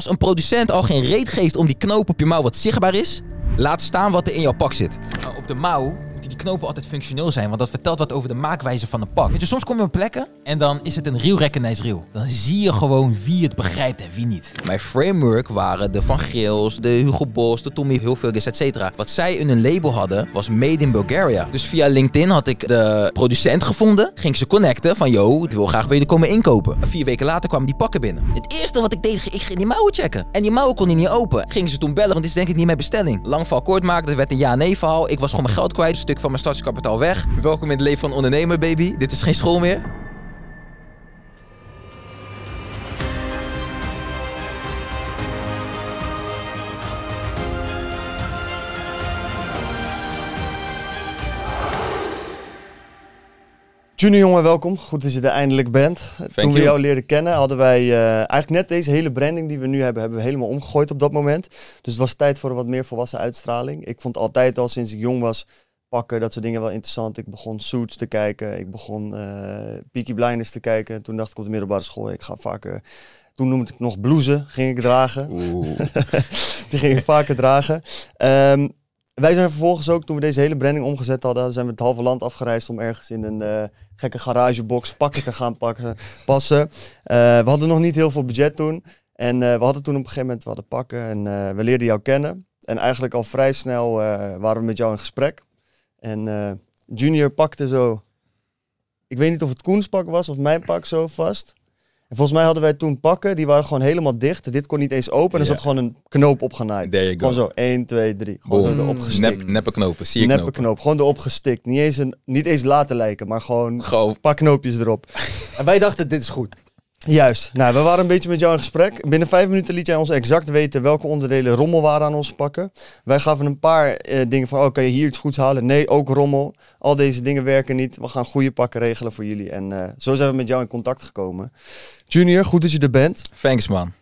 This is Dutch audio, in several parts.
Als een producent al geen reet geeft om die knoop op je mouw wat zichtbaar is, laat staan wat er in jouw pak zit. Nou, op de mouw knopen altijd functioneel zijn, want dat vertelt wat over de maakwijze van een pak. soms kom je op plekken en dan is het een real recognize riel. Dan zie je gewoon wie het begrijpt en wie niet. Mijn framework waren de Van Geels, de Hugo Boss, de Tommy Hilfiger, et cetera. Wat zij in hun label hadden was Made in Bulgaria. Dus via LinkedIn had ik de producent gevonden, ging ze connecten van yo, ik wil graag bij jullie komen inkopen. Vier weken later kwamen die pakken binnen. Het eerste wat ik deed, ik ging die mouwen checken. En die mouwen kon hij niet open. Gingen ze toen bellen, want dit is denk ik niet mijn bestelling. Lang verhaal kort maken, dat werd een ja-nee verhaal. Ik was gewoon mijn geld kwijt, een stuk van mijn mijn weg. Welkom in het leven van ondernemer, baby. Dit is geen school meer. Junior jongen, welkom. Goed dat je er eindelijk bent. Toen we jou leerde leerden kennen hadden wij eh, eigenlijk net deze hele branding die we nu hebben, hebben we helemaal omgegooid op dat moment. Dus het was tijd voor wat meer volwassen uitstraling. Ik vond altijd al sinds ik jong was pakken, dat soort dingen wel interessant. Ik begon Suits te kijken, ik begon uh, Peaky Blinders te kijken. toen dacht ik op de middelbare school, ik ga vaker... Toen noemde ik nog blouses, ging ik dragen. Oeh. Die ging ik vaker dragen. Ehm, wij zijn vervolgens ook, toen we deze hele branding omgezet hadden, zijn we het halve land afgereisd om ergens in een eh, gekke garagebox pakken te gaan pakken, passen. Eh, we hadden nog niet heel veel budget toen. En we hadden toen op een gegeven moment wat pakken en we leerden jou kennen. En eigenlijk al vrij snel waren we met jou in gesprek. En eh, Junior pakte zo, ik weet niet of het Koens pak was of mijn pak zo vast. En volgens mij hadden wij toen pakken, die waren gewoon helemaal dicht. Dit kon niet eens open en er zat gewoon een knoop opgenaaid. Gewoon zo, 1, 2, 3. Gewoon zo erop gestikt. Nep, knopen, zie je Neppe knoop, gewoon erop gestikt. Niet eens, een, niet eens laten lijken, maar gewoon een paar knoopjes erop. En wij dachten, dit is goed. Juist. Nou, we waren een beetje met jou in gesprek. Binnen vijf minuten liet jij ons exact weten welke onderdelen rommel waren aan ons pakken. Wij gaven een paar eh, dingen van, oh, kan je hier iets goeds halen? Nee, ook rommel. Al deze dingen werken niet. We gaan goede pakken regelen voor jullie. En eh, zo zijn we met jou in contact gekomen. Junior, goed dat je er bent. Thanks, man.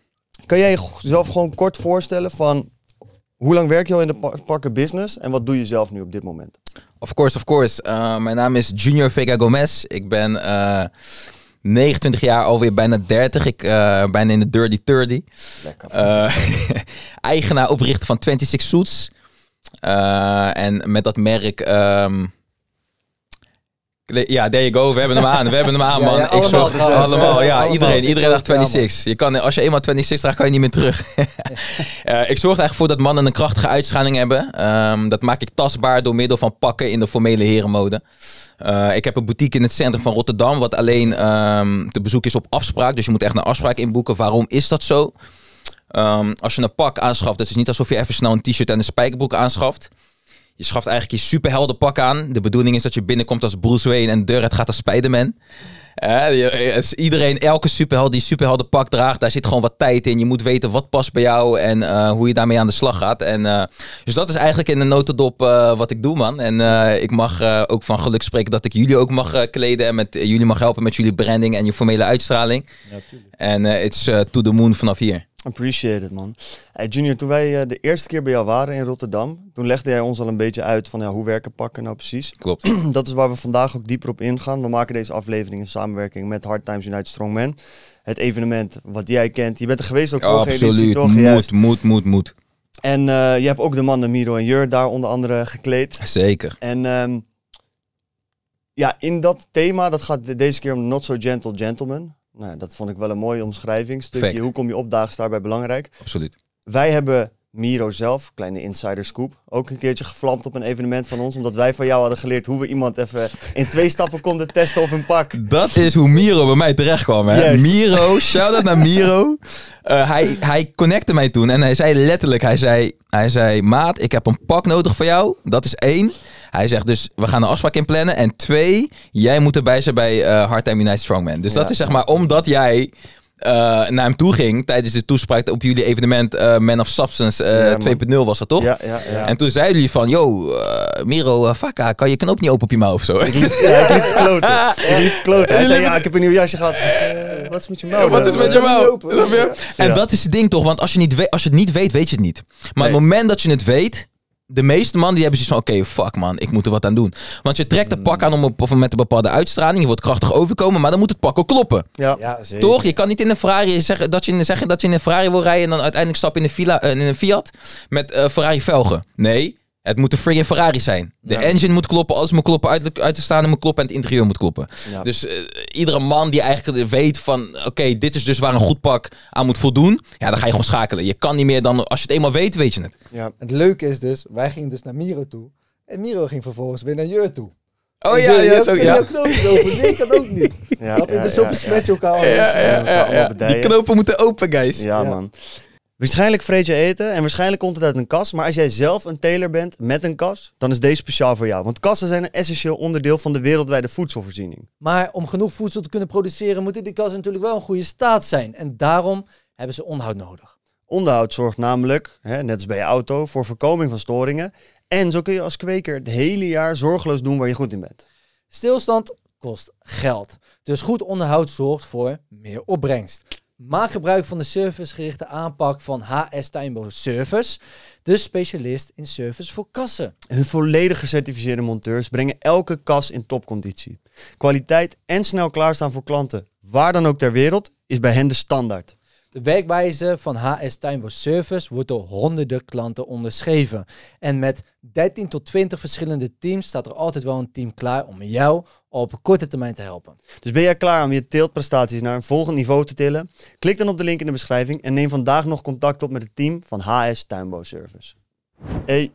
Kan jij jezelf gewoon kort voorstellen van hoe lang werk je al in de pakken business en wat doe je zelf nu op dit moment? Of course, of course. Eh, mijn naam is Junior Vega Gomez. Ik ben 29 jaar, alweer bijna 30. Ik uh, bijna in de Dirty 30. Uh, eh, eigenaar oprichter van 26 Suits. Eh, en met dat merk. Ehm, ja, there you go. We hebben hem aan. We hebben hem aan, man. ik zorg, allemaal, ja, Iedereen, iedereen dacht 26. Je kan, als je eenmaal 26 draagt, kan je niet meer terug. ik zorg er eigenlijk voor dat mannen een krachtige uitschaling hebben. Ehm, dat maak ik tastbaar door middel van pakken in de formele herenmode. Eh, ik heb een boutique in het centrum van Rotterdam, wat alleen um, te bezoek is op afspraak. Dus je moet echt een afspraak inboeken. Waarom is dat zo? Ehm, als je een pak aanschaft, het is niet alsof je even snel een t-shirt en een spijkerbroek aanschaft. Je schaft eigenlijk je superheldenpak aan. De bedoeling is dat je binnenkomt als Bruce Wayne en deur het gaat als Spider-Man. Eh, iedereen, elke superheld die pak draagt, daar zit gewoon wat tijd in. Je moet weten wat past bij jou en eh, hoe je daarmee aan de slag gaat. En, eh, dus dat is eigenlijk in de notendop eh, wat ik doe, man. En ik mag ook van geluk spreken dat ik jullie ook mag kleden en met jullie mag helpen met jullie branding en je formele uitstraling. en it's to the moon vanaf hier. Appreciate it, man. Junior, toen wij eh, de eerste keer bij jou waren in Rotterdam, toen legde jij ons al een beetje uit van ja, hoe werken pakken nou precies. Klopt. Dat is waar we vandaag ook dieper op ingaan. We maken deze aflevering in samenwerking met Hard Times United Strongman. Het evenement wat jij kent. Je bent er geweest ook vorige Absoluut. editie, toch? Absoluut, moet, moet, moet, moet. En uh, je hebt ook de mannen Miro en Jur daar onder andere gekleed. Zeker. En ehm, ja, in dat thema, dat gaat deze keer om Not So Gentle gentlemen. Nou, dat vond ik wel een mooie omschrijving. Stukje, hoe kom je opdagen daarbij belangrijk. Absoluut. Wij hebben Miro zelf, kleine insider scoop, ook een keertje gevlamd op een evenement van ons. Omdat wij van jou hadden geleerd hoe we iemand even in twee stappen konden testen op een pak. Dat is hoe Miro bij mij terecht kwam. Hè? Miro, shout out naar Miro. Eh, hij, hij connecte mij toen en hij zei letterlijk, hij zei, hij zei, maat, ik heb een pak nodig voor jou. Dat is één. Hij zegt dus, we gaan een afspraak in plannen En twee, jij moet erbij zijn bij eh, Hard Time United Strongman. Dus dat is zeg maar omdat jij eh, naar hem toe ging tijdens de toespraak op jullie evenement uh, Man of Substance 2.0 was dat toch? en toen zeiden jullie van, yo, Miro, Faka, kan je knoop niet open op je mouw of zo? Ik ja, ik kloten. Ik Hij zei, ja, ik heb een nieuw jasje gehad. wat is met je mouw? wat is met je mouw? En dat is het ding toch, want als je, niet als je het niet weet, weet je het niet. Maar nee. het moment dat je het weet, de meeste mannen die hebben zoiets van: oké, fuck man, ik moet er wat aan doen. Want je trekt de pak aan om op, met een bepaalde uitstraling. Je wordt krachtig overkomen, maar dan moet het pak ook kloppen. Ja. Toch? Je kan niet in een Ferrari zeggen dat, je, zeggen dat je in een Ferrari wil rijden en dan uiteindelijk stap in een, villa, eh, in een Fiat met eh, Ferrari velgen. Nee. Het moet een freaking Ferrari zijn. De engine moet kloppen, alles moet kloppen, uit, te staan moet kloppen en het interieur moet kloppen. Dus eh, iedere man die eigenlijk weet van, oké, dit is dus waar een goed pak aan moet voldoen. Ja, dan ga je gewoon schakelen. Je kan niet meer dan, als je het eenmaal weet, weet je het. Ja. Het leuke is dus, wij gingen dus naar Miro toe. En Miro ging vervolgens weer naar Jur toe. Oh ja, ja, zo ja. Nee, kan ook niet. Ja, ja, dus zo besmet je elkaar. Ja, ja, ja, Die knopen moeten open, guys. Ja, man. Waarschijnlijk vreet je eten en waarschijnlijk komt het uit een kas. Maar als jij zelf een teler bent met een kas, dan is deze speciaal voor jou. Want kassen zijn een essentieel onderdeel van de wereldwijde voedselvoorziening. Maar om genoeg voedsel te kunnen produceren, moeten die kassen natuurlijk wel in goede staat zijn. En daarom hebben ze onderhoud nodig. Onderhoud zorgt namelijk, hè, net als bij je auto, voor voorkoming van storingen. En zo kun je als kweker het hele jaar zorgeloos doen waar je goed in bent. Stilstand kost geld. Dus goed onderhoud zorgt voor meer opbrengst. Maak gebruik van de servicegerichte aanpak van HS Tuinbouw Service, de specialist in service voor kassen. Hun volledig gecertificeerde monteurs brengen elke kas in topconditie. Kwaliteit en snel klaarstaan voor klanten, waar dan ook ter wereld, is bij hen de standaard. De werkwijze van HS Tuinbouw Service wordt door honderden klanten onderschreven. En met 13 tot 20 verschillende teams staat er altijd wel een team klaar om jou op korte termijn te helpen. Dus ben jij klaar om je teeltprestaties naar een volgend niveau te tillen? Klik dan op de link in de beschrijving en neem vandaag nog contact op met het team van HS Tuinbouw Service. Hey,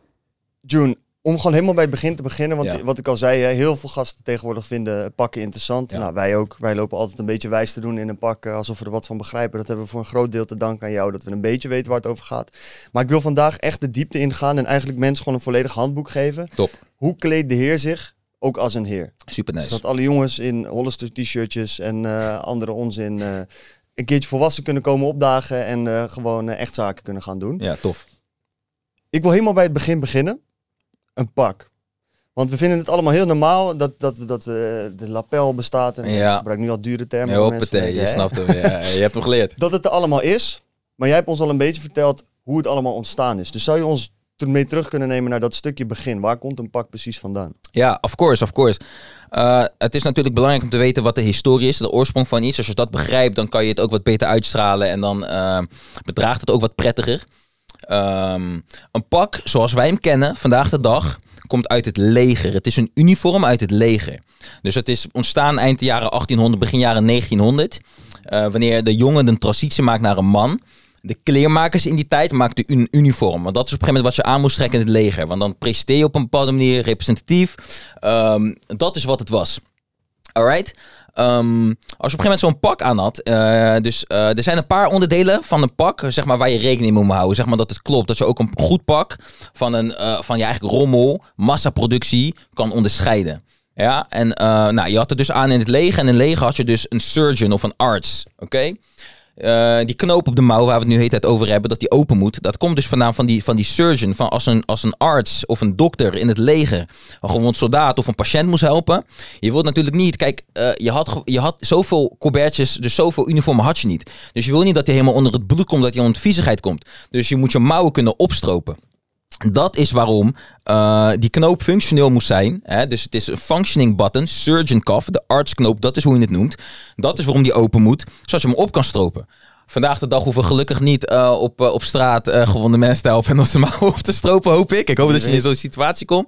June, om gewoon helemaal bij het begin te beginnen. Want wat ik al zei, heel veel gasten tegenwoordig vinden pakken interessant. Nou, wij ook. Wij lopen altijd een beetje wijs te doen in een pak, eh, alsof we er wat van begrijpen. Dat hebben we voor een groot deel te danken aan jou, dat we een beetje weten waar het over gaat. Maar ik wil vandaag echt de diepte ingaan en eigenlijk mensen gewoon een volledig handboek geven. Top. Hoe kleedt de heer zich? Ook als een heer. Super nice. Zodat alle jongens in Hollister t-shirtjes en eh, andere onzin uh, een keertje volwassen kunnen komen opdagen en gewoon echt zaken kunnen gaan doen. Ja, tof. Ik wil helemaal bij het begin beginnen een pak. Want we vinden het allemaal heel normaal dat, dat, dat we, eh, de lapel bestaat. En ja. ik gebruik nu al dure termen. hoppatee, je snapt hem. je hebt hem geleerd. Dat het er allemaal is. Maar jij hebt ons al een beetje verteld hoe het allemaal ontstaan is. Dus zou je ons mee terug kunnen nemen naar dat stukje begin? Waar komt een pak precies vandaan? Ja, of course, of course. Eh, het is natuurlijk belangrijk om te weten wat de historie is, de oorsprong van iets. Als je dat begrijpt, dan kan je het ook wat beter uitstralen en dan eh, bedraagt het ook wat prettiger. Ehm, een pak zoals wij hem kennen vandaag de dag komt uit het leger. Het is een uniform uit het leger. Dus het is ontstaan eind de jaren 1800, begin jaren 1900. Eh, wanneer de jongen een transitie maakt naar een man. De kleermakers in die tijd maakten een uniform. Want dat is op een gegeven moment wat je aan moest trekken in het leger. Want dan presteer je op een bepaalde manier representatief. Ehm, dat is wat het was. Alright? Ehm, als je op een gegeven moment zo'n pak aan had. Eh, dus eh, er zijn een paar onderdelen van een pak. Zeg maar, waar je rekening mee moet houden. Zeg maar dat het klopt. Dat je ook een goed pak van, een, eh, van je eigen rommel, massaproductie kan onderscheiden. Ja, en nou, je had er dus aan in het leger. En in het leger had je dus een surgeon of een arts. Oké. Eh, die knoop op de mouw waar we het nu heet het over hebben, dat die open moet. Dat komt dus vandaan van die, van die surgeon. Van als, een, als een arts of een dokter in het leger een soldaat of een patiënt moest helpen. Je wilt natuurlijk niet, kijk, eh, je, had, je had zoveel kobertjes dus zoveel uniformen had je niet. Dus je wil niet dat hij helemaal onder het bloed komt, dat hij onder viezigheid komt. Dus je moet je mouwen kunnen opstropen dat is waarom eh, die knoop functioneel moest zijn. Hè? Dus het is een functioning button, surgeon cuff, de artsknoop, dat is hoe je het noemt. Dat is waarom die open moet, zodat je hem op kan stropen. Vandaag de dag hoeven we gelukkig niet eh, op, eh, op straat gewoon de mensen te helpen en ze maar op te stropen, hoop ik. Ik hoop dat je in zo'n situatie komt.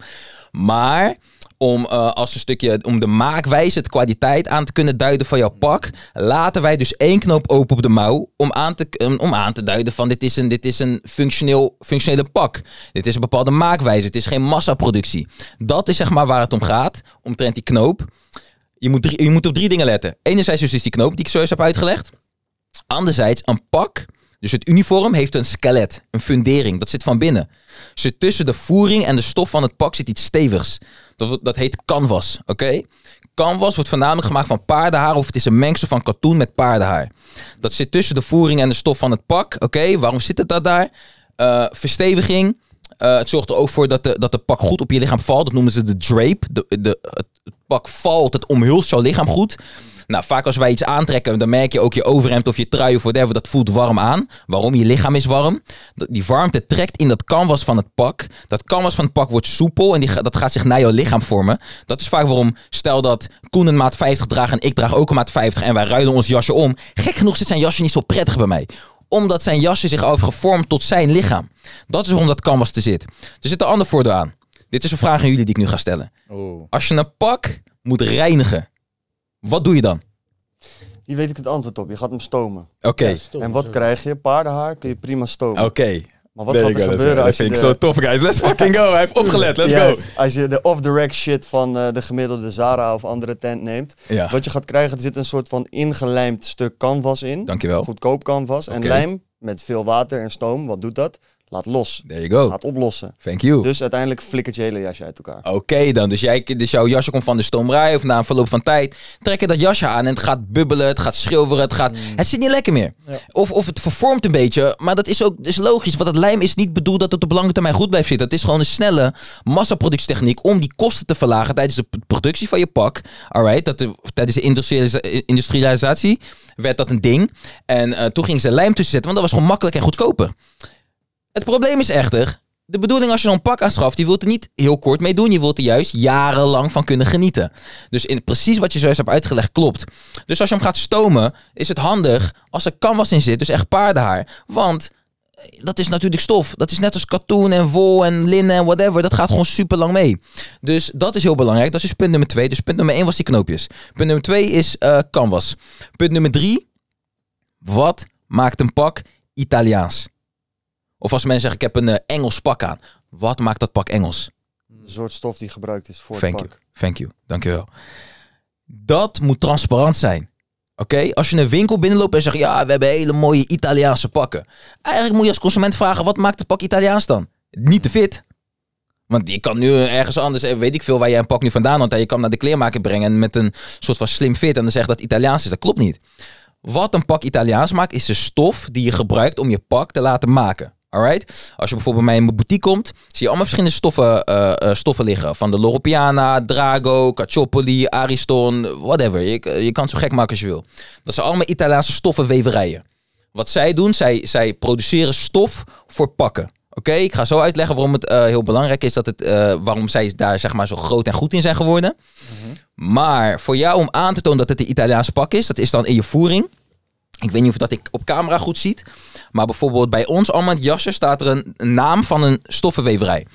Maar om eh, als een stukje om de maakwijze, de kwaliteit aan te kunnen duiden van jouw pak, laten wij dus één knoop open op de mouw om aan te, om aan te duiden van dit is een, dit is een functioneel, functionele pak. Dit is een bepaalde maakwijze. Het is geen massaproductie. Dat is zeg maar waar het om gaat, omtrent die knoop. Je moet, je moet op drie dingen letten. Enerzijds dus die knoop die ik zojuist heb uitgelegd. Anderzijds, een pak dus het uniform heeft een skelet, een fundering, dat zit van binnen. Zit dus tussen de voering en de stof van het pak zit iets stevigs. Dat, dat heet canvas, oké? Canvas wordt voornamelijk gemaakt van paardenhaar of het is een mengsel van katoen met paardenhaar. Dat zit tussen de voering en de stof van het pak, oké? Waarom zit het dat daar? Eh, versteviging. Eh, het zorgt er ook voor dat de, dat de pak goed op je lichaam valt. Dat noemen ze de drape. De, de, het pak valt, het omhult jouw lichaam goed. Nou, vaak als wij iets aantrekken, dan merk je ook je overhemd of je trui of whatever, dat voelt warm aan. Waarom? Je lichaam is warm. Die warmte trekt in dat canvas van het pak. Dat canvas van het pak wordt soepel en die, dat gaat zich naar jouw lichaam vormen. Dat is vaak waarom, stel dat Koen een maat 50 draagt en ik draag ook een maat 50 en wij ruilen ons jasje om. Gek genoeg zit zijn jasje niet zo prettig bij mij omdat zijn jasje zich heeft gevormd tot zijn lichaam. Dat is waarom dat canvas te zit. Er zit een ander voordeel aan. Dit is een vraag aan jullie die ik nu ga stellen. Oh. Als je een pak moet reinigen, wat doe je dan? Hier weet ik het antwoord op. Je gaat hem stomen. Oké. en wat krijg je? Paardenhaar kun je prima stomen. Oké. Maar wat gaat er gebeuren als je... Ik de... zo tof, guys. Let's fucking go. Hij heeft opgelet. Let's go. Als je de off-the-rack shit van eh, de gemiddelde Zara of andere tent neemt... Wat je gaat krijgen, er zit een soort van ingelijmd stuk canvas in. Dankjewel. Goedkoop canvas. En lijm met veel water en stoom. Wat doet dat? Laat los. There you go. Laat oplossen. Thank you. Dus uiteindelijk flikkert je hele jasje uit elkaar. Oké dan. Dus, jij, dus jouw jasje komt van de stoomrij of na een verloop van tijd. Trek je dat jasje aan en het gaat bubbelen, het gaat schilveren, het gaat... Mm. Het zit niet lekker meer. Of, of het vervormt een beetje. Maar dat is ook is logisch. Want dat lijm is niet bedoeld dat het op lange termijn goed blijft zitten. Het is gewoon een snelle massaproductietechniek om die kosten te verlagen tijdens de productie van je pak. Alright. Dat tijdens de eh, industrialisatie werd dat een ding. En eh, toen ging ze lijm tussen zetten, want dat was gewoon makkelijk en goedkoper. Het probleem is echter, de bedoeling als je zo'n pak aanschaft, je wilt er niet heel kort mee doen. Je wilt er juist jarenlang van kunnen genieten. Dus in, precies wat je zojuist hebt uitgelegd klopt. Dus als je hem gaat stomen, is het handig als er canvas in zit. Dus echt paardenhaar. Want eh, dat is natuurlijk stof. Dat is net als katoen en wol en linnen en whatever. Dat gaat gewoon super lang mee. Dus dat is heel belangrijk. Dat is dus punt nummer twee. Dus punt nummer één was die knoopjes. Punt nummer twee is uh, canvas. Punt nummer drie. Wat maakt een pak Italiaans? Of als mensen zeggen, ik heb een eh, Engels pak aan. Wat maakt dat pak Engels? Een soort stof die gebruikt is voor Thank het pak. You. Thank you. Dankjewel. Dat moet transparant zijn. Oké, als je een winkel binnenloopt en zegt: Ja, we hebben hele mooie Italiaanse pakken. Eigenlijk moet je als consument vragen: wat maakt het pak Italiaans dan? Niet te fit. Want je kan nu ergens anders, eh, weet ik veel, waar jij een pak nu vandaan had. je kan naar de kleermaker brengen en met een soort van slim fit en dan zegt dat Italiaans is. Dat klopt niet. Wat een pak Italiaans maakt, is de stof die je gebruikt om je pak te laten maken. Als je bijvoorbeeld bij mij in mijn boutique komt, zie je allemaal verschillende stoffen, eh, eh, stoffen liggen. Van de Loropiana, Drago, Cacciopoli, Ariston, whatever. Je, je kan het zo gek maken als je wil. Dat zijn allemaal Italiaanse stoffenweverijen. Wat zij doen, zij, zij produceren stof voor pakken. Oké, ik ga zo uitleggen waarom het eh, heel belangrijk is dat het, waarom zij daar zeg maar zo groot en goed in zijn geworden. Mhm. Maar voor jou om aan te tonen dat het een Italiaans pak is, dat is dan in je voering. Ik weet niet of dat ik op camera goed ziet. Maar bijvoorbeeld bij ons allemaal jassen jasje staat er een, naam van een stoffenweverij.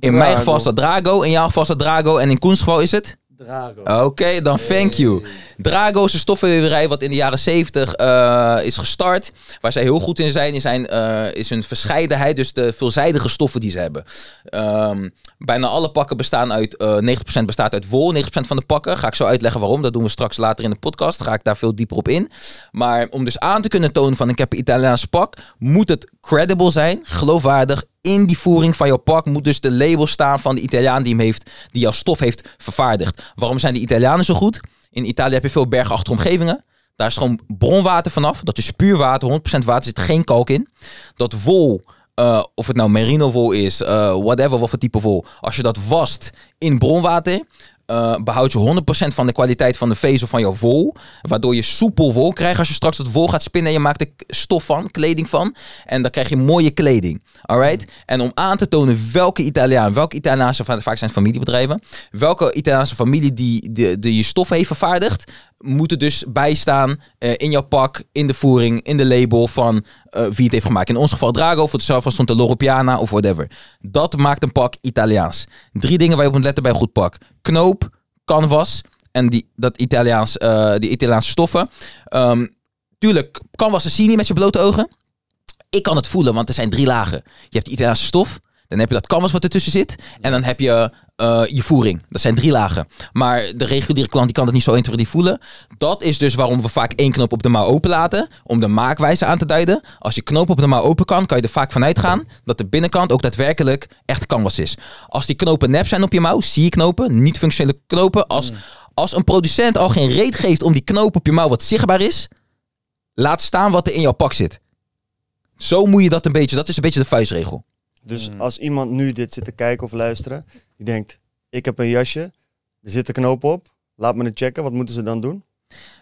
In mijn geval is dat Drago, in jouw geval is dat Drago en in Koens geval is het? Drago. Oké, dan thank you. Drago is een stoffenweverij wat in de jaren 70 eh, is gestart. Waar zij heel goed in zijn, is, zijn uh, is hun verscheidenheid. Dus de veelzijdige stoffen die ze hebben. Ehm, bijna alle pakken bestaan uit... 90% eh, bestaat uit wol, 90% van de pakken. Ga ik zo uitleggen waarom. Dat doen we straks later in de podcast. Ga ik daar veel dieper op in. Maar om dus aan te kunnen tonen van ik heb een Italiaans pak... moet het credible zijn, geloofwaardig in die voering van jouw pak moet dus de label staan van de Italiaan die hem heeft, die jouw stof heeft vervaardigd. Waarom zijn de Italianen zo goed? In Italië heb je veel bergachtige omgevingen. Daar is gewoon bronwater vanaf. Dat is puur water, 100% water, zit geen kalk in. Dat wol, eh, of het nou merino wol is, eh, whatever, wat voor type wol. Als je dat wast in bronwater, eh, behoud je 100% van de kwaliteit van de vezel van jouw wol. Waardoor je soepel wol krijgt als je straks dat wol gaat spinnen en je maakt er stof van, kleding van. En dan krijg je mooie kleding. Alright? En om aan te tonen welke Italiaan, welke Italiaanse, vaak zijn het familiebedrijven, welke Italiaanse familie die, de, je stof heeft vervaardigd, moeten dus bijstaan eh, in jouw pak, in de voering, in de label van eh, wie het heeft gemaakt. In ons geval Drago, voor hetzelfde stond de Loro Piana of whatever. Dat maakt een pak Italiaans. Drie dingen waar je op moet letten bij een goed pak. Knoop, canvas en die, dat Italiaans, uh, die Italiaanse stoffen. Ehm, tuurlijk, canvas zie je niet met je blote ogen. Ik kan het voelen, want er zijn drie lagen. Je hebt de Italiaanse stof, dan heb je dat canvas wat ertussen zit. En dan heb je eh, je voering. Dat zijn drie lagen. Maar de reguliere klant die kan het niet zo intuïtief voelen. Dat is dus waarom we vaak één knop op de mouw openlaten Om de maakwijze aan te duiden. Als je knoop op de mouw open kan, kan je er vaak vanuit gaan dat de binnenkant ook daadwerkelijk echt canvas is. Als die knopen nep zijn op je mouw, zie je knopen, niet functionele knopen. Als, mm. als een producent al geen reet geeft om die knoop op je mouw wat zichtbaar is, laat staan wat er in jouw pak zit. Zo moet je dat een beetje, dat is een beetje de vuistregel. Dus mhm. als iemand nu dit zit te kijken of luisteren, die denkt, ik heb een jasje, er zit een knoop op, laat me het checken, wat moeten ze dan doen?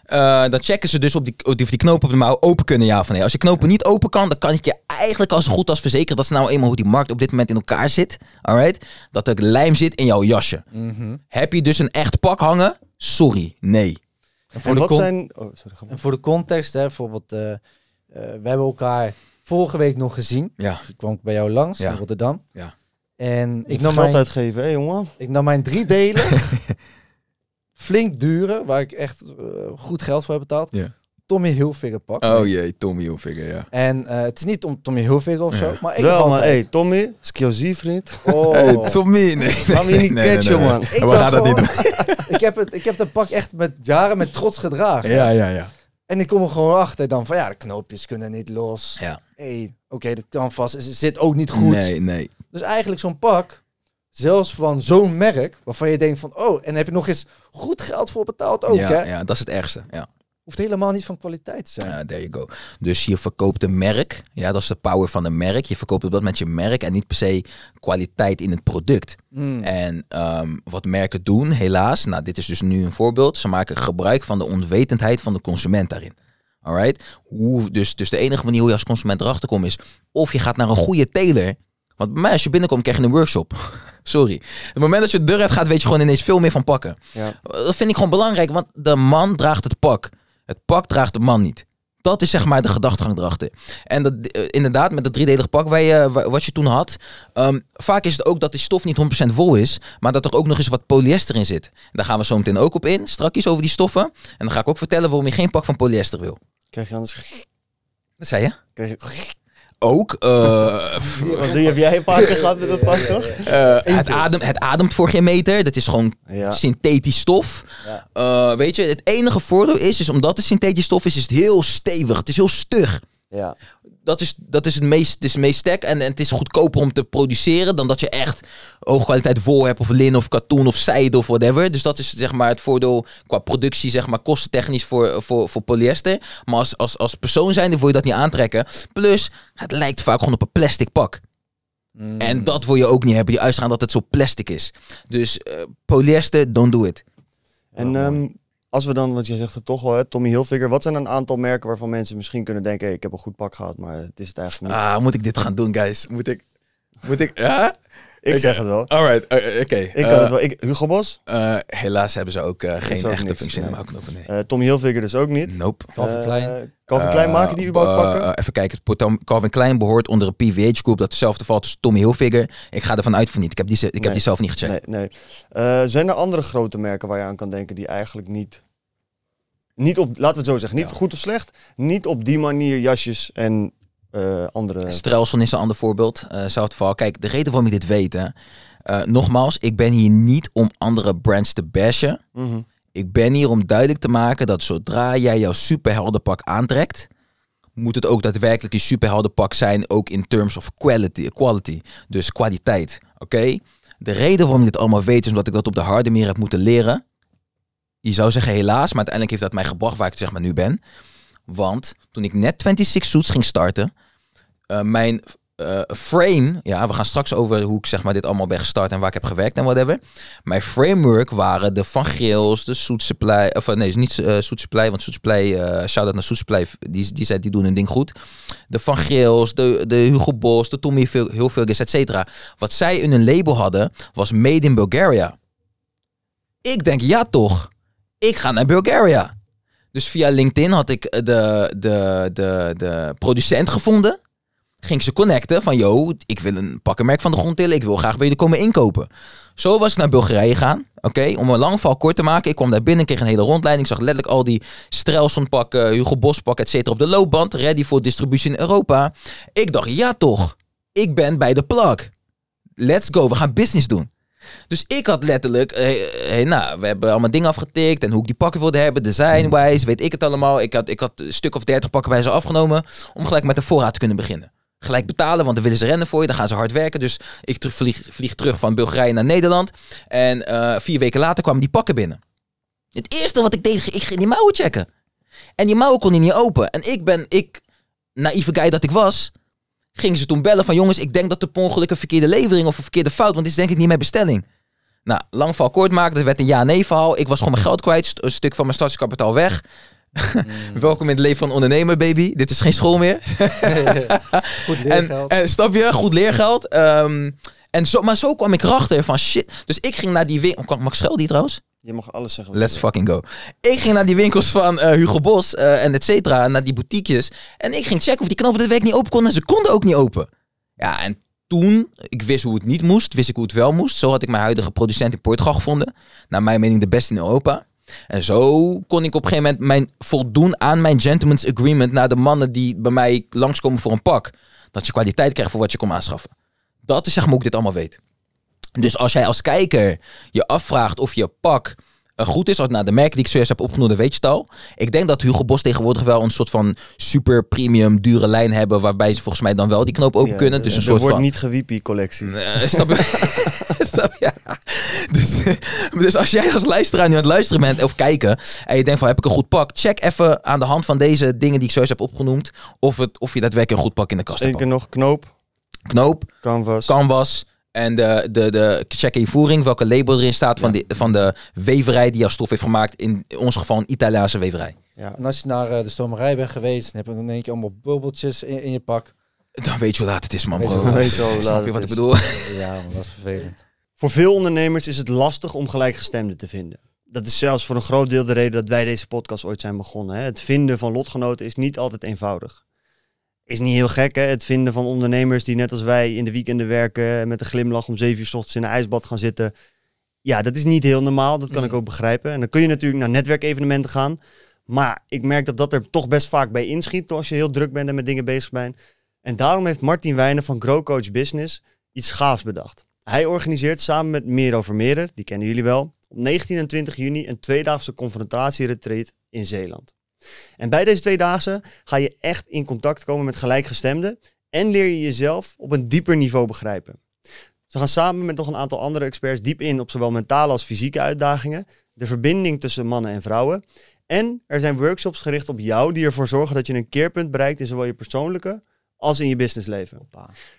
Eh, dan checken ze dus op die, of die knopen op de mouw open kunnen, ja van nee. Als je knopen niet open kan, dan kan ik je eigenlijk als goed als verzekeren. Dat ze nou eenmaal hoe die markt op dit moment in elkaar zit. Alright? Dat er lijm zit in jouw jasje. Mhm. Heb je dus een echt pak hangen? Sorry, nee. En voor, de, wat zijn... oh, sorry, voor de context, hè, bijvoorbeeld, eh, eh, we hebben elkaar vorige week nog gezien. Ja. Ik kwam bij jou langs ja. in Rotterdam. Ja. En ik nam mijn, uitgeven, hè, jongen. Ik nam mijn drie delen. flink dure, waar ik echt eh, goed geld voor heb betaald. Ja. Tommy Hilfiger pak. Oh jee, Tommy Hilfiger, ja. En eh, het is niet om Tommy Hilfiger of zo, maar ik Wel, maar hey, Tommy, skiozie vriend. Oh. Tommy, nee. Laat me niet nee, man. Ik dat ik, heb het, ik heb dat pak echt met jaren met trots gedragen. Ja, ja, ja. En ik kom er gewoon achter dan van, ja, de knoopjes kunnen niet los. Ja hey, oké, dat kan vast. zit ook niet goed. Nee, nee. Dus eigenlijk zo'n pak, zelfs van zo'n merk, waarvan je denkt van, oh, en heb je nog eens goed geld voor betaald ook, ja, hè? Ja, dat is het ergste, ja. Hoeft helemaal niet van kwaliteit te zijn. Ja, there you go. Dus je verkoopt een merk. Ja, dat is de power van een merk. Je verkoopt op dat met je merk en niet per se kwaliteit in het product. Hmm. En ehm, wat merken doen, helaas, nou dit is dus nu een voorbeeld, ze maken gebruik van de onwetendheid van de consument daarin. Alright? Hoe, dus, dus de enige manier hoe je als consument erachter komt is of je gaat naar een goede teler. Want bij mij, als je binnenkomt, krijg je een workshop. Sorry. Het moment dat je de deur uit gaat, weet je gewoon ineens veel meer van pakken. Ja. Dat vind ik gewoon belangrijk, want de man draagt het pak. Het pak draagt de man niet. Dat is zeg maar de gedachtegang erachter. En dat, eh, inderdaad, met dat driedelig pak wat je toen had. Ehm, vaak is het ook dat die stof niet 100% wol is. Maar dat er ook nog eens wat polyester in zit. daar gaan we zo meteen ook op in. Strakjes over die stoffen. En dan ga ik ook vertellen waarom je geen pak van polyester wil. Krijg je anders... Wat zei je? Krijg je... Ook. Uh, eh, die heb jij een paar keer gehad met dat pak, toch? Eh, eh, het, ademt, het ademt voor geen meter. Dat is gewoon synthetisch stof. weet je, het enige voordeel is, is omdat het synthetisch stof is, is het heel stevig. Het is heel stug. Ja dat is, dat is het meest, het is meest sterk. En, en het is goedkoper om te produceren dan dat je echt kwaliteit wol hebt. Of lin of katoen of zijde of whatever. Dus dat is zeg maar het voordeel qua productie, zeg maar kostentechnisch voor, voor, voor polyester. Maar als, als, als persoon zijnde wil je dat niet aantrekken. Plus, het lijkt vaak gewoon op een plastic pak. Mm. En dat wil je ook niet hebben. Die uitgaan dat het zo plastic is. Dus eh, polyester, don't do it. En ehm, als we dan, want je zegt het toch wel, hè, Tommy Hilfiger. Wat zijn een aantal merken waarvan mensen misschien kunnen denken... ik heb een goed pak gehad, maar het is het eigenlijk niet. Ah, moet ik dit gaan doen, guys? Moet ik... Moet ik... Ja? Ik zeg het wel. Alright, eh, eh, oké. Ik kan het eh, wel. Hugo Bos? helaas hebben ze ook geen ook echte functie nee. Tommy Hilfiger dus ook niet. Nope. Calvin Klein. Calvin Klein maken die überhaupt pakken? even kijken. Calvin Klein behoort onder een PVH groep dat hetzelfde valt als Tommy Hilfiger. Ik ga ervan uit van niet. Ik heb die, ik heb die zelf niet gecheckt. Nee, nee. zijn er andere grote merken waar je aan kan denken die eigenlijk niet... Niet op, laten we het zo zeggen, niet goed of slecht. Niet op die manier jasjes en uh, andere... Strelson is een ander voorbeeld. Uh, eh, Southfall. Kijk, de reden waarom je dit weet, eh, nogmaals, ik ben hier niet om andere brands te bashen. Mhm. Ik ben hier om duidelijk te maken dat zodra jij jouw superheldenpak aantrekt, moet het ook daadwerkelijk je superheldenpak zijn, ook in terms of quality. quality dus kwaliteit. Oké? De reden waarom ik dit allemaal weet, is omdat ik dat op de harde manier heb moeten leren. Je zou zeggen helaas, maar uiteindelijk heeft dat mij gebracht waar ik zeg maar nu ben. Want toen ik net 26 Suits ging starten, eh, mijn eh, frame, ja, we gaan straks over hoe ik zeg maar dit allemaal ben gestart en waar ik heb gewerkt en whatever. Mijn framework waren de Van Geels, de Soet Supply, of eh, nee, niet uh, Supply, want Soet Supply, uh, shout-out naar Soet Supply, die, die, zei, die doen een ding goed. De Van Geels, de, de Hugo Boss, de Tommy Hilfiger, et cetera. Wat zij in hun label hadden, was Made in Bulgaria. Ik denk, ja toch, ik ga naar Bulgaria. Dus via LinkedIn had ik eh, de, de, de, de producent gevonden. Ging ze connecten van, yo, ik wil een pakkenmerk van de grond tillen. Ik wil graag bij jullie komen inkopen. Zo was ik naar Bulgarije gaan. Oké, om een lang verhaal kort te maken. Ik kwam daar binnen, kreeg een hele rondleiding. Ik zag letterlijk al die Strelson pakken, Hugo Boss pakken, et cetera, op de loopband. Ready voor distributie in Europa. Ik dacht, ja toch, ik ben bij de plak, Let's go, we gaan business doen. Dus ik had letterlijk, eh, eh, nou, we hebben allemaal dingen afgetikt en hoe ik die pakken wilde hebben, design weet ik het allemaal. Ik had, ik had een stuk of dertig pakken bij ze afgenomen om gelijk met de voorraad te kunnen beginnen. Gelijk betalen, want dan willen ze rennen voor je, dan gaan ze hard werken. Dus ik vlieg, terug van Bulgarije naar Nederland en eh, vier weken later kwamen die pakken binnen. Het eerste wat ik deed, ik ging die mouwen checken. En die mouwen kon hij niet open. En ik ben, ik, naïeve guy dat ik was, Gingen ze toen bellen van jongens, ik denk dat de per ongeluk een verkeerde levering of een verkeerde fout, want dit is denk ik niet mijn bestelling. Nou, lang verhaal kort maken, dat werd een ja-nee verhaal. Ik was gewoon mijn geld kwijt, een stuk van mijn startskapitaal weg. Mm. Welkom in het leven van ondernemer, baby. Dit is geen school meer. goed leergeld. En, en, stap je, goed leergeld. Um, en zo, maar zo kwam ik erachter van shit. Dus ik ging naar die winkel. Oh, mag ik schel die trouwens? Je mag alles zeggen. Let's fucking go. Ik ging naar die winkels van eh, Hugo Bos eh, en et cetera. Naar die boutiquejes. En ik ging checken of die knopen de week niet open konden. En ze konden ook niet open. Ja, en toen, ik wist hoe het niet moest, wist ik hoe het wel moest. Zo had ik mijn huidige producent in Portugal gevonden. Naar mijn mening de beste in Europa. En zo kon ik op een gegeven moment mijn, voldoen aan mijn gentleman's agreement naar de mannen die bij mij langskomen voor een pak. Dat je kwaliteit krijgt voor wat je komt aanschaffen. Dat is zeg maar hoe ik dit allemaal weet. Dus als jij als kijker je afvraagt of je pak goed is, als naar de merken die ik zojuist heb opgenoemd, dan weet je het al. Ik denk dat Hugo Boss tegenwoordig wel een soort van super premium dure lijn hebben, waarbij ze volgens mij dan wel die knoop open kunnen. Dus een soort wordt niet gewiepie collectie. Uh, stap... stap, ja. dus, dus als jij als luisteraar nu aan het luisteren bent of kijken en je denkt van heb ik een goed pak, check even aan de hand van deze dingen die ik zojuist heb opgenoemd of, het, of je daadwerkelijk een goed pak in de kast hebt. Eén keer nog knoop, knoop, canvas, canvas en de, de, de check invoering, welke label erin staat van, de, van de weverij die jouw stof heeft gemaakt. In ons geval een Italiaanse weverij. Ja, en als je naar eh, de stomerij bent geweest en heb je dan denk je allemaal bubbeltjes in, in, je pak. Dan weet je hoe laat het is, man, weet bro. weet je, hoe laat je wat is. ik bedoel? Ja, dat is vervelend. Voor veel ondernemers is het lastig om gelijkgestemden te vinden. Dat is zelfs voor een groot deel de reden dat wij deze podcast ooit zijn begonnen. Hè. Het vinden van lotgenoten is niet altijd eenvoudig is niet heel gek, hè? Het vinden van ondernemers die net als wij in de weekenden werken... met een glimlach om zeven uur s ochtends in een ijsbad gaan zitten. Ja, dat is niet heel normaal. Dat kan ik mm. ook begrijpen. En dan kun je natuurlijk naar netwerkevenementen gaan. Maar ik merk dat dat er toch best vaak bij inschiet... als je heel druk bent en met dingen bezig bent. En daarom heeft Martin Wijnen van Grow Coach Business iets gaafs bedacht. Hij organiseert samen met Mero Vermeerder, die kennen jullie wel... op 19 en 20 juni een tweedaagse confrontatieretreat in Zeeland. En bij deze dagen ga je echt in contact komen met gelijkgestemden en leer je jezelf op een dieper niveau begrijpen. Ze gaan samen met nog een aantal andere experts diep in op zowel mentale als fysieke uitdagingen, de verbinding tussen mannen en vrouwen. En er zijn workshops gericht op jou die ervoor zorgen dat je een keerpunt bereikt in zowel je persoonlijke als in je businessleven.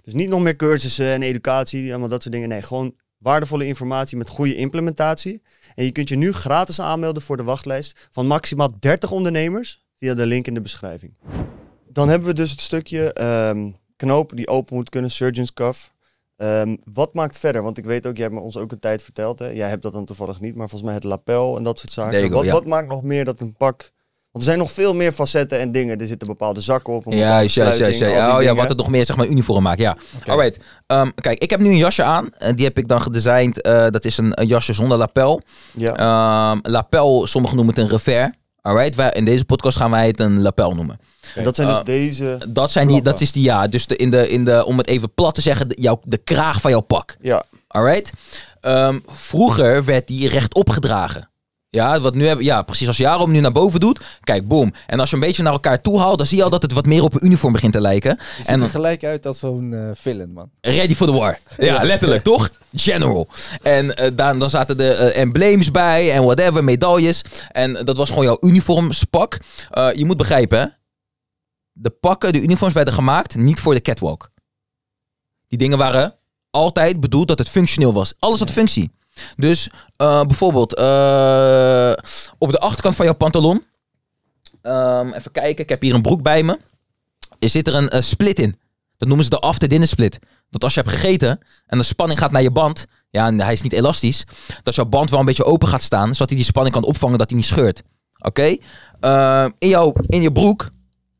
Dus niet nog meer cursussen en educatie, allemaal dat soort dingen. Nee, gewoon waardevolle informatie met goede implementatie. En je kunt je nu gratis aanmelden voor de wachtlijst van maximaal 30 ondernemers via de link in de beschrijving. Dan hebben we dus het stukje ehm, knoop die open moet kunnen, surgeon's cuff. Ehm, wat maakt verder? Want ik weet ook, jij hebt me ons ook een tijd verteld. Hè? Jij hebt dat dan toevallig niet, maar volgens mij het lapel en dat soort zaken. wat, wat maakt nog meer dat een pak want er zijn nog veel meer facetten en dingen. Er zitten bepaalde zakken op. Ja, ja, juist, juist, ja. Oh ja, wat het nog meer zeg maar uniform maakt. Ja. Alright. Ehm, kijk, ik heb nu een jasje aan. en eh, die heb ik dan gedesigned. Eh, dat is een, jasje zonder lapel. Ja. Ehm, lapel, sommigen noemen het een revers. Alright, wij, in deze podcast gaan wij het een lapel noemen. En dat zijn dus eh, deze. Dat, zijn die, dat is die ja. Dus de, in de, in de, om het even plat te zeggen, de, de kraag van jouw pak. Ja. Alright. Ehm, vroeger werd die rechtop gedragen. Ja, wat nu hebben, ja, precies. Als Jarom nu naar boven doet, kijk, boom. En als je een beetje naar elkaar toe haalt, dan zie je al dat het wat meer op een uniform begint te lijken. en er gelijk uit als zo'n uh, villain, man. Ready for the war. Ja, letterlijk, toch? General. En eh, dan, dan zaten de uh, emblems bij en whatever, medailles. En dat was gewoon jouw uniformspak. je moet begrijpen, De pakken, de uniforms werden gemaakt niet voor de catwalk. Die dingen waren altijd bedoeld dat het functioneel was. Alles had functie. Dus eh, bijvoorbeeld eh, op de achterkant van jouw pantalon. Ehm, even kijken, ik heb hier een broek bij me. Er zit er een eh, split in. Dat noemen ze de after dinner split. Dat als je hebt gegeten en de spanning gaat naar je band. Ja, en hij is niet elastisch. Dat jouw band wel een beetje open gaat staan. Zodat hij die spanning kan opvangen dat hij niet scheurt. Oké? in, in je broek,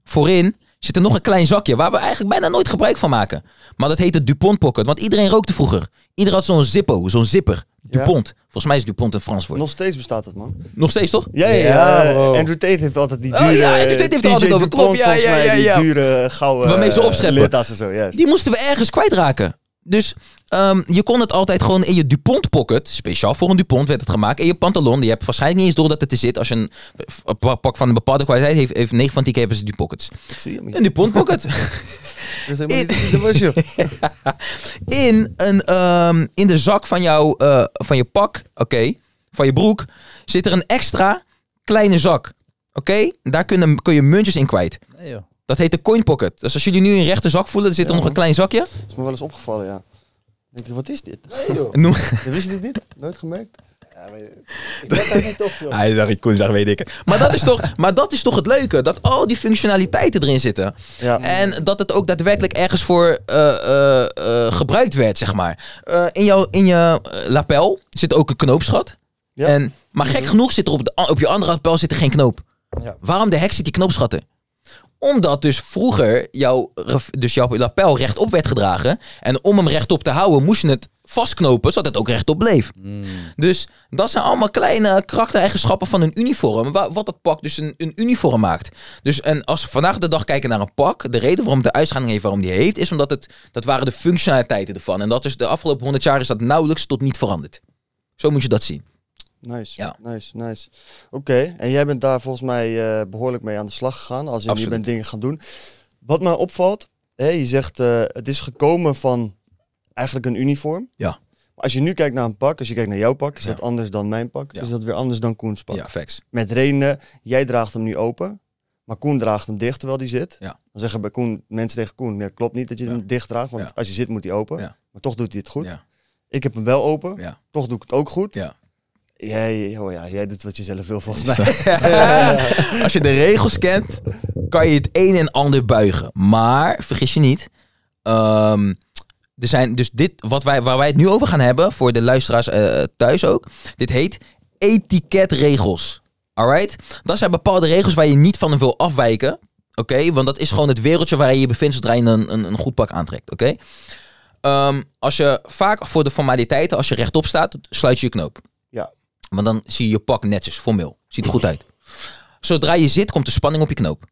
voorin, zit er nog een klein zakje waar we eigenlijk bijna nooit gebruik van maken. Maar dat heet de DuPont Pocket, want iedereen rookte vroeger. Iedereen had zo'n zippo, zo'n zipper. Dupont. Volgens mij is Dupont een Frans woord. Nog steeds bestaat dat, man. Nog steeds, toch? Ja, ja, ja. Bro. Andrew Tate heeft altijd die oh, dure... ja, Andrew Tate heeft altijd Dupont, over. Ja, ja, ja, ja. Die dure, gouden Waarmee ze eh, opscheppen. en zo, juist. Die moesten we ergens kwijtraken dus ehm, je kon het altijd gewoon in je Dupont pocket, speciaal voor een Dupont werd het gemaakt, in je pantalon. Die hebt waarschijnlijk niet eens door dat het er zit. Als je een, pak van een bepaalde kwaliteit heeft, heeft 9 van die keer hebben ze Dupockets. Een Dupont pocket. Dat in, was je. in, een, um, in de zak van, jou eh, van je pak, oké, van je broek, zit er een extra kleine zak. Oké, daar kun je, kun je muntjes in kwijt. Dat heet de coin pocket. Dus als jullie nu een zak voelen, er zit er nog een klein zakje. Dat is me wel eens opgevallen, ja. Denk je wat is dit? Nee joh. Noem... Wist je dit niet? Nooit gemerkt? Ja, maar ik ben niet op, joh. Hij zag ik Koen zag, weet ik Maar dat, is toch, maar dat is toch het leuke, dat al die functionaliteiten erin zitten. Ja. En dat het ook daadwerkelijk ergens voor eh, eh, eh, gebruikt werd, zeg maar. in, jouw, in je lapel zit ook een knoopschat. Ja. En, maar gek mhm. genoeg zit er op, op je andere lapel zit er geen knoop. Ja. Waarom de hek zit die knoopschatten? Omdat dus vroeger jouw, dus jouw lapel rechtop werd gedragen. En om hem rechtop te houden moest je het vastknopen zodat het ook rechtop bleef. Hmm. Dus dat zijn allemaal kleine karaktereigenschappen van een uniform. Wat dat pak dus een, uniform maakt. Dus en als we vandaag de dag kijken naar een pak, de reden waarom de uitschaling heeft, waarom die heeft, is omdat het, dat waren de functionaliteiten ervan. En dat is de afgelopen 100 jaar is dat nauwelijks tot niet veranderd. Zo moet je dat zien. Nice, ja. nice, nice. Oké, en jij bent daar volgens mij eh, behoorlijk mee aan de slag gegaan. Als je, nu bent dingen gaan doen. Wat mij opvalt, hè, je zegt eh, het is gekomen van eigenlijk een uniform. Ja. Maar als je nu kijkt naar een pak, als je kijkt naar jouw pak, is dat anders dan mijn pak? Is dat weer anders dan Koens pak? Ja, facts. Met redenen, jij draagt hem nu open, maar Koen draagt hem dicht terwijl die zit. Ja. Dan zeggen bij Koen, mensen tegen Koen, nee, klopt niet dat je hem dicht draagt, want als je zit moet hij open. Maar toch doet hij het goed. Ik heb hem wel open, toch doe ik het ook goed. Ja. Jij, oh ja, jij doet wat je zelf wil volgens mij. Als je de regels kent, kan je het een en ander buigen. Maar vergis je niet. Ehm, er zijn dus dit, wat wij, waar wij het nu over gaan hebben, voor de luisteraars eh, thuis ook. Dit heet etiketregels. Alright? Dat zijn bepaalde regels waar je niet van wil afwijken. Oké? Want dat is gewoon het wereldje waar je je bevindt zodra je een, een, een goed pak aantrekt. Oké? Ehm, als je vaak voor de formaliteiten, als je rechtop staat, sluit je je knoop. Want dan zie je je pak netjes, formeel. Ziet er goed uit. Zodra je zit, komt de spanning op je knoop.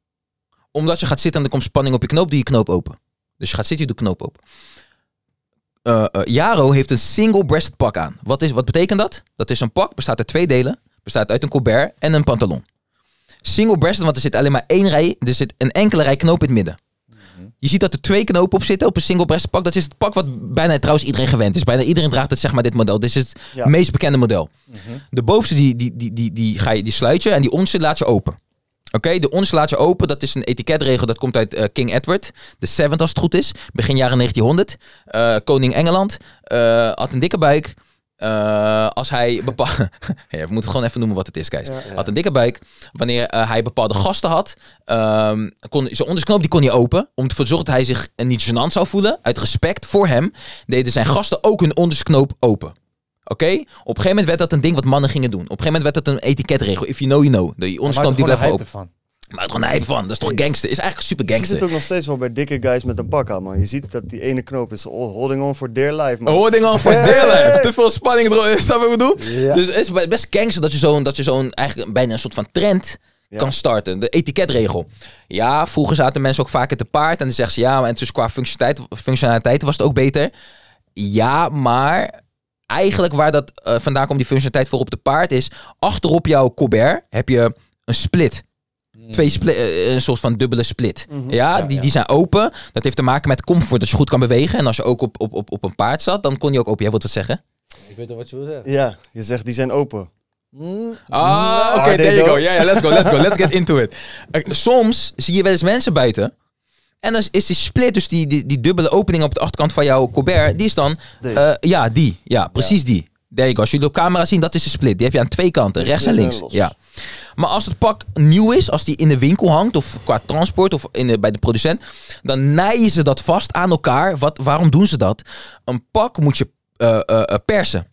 Omdat je gaat zitten en er komt spanning op je knoop, doe je knoop open. Dus je gaat zitten, je doet knoop open. Uh, Jaro heeft een single breast pak aan. Wat, is, wat betekent dat? Dat is een pak, bestaat uit twee delen. Bestaat uit een colbert en een pantalon. single breast, want er zit alleen maar één rij. Er zit een enkele rij knoop in het midden. Je ziet dat er twee knopen op zitten op een single breast pak. Dat is het pak wat bijna trouwens iedereen gewend is. Bijna iedereen draagt het, zeg maar, dit model. Dit is het meest bekende model. Mhm. De bovenste die, die, die, die, ga je, die sluit je en die onderste laat je open. Oké, de onderste laat je open. Dat is een etiketregel. Dat komt uit eh, King Edward. De 7 als het goed is. Begin jaren 1900. Eh, koning Engeland. Uh, had een dikke buik. Eh, als hij bepaalde. ja, we moeten gewoon even noemen wat het is, Kees. Had een dikke buik. Wanneer eh, hij bepaalde gasten had, um, kon zijn ondersknoop die kon hij open. Om ervoor te zorgen dat hij zich niet gênant zou voelen. Uit respect voor hem deden zijn gasten ook hun ondersknoop open. Oké? Op een gegeven moment werd dat een ding wat mannen gingen doen. Op een gegeven moment werd dat een etiketregel. If you know, you know. De ondersknoop die blijft open. Maar het gewoon een van. Dat is toch gangster? Is eigenlijk super gangster. Je zit ook nog steeds wel bij dikke guys met een pak aan, man. Je ziet dat die ene knoop is holding on for dear life, man. Oh, holding on for dear life. Te veel spanning erop. Snap wat ik bedoel? Ja. Dus het is best gangster dat je zo'n, dat je eigenlijk bijna een soort van trend kan starten. De etiketregel. Ja, vroeger zaten mensen ook vaker te paard. En dan zeggen ze ja, maar en qua functionaliteit, functionaliteit was het ook beter. Ja, maar eigenlijk waar dat uh, vandaan komt, die functionaliteit voor op de paard, is achterop jouw Colbert heb je een split. Mm. Twee eh, een soort van dubbele split. Mhm. ja, die, die zijn open. Dat heeft te maken met comfort. Dat je goed kan bewegen. En als je ook op, op, op, op een paard zat, dan kon je ook open. Jij wilt wat zeggen? Ik weet al wat je wil zeggen. Ja, je zegt die zijn open. Mm. Ah, oké, there you go. Ja, yeah, yeah, let's go, let's go. Let's get into it. Eh, soms zie je wel eens mensen buiten En dan is die split, dus die, die, die dubbele opening op de achterkant van jouw Colbert, die is dan... Eh, ja, die. Ja, precies die. There you go. Als jullie op camera zien, dat is de split. Die heb je aan twee kanten, rechts en links. Ja. Maar als het pak nieuw is, als die in de winkel hangt, of qua transport, of in bij de producent, dan naaien ze dat vast aan elkaar. Wat, waarom doen ze dat? Een pak moet je eh, eh, eh, persen.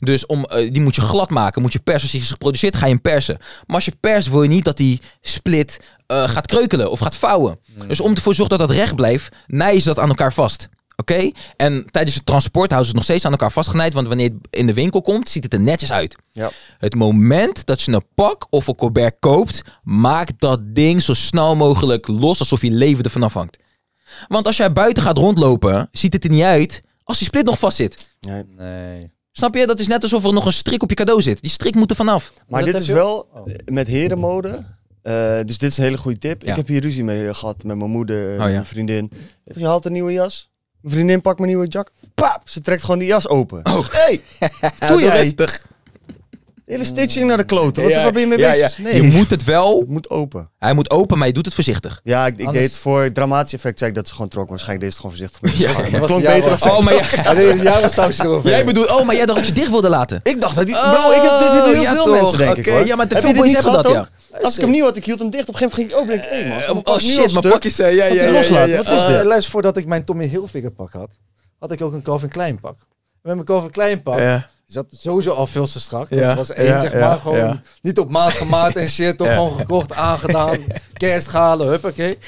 Dus om, die moet je glad maken, moet je persen. Als die is geproduceerd, ga je hem persen. Maar als je pers, wil je niet dat die split gaat kreukelen of gaat vouwen. Dus om ervoor te zorgen dat dat recht blijft, nijden ze dat aan elkaar vast. Oké? En tijdens het transport houden ze het nog steeds aan elkaar vastgenaaid. Want wanneer het in de winkel komt, ziet het er netjes uit. Ja. Het moment dat je een pak of een colbert koopt, maak dat ding zo snel mogelijk los alsof je leven ervan afhangt. Want als jij buiten gaat rondlopen, ziet het er niet uit als die split nog vast zit. Nee. nee. Snap je? Dat is net alsof er nog een strik op je cadeau zit. Die strik moet er vanaf. Maar dit is wel eh, met herenmode. Uh, dus dit is een hele goede tip. Ik heb hier ruzie mee gehad met mijn moeder, en eh, oh mijn vriendin. Je haalt een nieuwe jas. Mijn vriendin pakt mijn nieuwe jack. Pap! Ze trekt gewoon die jas open. Oh. Hey, doe jij? Rustig. Hele stitching naar de kloten. Wat, ja, ben je mee bezig? Ja. Je moet het wel... Het moet open. Hij moet open, maar je doet het voorzichtig. Ja, ik, deed voor dramatisch effect. Zei ik dat ze gewoon trok. Waarschijnlijk deed ze het gewoon voorzichtig. Ja, het klonk beter als Oh, maar ja. was Jij bedoelt... Oh, maar jij dacht dat je dicht wilde laten. Ik dacht dat die... bro, ik heb dit heel veel mensen, denk ik hoor. Ja, maar te veel boys hebben dat, ja. Als ik hem niet had, ik hield hem dicht. Op een gegeven moment ging ik ook denken, hé hey, man. Eh, oh shit, mijn pakjes zijn. Ja, ja, ja, loslaten. Luister, eh, voordat ik mijn Tommy Hilfiger pak had, had ik ook een Calvin Klein pak. Met mijn Calvin Klein pak zat sowieso al veel te strak. Dus was één, zeg maar, gewoon niet op maat gemaakt en shit. Toch gewoon gekocht, aangedaan, kerstgalen, huppakee.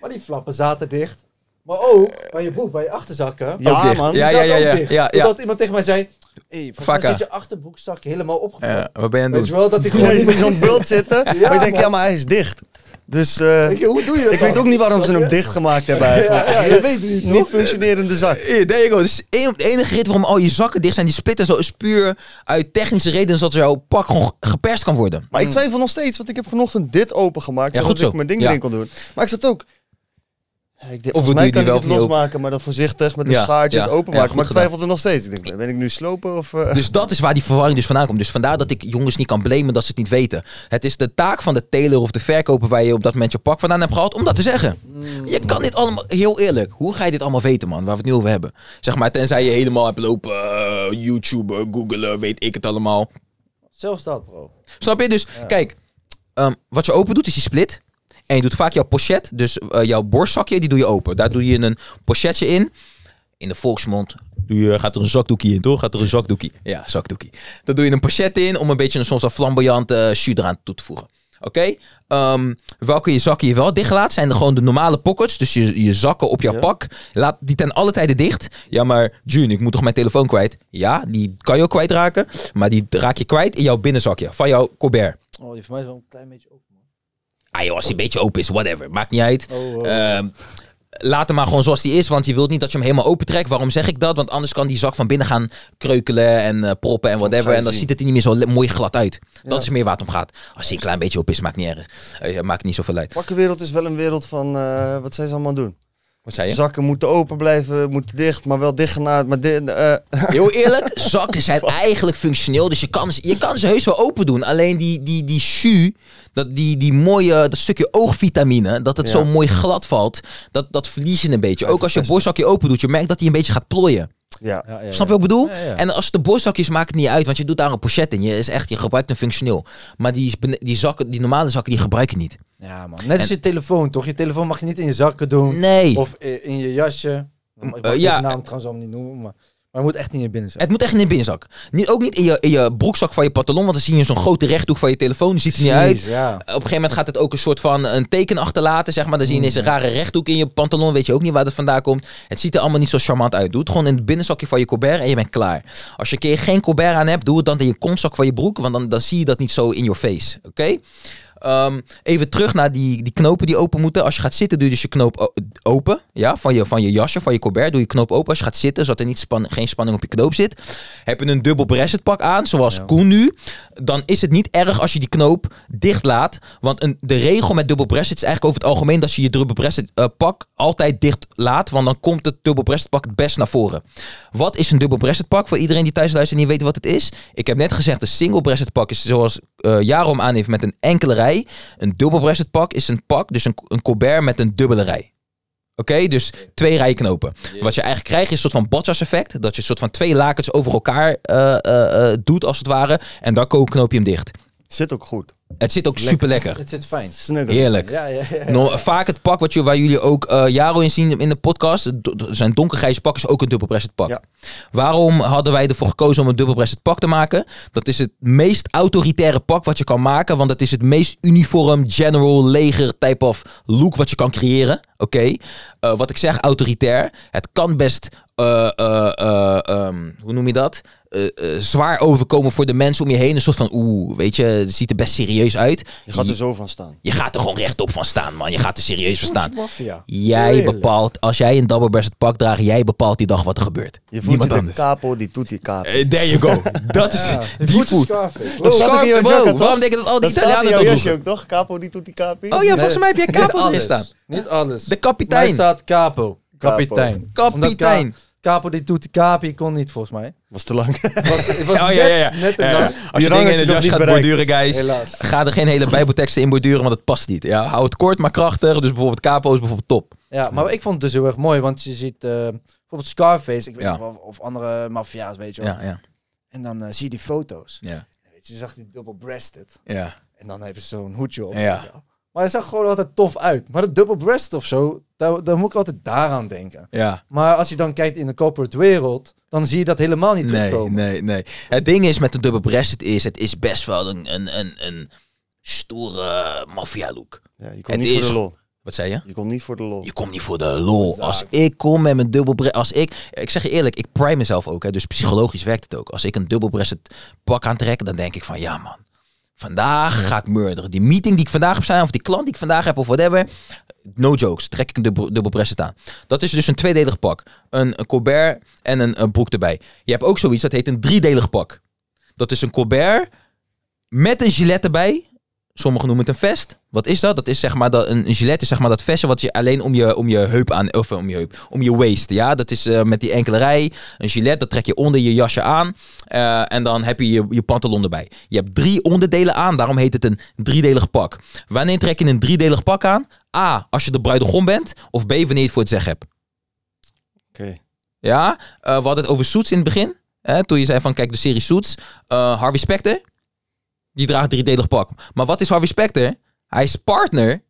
Maar die flappen zaten dicht. Maar ook bij je boek, bij je achterzakken. Ja, man. Ja, ja, ja, ja, Totdat iemand tegen mij zei, Hey, Vaak zit je achterbroekzak helemaal opgepakt. Ja, wat ben je aan het doen? Weet wel dat hij gewoon in zo'n bult zitten. ja, maar ik denk, ja, maar hij is dicht. Dus eh, hoe doe je dat ik weet ook niet waarom ze hem dicht gemaakt hebben eigenlijk. Ja, je weet niet. Niet functionerende zak. Ja, Dus de enige reden waarom al je zakken dicht zijn, die splitten zo, is puur uit technische redenen zodat jouw pak gewoon geperst kan worden. Maar ik hmm. twijfel nog steeds, want ik heb vanochtend dit opengemaakt, zodat ik mijn ding erin kon doen. Maar ik zat ook, ik denk, of volgens mij kan wel ik het losmaken, maar dan voorzichtig met een ja, schaartje het openmaken. Ja, maar ik twijfelde nog steeds. Ik denk, ben ik nu slopen? Of, eh? Dus dat is waar die verwarring dus vandaan komt. Dus vandaar dat ik jongens niet kan blamen dat ze het niet weten. Het is de taak van de teler of de verkoper waar je op dat moment je pak vandaan hebt gehad om dat te zeggen. Je mm. kan dit allemaal, heel eerlijk, hoe ga je dit allemaal weten man, waar we het nu over hebben? Zeg maar, tenzij je helemaal hebt lopen uh, YouTube, eh, googelen, weet ik het allemaal. Zelfs dat bro. Snap je? Dus kijk, ehm, wat je open doet is je split. En je doet vaak jouw pochet, dus eh, jouw borstzakje, die doe je open. Daar doe je een pochetje in. In de volksmond doe je, gaat er een zakdoekje in, toch? Gaat er een zakdoekje? Ja, zakdoekje. Daar doe je een pochet in om een beetje een soms een flamboyante shoot eh, jus eraan toe te voegen. Oké? Ehm, welke je zakken je wel dicht laat, zijn gewoon de normale pockets. Dus je, je zakken op jouw pak. Laat die ten alle tijde dicht. Ja, maar June, ik moet toch mijn telefoon kwijt? Ja, die kan je ook kwijtraken. Maar die raak je kwijt in jouw binnenzakje van jouw Colbert. Oh, die voor mij is wel een klein beetje open. Ah joh, als hij een beetje open is, whatever. Maakt niet uit. Oh, oh. Ehm, laat hem maar gewoon zoals hij is, want je wilt niet dat je hem helemaal open trekt. Waarom zeg ik dat? Want anders kan die zak van binnen gaan kreukelen en uh, proppen en whatever. En dan ziet het er niet meer zo mooi glad uit. Dat is meer waar het om gaat. Als hij een klein beetje op is, maakt niet erg. Eh, maakt niet zoveel uit. wereld is wel een wereld van eh, wat zij ze allemaal doen. Wat zei je? Zakken moeten open blijven, moeten dicht, maar wel dicht Maar dit, Heel eerlijk, zakken zijn eigenlijk functioneel. Dus je kan, ze, je kan ze heus wel open doen. Alleen die, die, die dat die, die mooie, dat stukje oogvitamine, dat het zo mooi glad valt, dat, dat verlies je een beetje. Ook als je borstzakje open doet, je merkt dat hij een beetje gaat plooien. Ja. Snap je wat ik bedoel? En als de borstzakjes maakt het niet uit, want je doet daar een pochet in. Je, is echt, je gebruikt hem functioneel. Maar die, die, zakken, die normale zakken, die gebruik je niet. Ja, man. Net als je telefoon, toch? Je telefoon mag je niet in je zakken doen. Nee. Of eh, in je jasje. Uh, ja. naam trouwens allemaal niet noemen, maar het moet echt in je binnenzak. Het moet echt in je binnenzak. Niet, ook niet in je, in je broekzak van je pantalon, want dan zie je zo'n grote rechthoek van je telefoon. Die ziet er niet uit. Op een gegeven moment gaat het ook een soort van een teken achterlaten, zeg maar. Dan zie je ineens een mm. rare rechthoek in je pantalon. Weet je ook niet waar dat vandaan komt. Het ziet er allemaal niet zo charmant uit. Doe het gewoon in het binnenzakje van je Colbert en je bent klaar. Als je een keer geen Colbert aan hebt, doe het dan in je kontzak van je broek, want dan, dan zie je dat niet zo in your face. Oké? Ehm, even terug naar die, die knopen die open moeten. Als je gaat zitten, doe je dus je knoop open. Ja, van je, van je jasje, van je colbert, doe je knoop open. Als je gaat zitten, zodat er niet span geen spanning op je knoop zit. Heb je een dubbel breasted pak aan, zoals Koen nu, dan is het niet erg als je die knoop dicht laat. Want een, de regel met dubbel breasted is eigenlijk over het algemeen dat je je dubbel breasted eh, pak altijd dicht laat. Want dan komt het dubbel breasted pak het best naar voren. Wat is een dubbel breasted pak? Voor iedereen die thuis luistert en niet weet wat het is. Ik heb net gezegd, een single breasted pak is zoals uh, Jarom aan heeft met een enkele rij. Een dubbelbreasted pak is een pak, dus een, een colbert met een dubbele rij. Oké, dus twee rijknopen. Wat je eigenlijk krijgt is een soort van Bottas effect. Dat je een soort van twee lakens over elkaar eh, eh, eh, doet als het ware. En dan knoop je hem dicht. Zit ook goed. Het zit ook super lekker. Het zit fijn. Heerlijk. Ja, ja, ja, no, vaak het pak wat je, waar jullie ook eh, Jaro in zien in de podcast. Zijn donkergijs pak is ook een dubbelbreasted pak. Waarom hadden wij ervoor gekozen om een dubbelbreasted pak te maken? Dat is het meest autoritaire pak wat je kan maken. Want het is het meest uniform, general, leger type of look wat je kan creëren. Oké, eh, wat ik zeg, autoritair. Het kan best, eh, eh, ehm, hoe noem je dat? zwaar overkomen voor de mensen om je heen. Een soort van, oeh, weet je, het ziet er best serieus uit. Je gaat er zo van staan. Je gaat er gewoon rechtop van staan, man. Je gaat er serieus van staan. Jij bepaalt, als jij een double het pak draagt, jij bepaalt die dag wat er gebeurt. Je voelt Niemand anders. capo, die doet die capo. there you go. dat is, ja, die voelt. Dat Waarom denk je dat al die Italianen dat doen? toch? Capo, die doet die capo. Oh ja, volgens mij heb jij capo erin staan. Niet alles. De kapitein. staat capo. Kapitein. Kapitein. Capo die doet de kapi kon niet volgens mij. Was te lang. Was, oh, ja, ja, ja. Net eh, Als je dingen in de jas gaat borduren, guys, ga er geen hele bijbelteksten in borduren, want het past niet. Ja, hou het kort, maar krachtig. Dus bijvoorbeeld capo is bijvoorbeeld top. Ja, maar ik vond het dus heel erg mooi, want je ziet uh, bijvoorbeeld Scarface, ik weet ja. of, andere maffia's, weet je wel. Ja, ja. En dan eh, zie je die foto's. Ja. je, je zag die double-breasted. Ja. En dan hebben ze zo'n hoedje op. Ja. Maar hij zag gewoon altijd tof uit. Maar de double breast of zo, dan moet ik altijd daaraan denken. Ja. Maar als je dan kijkt in de corporate wereld, dan zie je dat helemaal niet terugkomen. Nee, nee, nee. Het ding is met de double het is, het is best wel een, een, een, stoere maffia look. Ja, je komt niet is... voor de lol. Wat zei je? Je komt niet voor de lol. Je komt niet voor de lol. Als ik kom met mijn dubbelbreast... Als ik... Ik zeg je eerlijk, ik prime mezelf ook. Hè, dus psychologisch werkt het ook. Als ik een dubbelbreast pak aantrek, dan denk ik van... Ja man, Vandaag ga ik murderen. Die meeting die ik vandaag heb staan, of die klant die ik vandaag heb, of whatever. No jokes, trek ik een dubbel, dubbel aan. Dat is dus een tweedelig pak. Een, een Colbert en een, een, broek erbij. Je hebt ook zoiets, dat heet een driedelig pak. Dat is een Colbert met een gilet erbij. Sommigen noemen het een vest. Wat is dat? Dat is zeg maar dat, een, gilet is zeg maar dat vestje wat je alleen om je, om je heup aan, of eh, om je heup, om je waist. Ja, dat is eh, met die enkele rij. Een gilet, dat trek je onder je jasje aan. Eh, en dan heb je, je je pantalon erbij. Je hebt drie onderdelen aan, daarom heet het een driedelig pak. Wanneer trek je een driedelig pak aan? A, als je de bruidegom bent. Of B, wanneer je het voor het zeggen hebt. Oké. Ja, we hadden het over Suits in het begin. Hè, toen je zei van, kijk, de serie Suits. Harvey Specter die draagt driedelig pak. Maar wat is Harvey Specter? Hij is partner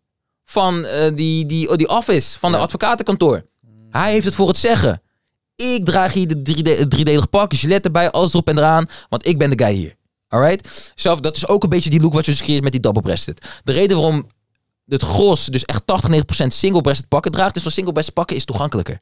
van eh, die, die, die office, van de advocatenkantoor. Mm. Hij heeft het voor het zeggen. Ik draag hier de driede, driedelig pak, gilet erbij, alles erop en eraan. Want ik ben de guy hier. Alright? Zelf, dat is ook een beetje die look wat je dus creëert met die double-breasted. De reden waarom het gros, dus echt 80-90% single-breasted pakken draagt, is van single-breasted pakken is toegankelijker.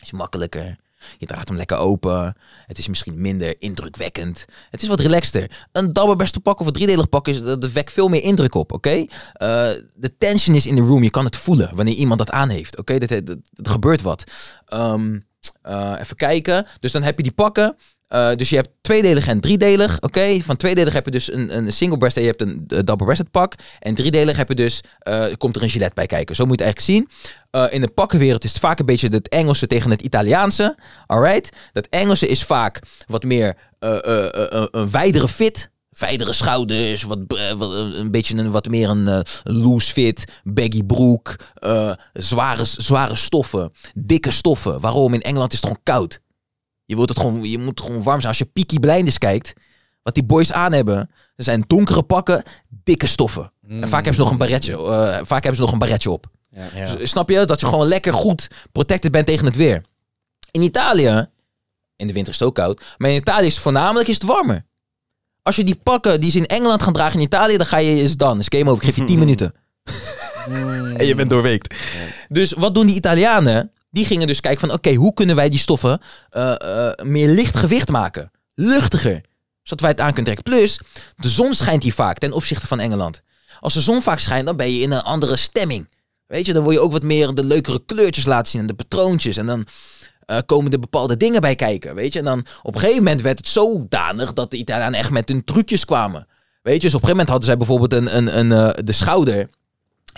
Is makkelijker. Je draagt hem lekker open. Het is misschien minder indrukwekkend. Het is wat relaxter. Een double pak of een driedelig pak is, dat wekt veel meer indruk op, oké? Eh, de tension is in de room. Je kan het voelen wanneer iemand dat aan heeft, oké? Dat, gebeurt wat. Ehm, eh, even kijken. Dus dan heb je die pakken. Eh, dus je hebt tweedelig en driedelig. Oké, van tweedelig heb je dus een, een single breast en je hebt een eh, double breasted pak. En driedelig heb je dus, eh, komt er een gilet bij kijken. Zo moet je het eigenlijk zien. in de pakkenwereld is het vaak een beetje het Engelse tegen het Italiaanse. Alright? Dat Engelse is vaak wat meer een wijdere fit. Wijdere schouders, wat, een beetje een, wat meer een loose fit, baggy broek, zware, zware stoffen, dikke stoffen. Waarom? In Engeland is het gewoon koud. Je, wilt het gewoon, je moet gewoon warm zijn. Als je Peaky Blinders kijkt, wat die boys aan hebben, er zijn donkere pakken, dikke stoffen. En mm. vaak hebben ze nog een baretje. Eh, vaak hebben ze nog een baretje op. Ja, ja. Dus, snap je? Dat je gewoon lekker goed protected bent tegen het weer. In Italië, in de winter is het ook koud, maar in Italië is het voornamelijk is het warmer. Als je die pakken die ze in Engeland gaan dragen in Italië, dan ga je is dan. Is game over. Ik geef je 10 minuten. Mm. en je bent doorweekt. Dus wat doen die Italianen? Die gingen dus kijken van oké, hoe kunnen wij die stoffen eh, eh, meer licht gewicht maken? Luchtiger. Zodat wij het aan kunnen trekken. Plus, de zon schijnt hier vaak ten opzichte van Engeland. Als de zon vaak schijnt, dan ben je in een andere stemming. Weet je, dan wil je ook wat meer de leukere kleurtjes laten zien en de patroontjes. En dan eh, komen er bepaalde dingen bij kijken, weet je. En dan op een gegeven moment werd het zodanig dat de Italianen echt met hun trucjes kwamen. Weet je, dus op een gegeven moment hadden zij bijvoorbeeld een, een, een, de schouder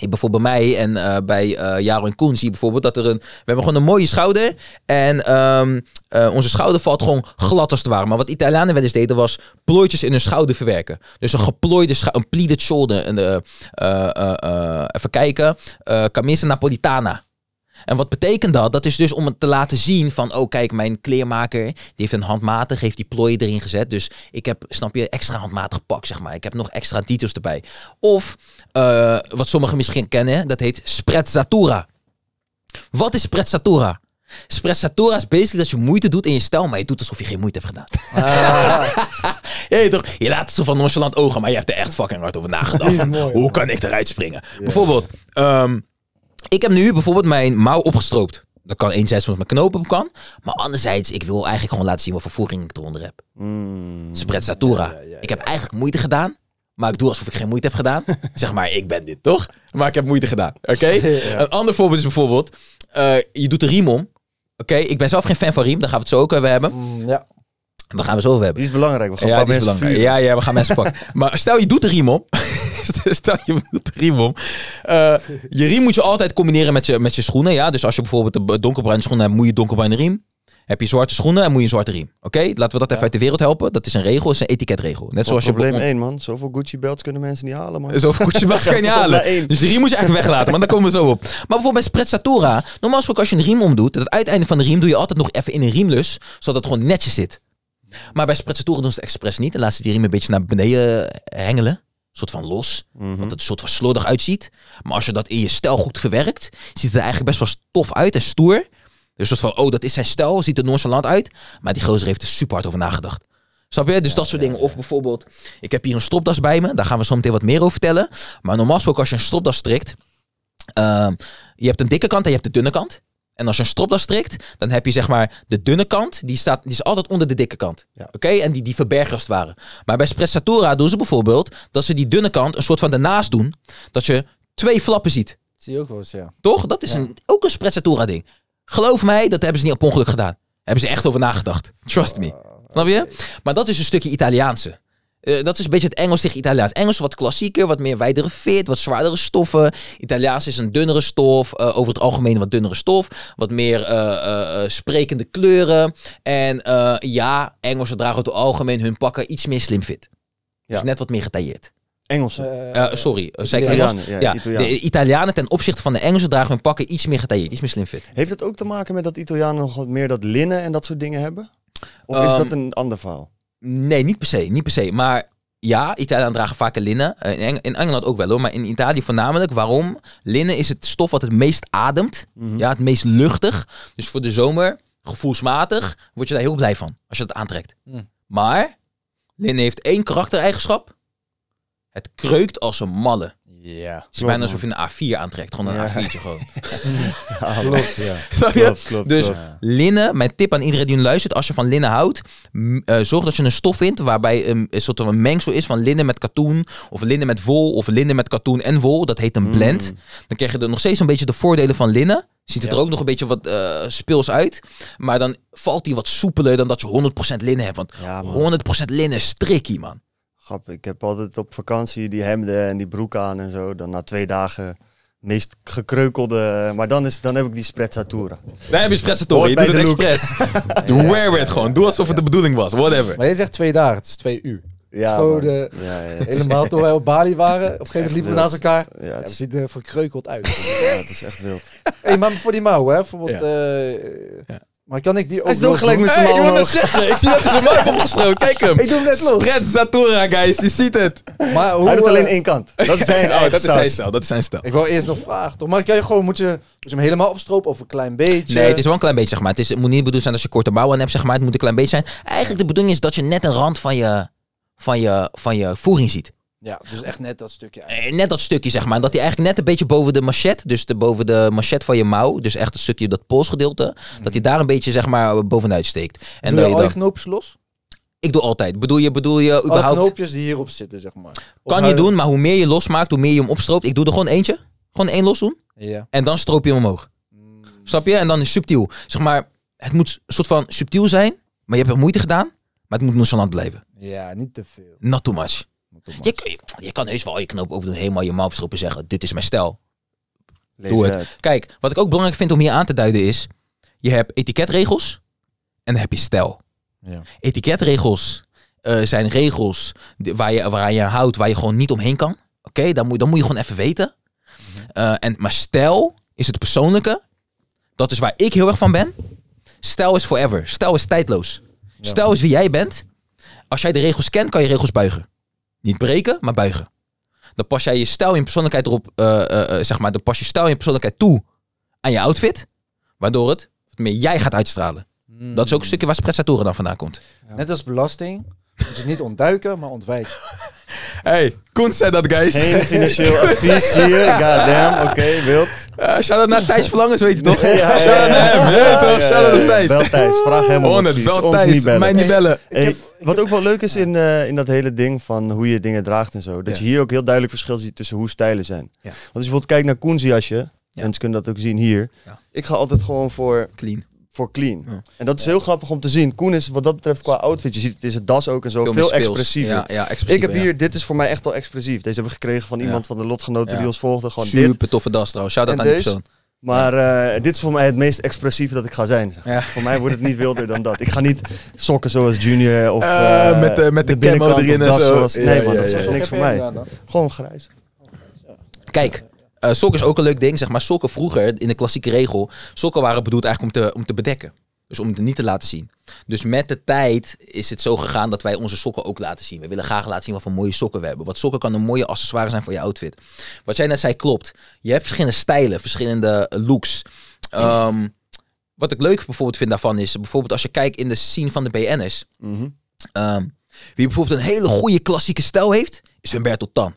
bijvoorbeeld bij mij en eh, bij uh, Jaron Koen zie je bijvoorbeeld dat er een... We hebben gewoon een mooie schouder. En ehm, eh, onze schouder valt gewoon glad als het ware. Maar wat Italianen wel eens deden was plooitjes in hun schouder verwerken. Dus een geplooide een pleated shoulder. En, even kijken. Uh, Camisa Napolitana. En wat betekent dat? Dat is dus om het te laten zien van, oh kijk, mijn kleermaker, die heeft een handmatig, heeft die plooien erin gezet. Dus ik heb, snap je, extra handmatig pak, zeg maar. Ik heb nog extra details erbij. Of, eh, wat sommigen misschien kennen, dat heet sprezzatura. Wat is sprezzatura? Sprezzatura is basically dat je moeite doet in je stijl, maar je doet alsof je geen moeite hebt gedaan. Ah. je, toch, je laat het zo van nonchalant ogen, maar je hebt er echt fucking hard over nagedacht. Hoe kan ik eruit springen? Bijvoorbeeld, ehm, ik heb nu bijvoorbeeld mijn mouw opgestroopt. Dat kan enerzijds omdat mijn knopen op kan. Maar anderzijds, ik wil eigenlijk gewoon laten zien wat voor voering ik eronder heb. Mm. Sprezzatura. Dus ik heb eigenlijk moeite gedaan. Maar ik doe alsof ik geen moeite heb gedaan. zeg maar, ik ben dit toch? Maar ik heb moeite gedaan. Oké? Een ander voorbeeld is bijvoorbeeld, eh, je doet de riem om. Oké, ik ben zelf geen fan van riem. Daar gaan we het zo ook over hebben. Mm, ja. We gaan het zo over hebben. Die is belangrijk. We gaan ja, die is belangrijk. Ja, ja, we gaan mensen pakken. maar stel je doet de riem om. stel je doet de riem om. Eh, je riem moet je altijd combineren met je, met je schoenen. Ja? Dus als je bijvoorbeeld een donkerbruine schoenen hebt, moet je donkerbruine riem. Heb je zwarte schoenen en moet je een zwarte riem. Oké, laten we dat even uit de wereld helpen. Dat is een regel, dat is een etiketregel. Net zoals je probleem één, man. Zoveel Gucci belts kunnen mensen niet halen, man. Zoveel Gucci belts kan je niet halen. Dus de riem moet je echt weglaten, maar daar komen we zo op. Maar bijvoorbeeld bij Sprezzatura, normaal gesproken als je een riem omdoet, het uiteinde van de riem doe je altijd nog even in een riemlus, zodat het gewoon netjes zit. Maar bij spreadstoeren doen ze het expres niet. En laten ze die riem een beetje naar beneden eh, hengelen. Een soort van los. want mhm. het een soort van slordig uitziet. Maar als je dat in je stijl goed verwerkt, ziet het er eigenlijk best wel tof uit en stoer. Dus een soort van, oh, dat is zijn stijl, ziet er nonchalant uit. Maar die gozer heeft er super hard over nagedacht. Snap je? Dus dat soort dingen. Of bijvoorbeeld, ik heb hier een stropdas bij me. Daar gaan we zo meteen wat meer over vertellen. Maar normaal gesproken, als je een stropdas strikt, ehm, je hebt een dikke kant en je hebt de dunne kant. En als je een stropdas strikt, dan heb je zeg maar de dunne kant, die, staat, die is altijd onder de dikke kant. Ja. Oké? En die, die verbergen Maar bij Sprezzatura doen ze bijvoorbeeld dat ze die dunne kant een soort van daarnaast doen, dat je twee flappen ziet. zie je ook wel eens, ja. Toch? Dat is een, ook een Sprezzatura ding. Geloof mij, dat hebben ze niet op ongeluk gedaan. hebben ze echt over nagedacht. Trust me. Snap je? Maar dat is een stukje Italiaanse. Eh, dat is een beetje het Engels tegen Italiaans. Engels wat klassieker, wat meer wijdere fit, wat zwaardere stoffen. Italiaans is een dunnere stof, uh, over het algemeen wat dunnere stof. Wat meer uh, sprekende kleuren. En ja, Engelsen dragen over het algemeen hun pakken iets meer slim fit. Dus ja. Dus net wat meer getailleerd. Engelsen. Uh, sorry, zei ik Engels? Ja, De Italianen ten opzichte van de Engelsen dragen hun pakken iets meer getailleerd, iets meer slim fit. Heeft dat ook te maken met dat Italianen nog wat meer dat linnen en dat soort dingen hebben? Of is dat ehm, een ander verhaal? Nee, niet per se. Niet per se. Maar ja, Italiaan dragen vaker linnen. Eh, in, in, Engeland ook wel hoor, maar in Italië voornamelijk. Waarom? Linnen is het stof wat het meest ademt. Mhm. Ja, het meest luchtig. Dus voor de zomer, gevoelsmatig, word je daar heel blij van als je dat aantrekt. Mhm. Maar linnen heeft één karaktereigenschap. Het kreukt als een malle. Ja. Het is bijna alsof je een A4 aantrekt. Gewoon een A4'tje gewoon. ja, klopt, ja. je? dus linnen, mijn tip aan iedereen die een luistert. Als je van linnen houdt, eh, zorg dat je een stof vindt waarbij een, soort van een mengsel is van linnen met katoen. Of linnen met wol. Of linnen met katoen en wol. Dat heet een mm. blend. Dan krijg je er nog steeds een beetje de voordelen van linnen. Ziet het er ook nog een beetje wat uh, speels uit. Maar dan valt die wat soepeler dan dat je 100% linnen hebt. Want 100% linnen is tricky, man ik heb altijd op vakantie die hemden en die broek aan en zo. Dan na twee dagen meest gekreukelde. Maar dan, is, dan heb ik die sprezzatura. Wij hebben sprezzatura. Je doet het expres. Wear it gewoon. Doe alsof het de bedoeling was. Whatever. Maar je zegt twee dagen. Het is twee uur. Ja, eh, ja, helemaal toen wij op Bali waren. Op een gegeven moment liepen we naast elkaar. Ja, het ziet er verkreukeld uit. ja, het is echt wild. hey, maar voor die mouw, hè. Bijvoorbeeld, uh, maar kan ik die ook... Hij doet gelijk met zijn hey, Ik zeggen. Ik zie dat hij zijn muif opgestroopt. Kijk hem. Ik doe hem net los. Spread Zatura, guys. Je ziet het. Maar hoe, hij doet eh, alleen één kant. Dat is zijn oh, dat is zijn stijl. Dat is zijn stel. Ik wil eerst nog vragen. Toch? Maar kan je gewoon, moet, je, moet hem helemaal opstropen of een klein beetje? Nee, het is wel een klein beetje, zeg maar. Het, is, moet niet bedoeld zijn als je korte aan hebt, zeg maar. Het moet een klein beetje zijn. Eigenlijk de bedoeling is dat je net een rand van je, van je, van je voering ziet. Ja, dus echt net dat stukje. Eh, net dat stukje, zeg maar. Dat hij eigenlijk net een beetje boven de machette, dus de, boven de machette van je mouw, dus echt het stukje, dat polsgedeelte, mhm. dat hij daar een beetje, zeg maar, bovenuit steekt. En doe je, al knoopjes los? Ik doe altijd. Bedoel je, bedoel je überhaupt... Alle knoopjes die hierop zitten, zeg maar. kan je doen, maar hoe meer je losmaakt, hoe meer je hem opstroopt. Ik doe er gewoon eentje. Gewoon één los doen. Ja. En dan stroop je hem omhoog. Mm. Snap je? En dan is subtiel. Zeg maar, het moet een soort van subtiel zijn, maar je hebt er moeite gedaan, maar het moet nonchalant blijven. Ja, niet te veel. Not too much. Je, je kan heus wel je knoop open helemaal je mouw en zeggen: Dit is mijn stijl. Doe het. Kijk, wat ik ook belangrijk vind om hier aan te duiden is: je hebt etiketregels en dan heb je stijl. Ja. Etiketregels eh, zijn regels waar je, waar je houdt, waar je gewoon niet omheen kan. Oké, dan, moet, dan moet je gewoon even weten. Mhm. Eh, en, maar stijl is het persoonlijke. Dat is waar ik heel erg van ben. Stijl is forever. Stijl is tijdloos. Stel Stijl is wie jij bent. Als jij de regels kent, kan je regels buigen. Niet breken, maar buigen. Dan pas jij je stijl en persoonlijkheid erop, eh, eh, eh, zeg maar, dan pas je stijl en persoonlijkheid toe aan je outfit. Waardoor het meer jij gaat uitstralen. Hmm. Dat is ook een stukje waar Sprezzatura dan vandaan komt. Net als belasting, dus niet ontduiken, maar ontwijken. Hey, Koen zei dat, guys. Geen financieel advies hier. Goddamn, oké, okay, wild. Uh, shout-out naar Thijs Verlangens, weet je toch? Ja, ja, shout-out naar hem, toch? Shout-out naar Thijs. Bel Thijs, vraag hem om Ons Thijs, niet bellen. mij niet bellen. heb... wat ook wel leuk is in, eh, in dat hele ding van hoe je dingen draagt en zo. Dat je hier ook heel duidelijk verschil ziet tussen hoe stijlen zijn. Want als je bijvoorbeeld kijkt naar Koen's jasje. Mensen kunnen dat ook zien hier. Ik ga altijd gewoon voor... Clean voor clean. En dat is heel grappig om te zien. Koen is wat dat betreft qua outfit, je ziet het is het das ook en zo, veel, expressiever. Ja, ja, Ik heb hier, dit is voor mij echt al expressief. Deze hebben we gekregen van iemand van de lotgenoten die ons volgde. Gewoon Super toffe das trouwens, shout-out aan deze. die persoon. Maar eh, dit is voor mij het meest expressieve dat ik ga zijn. Ja. Voor mij wordt het niet wilder dan dat. Ik ga niet sokken zoals Junior of eh, eh, met, de, met de, de binnenkant erin en zo. Zoals, nee man, dat is niks voor mij. Gewoon grijs. Kijk, uh, eh, sokken is ook een leuk ding, zeg maar. Sokken vroeger, in de klassieke regel, sokken waren bedoeld eigenlijk om te, om te bedekken. Dus om het niet te laten zien. Dus met de tijd is het zo gegaan dat wij onze sokken ook laten zien. We willen graag laten zien wat voor mooie sokken we hebben. Want sokken kan een mooie accessoire zijn voor je outfit. Wat jij net zei klopt. Je hebt verschillende stijlen, verschillende looks. Ehm, wat ik leuk bijvoorbeeld vind daarvan is, bijvoorbeeld als je kijkt in de scene van de BN'ers. Mhm. Ehm, wie bijvoorbeeld een hele goede klassieke stijl heeft, is Humberto Tan.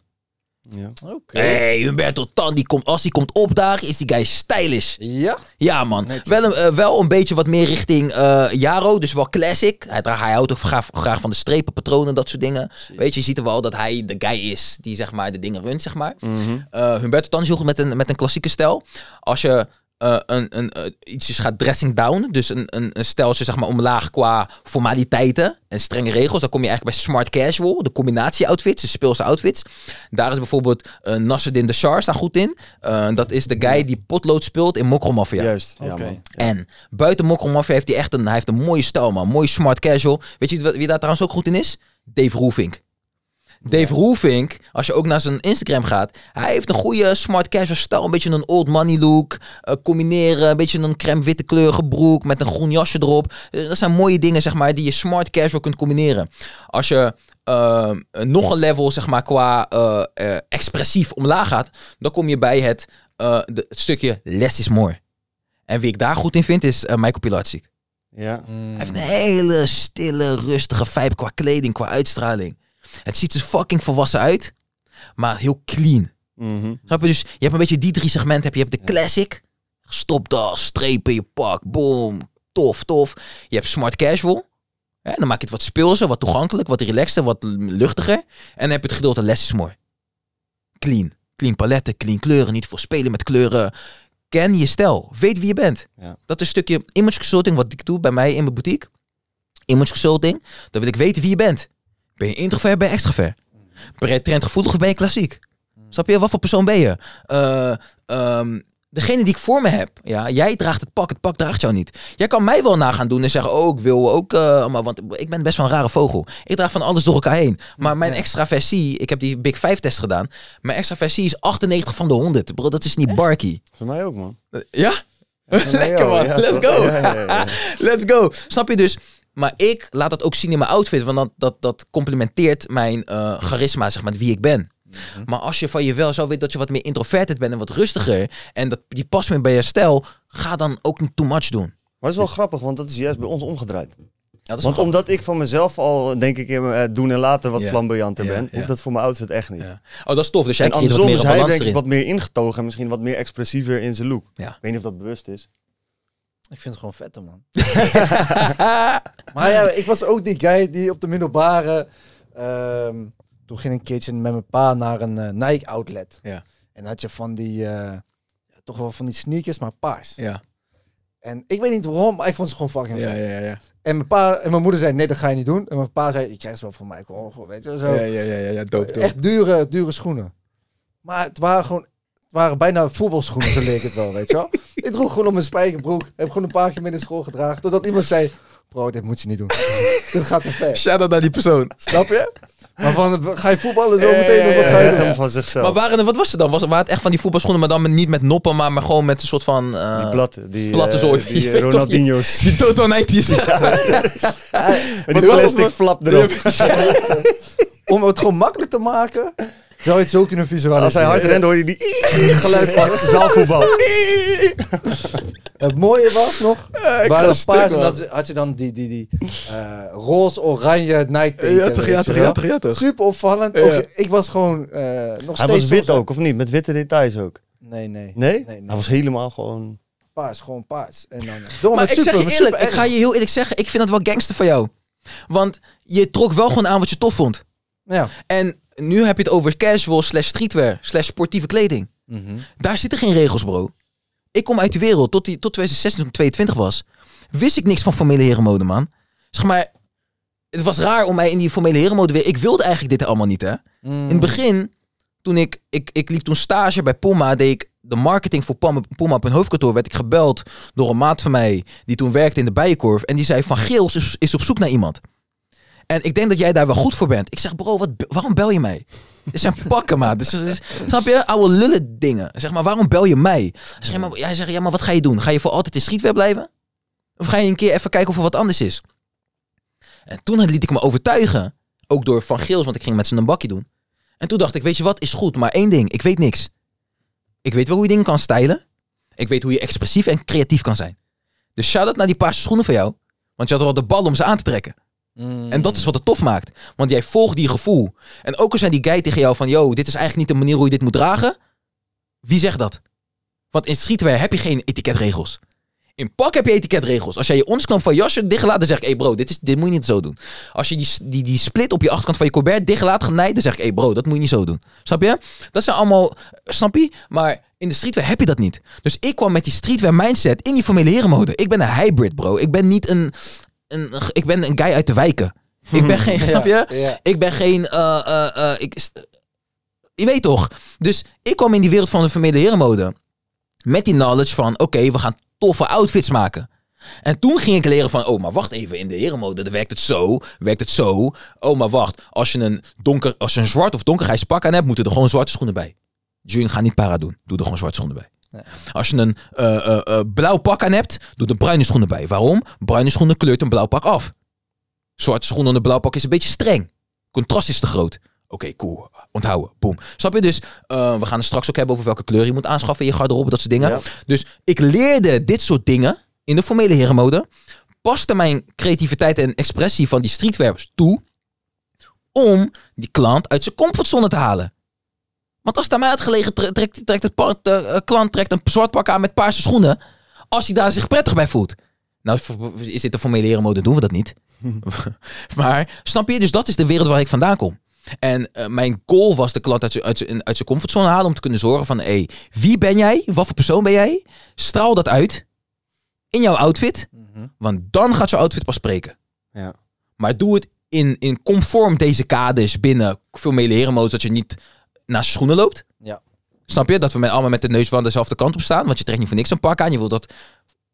Ja. Oké. Hey, Humberto Tan, die komt, als hij komt opdagen, is die guy stylish. Ja? Ja, man. Wel een, eh, wel een beetje wat meer richting eh, Jaro, dus wel classic. Hij, hij houdt ook graag, van de strepenpatronen, dat soort dingen. Weet je, je ziet er wel dat hij de guy is die zeg maar, de dingen runt, zeg maar. Mhm. Eh, Humberto Tan is heel goed met een, met een klassieke stijl. Als je uh, een, een, eh, gaat dressing down. Dus een, een, zeg maar, omlaag qua formaliteiten en strenge regels. Dan kom je eigenlijk bij smart casual, de combinatie outfits, de speelse outfits. Daar is bijvoorbeeld uh, Nasreddin de Shars daar goed in. dat is de guy die potlood speelt in Mokro Mafia. Juist, okay. ja, man. En buiten Mokro Mafia heeft hij echt een, hij heeft een mooie stijl, man. Mooi smart casual. Weet je wie daar trouwens ook goed in is? Dave Roefink. Dave Roofink, als je ook naar zijn Instagram gaat, hij heeft een goede smart casual stijl, Een beetje een old money look. Eh, combineren, een beetje een crème witte kleurige broek met een groen jasje erop. Eh, dat zijn mooie dingen, zeg maar, die je smart casual kunt combineren. Als je eh, nog een level, zeg maar, qua expressief omlaag gaat, dan kom je bij het, het, stukje less is more. En wie ik daar goed in vind, is Michael Pilatschik. Ja. Mm. Hij heeft een hele stille, rustige vibe qua kleding, qua uitstraling. Het ziet er fucking volwassen uit, maar heel clean. Mhm. Snap je? Dus je hebt een beetje die drie segmenten. Heb je. je hebt de classic, stopdas, strepen je pak, boom, tof, tof. Je hebt smart casual. Dan maak je het wat speelser, wat toegankelijk, wat relaxter, wat luchtiger. En dan heb je het gedeelte less is more. Clean. Clean paletten, clean kleuren. Niet voor spelen met kleuren. Ken je stijl. Weet wie je bent. Ja. Dat is een stukje image consulting wat ik doe bij mij in mijn boutique. Image consulting. Dan wil ik weten wie je bent. Ben je introvert, ben je extrovert? Ben je trendgevoelig of ben je klassiek? Snap je? Wat voor persoon ben je? Eh, ehm, degene die ik voor me heb, ja, jij draagt het pak, het pak draagt jou niet. Jij kan mij wel nagaan doen en zeggen, oh, ik wil ook, eh, maar, want ik ben best wel een rare vogel. Ik draag van alles door elkaar heen. Maar mijn extra versie, ik heb die Big 5 test gedaan, mijn extra versie is 98 van de 100. Bro, dat is niet barkie. Voor mij ook, man. Ja? Lekker man, let's go. let's go. Snap je dus? Maar ik laat dat ook zien in mijn outfit, want dat, dat, dat complimenteert mijn eh, charisma, zeg maar, wie ik ben. Mhm. Maar als je van je wel zou weten dat je wat meer introverted bent en wat rustiger, en dat, die past meer bij je stijl, ga dan ook niet too much doen. Maar dat is wel grappig, want dat is juist bij ons omgedraaid. Want omdat ik van mezelf al, denk ik, in eh, doen en later wat flamboyanter ben, hoeft dat voor mijn outfit echt niet. Oh, dat is tof. Dus jij en andersom dus hij denk ik wat meer ingetogen en misschien wat meer expressiever in zijn look. Ik weet niet of dat bewust is. Ik vind het gewoon vet, man. maar ja, ik was ook die guy die op de middelbare... Ehm, toen ging een keertje met mijn pa naar een eh, Nike outlet. Ja. En had je van die, eh, toch wel van die sneakers, maar paars. Ja. En ik weet niet waarom, maar ik vond ze gewoon fucking ja, ja, ja, En mijn pa en mijn moeder zei, nee, dat ga je niet doen. En mijn pa zei, je krijgt ze wel van mij, gewoon, weet je zo. Ja, ja, ja, ja, dope, dope. Echt dure, dure schoenen. Maar het waren gewoon, het waren bijna voetbalschoenen, zo leek het wel, weet je wel. Ik droeg gewoon op mijn spijkerbroek. Ik Heb gewoon een paar keer mee naar school gedragen. Totdat iemand zei, bro, dit moet je niet doen. dit gaat te ver. Shout-out naar die persoon. Snap je? Maar van, ga je voetballen zo meteen? of wat ga je doen? van zichzelf. Maar waren, wat was het dan? Was, waren het echt van die voetbalschoenen, maar dan niet met noppen, maar, maar gewoon met een soort van... Eh, die platte. Die, platte eh, zooi. Die, Ronaldinho's. Die, die Toto was die plastic flap erop. Om het gewoon makkelijk te maken, zou je het zo kunnen visualiseren? Als hij hard rent, hoor je die geluid van zaalvoetbal. Het mooie was nog, uh, waren een paars en dat, had je dan die, die, die eh, roze-oranje night Ja, toch, ja, toch, ja, Super opvallend. ik was gewoon uh, nog hij steeds... Hij was wit ook, of niet? Met witte details ook? Nee, nee. Nee? nee, Hij was helemaal gewoon... Paars, gewoon paars. En dan, eh, door maar ik super, ik ga je heel eerlijk zeggen, ik vind dat wel gangster van jou. Want je trok wel gewoon aan wat je tof vond. Ja. En nu heb je het over casual slash streetwear slash sportieve kleding. Mhm. Daar zitten geen regels, bro. Ik kom uit de wereld tot, die, tot 2016 toen ik 22 was. Wist ik niks van formele herenmode, man. Zeg maar, het was raar om mij in die formele herenmode weer... Ik wilde eigenlijk dit allemaal niet, hè. Mm. In het begin, toen ik, ik... Ik liep toen stage bij Puma, deed ik de marketing voor Puma, Puma op hun hoofdkantoor... werd ik gebeld door een maat van mij die toen werkte in de Bijenkorf. En die zei van, Geels is, is op zoek naar iemand. En ik denk dat jij daar wel goed voor bent. Ik zeg, bro, wat, waarom bel je mij? Dit zijn pakken, maat. Dit snap je? Oude lullen dingen. Zeg maar, waarom bel je mij? Zeg, maar, jij zegt, ja, maar wat ga je doen? Ga je voor altijd in streetwear blijven? Of ga je een keer even kijken of er wat anders is? En toen liet ik me overtuigen. Ook door Van Geels, want ik ging met z'n een bakje doen. En toen dacht ik, weet je wat, is goed. Maar één ding, ik weet niks. Ik weet wel hoe je dingen kan stylen. Ik weet hoe je expressief en creatief kan zijn. Dus shout-out naar die paarse schoenen van jou. Want je had wel de bal om ze aan te trekken. Mm. En dat is wat het tof maakt. Want jij volgt die gevoel. En ook al zijn die guy tegen jou van... Yo, dit is eigenlijk niet de manier hoe je dit moet dragen. Wie zegt dat? Want in streetwear heb je geen etiketregels. In pak heb je etiketregels. Als jij je onsknop van jasje dicht dan zeg Hé hey bro, dit, is, dit moet je niet zo doen. Als je die, die, die split op je achterkant van je colbert dichtlaat laat dan zeg Hé hey bro, dat moet je niet zo doen. Snap je? Dat zijn allemaal... Eh, snap je? Maar in de streetwear heb je dat niet. Dus ik kwam met die streetwear mindset in die formele herenmode. Ik ben een hybrid, bro. Ik ben niet een, ik ben een guy uit de wijken. Ik ben geen, snap je? Ik ben geen, eh, eh, eh, ik, je weet toch? Dus ik kwam in die wereld van de vermeerde herenmode. Met die knowledge van, oké, we gaan toffe outfits maken. En toen ging ik leren van, oh, maar wacht even, in de herenmode werkt het zo, werkt het zo. Oh, maar wacht, als je een, donker, als je een zwart of donkergrijs pak aan hebt, moeten er gewoon zwarte schoenen bij. June, ga niet para doen. Doe er gewoon zwarte schoenen bij. Als je een eh, eh, eh, blauw pak aan hebt, doe er bruine schoenen bij. Waarom? Bruine schoenen kleurt een blauw pak af. Zwarte schoenen en een blauw pak is een beetje streng. Contrast is te groot. Oké, cool. Onthouden. Boom. Snap je? Dus we gaan het straks ook hebben over welke kleur je moet aanschaffen in je garderobe, dat soort dingen. Dus ik leerde dit soort dingen in de formele herenmode. Paste mijn creativiteit en expressie van die streetwerbers toe om die klant uit zijn comfortzone te halen. Want als het aan mij had gelegen, trekt, trekt het eh, klant trekt een zwart pak aan met paarse schoenen. Als hij daar zich prettig bij voelt. Nou, is dit een formele herenmode, doen we dat niet. maar snap je, dus dat is de wereld waar ik vandaan kom. En eh, mijn goal was de klant uit zijn comfortzone halen om te kunnen zorgen van, hé, wie ben jij? Wat voor persoon ben jij? Straal dat uit in jouw outfit, mhm. want dan gaat jouw outfit pas spreken. Ja. Maar doe het in, in conform deze kaders binnen formele herenmodus, dat je niet naar schoenen loopt. Ja. Snap je? Dat we met, allemaal met de neus van dezelfde kant op staan. Want je trekt niet voor niks een pak aan. Je wilt dat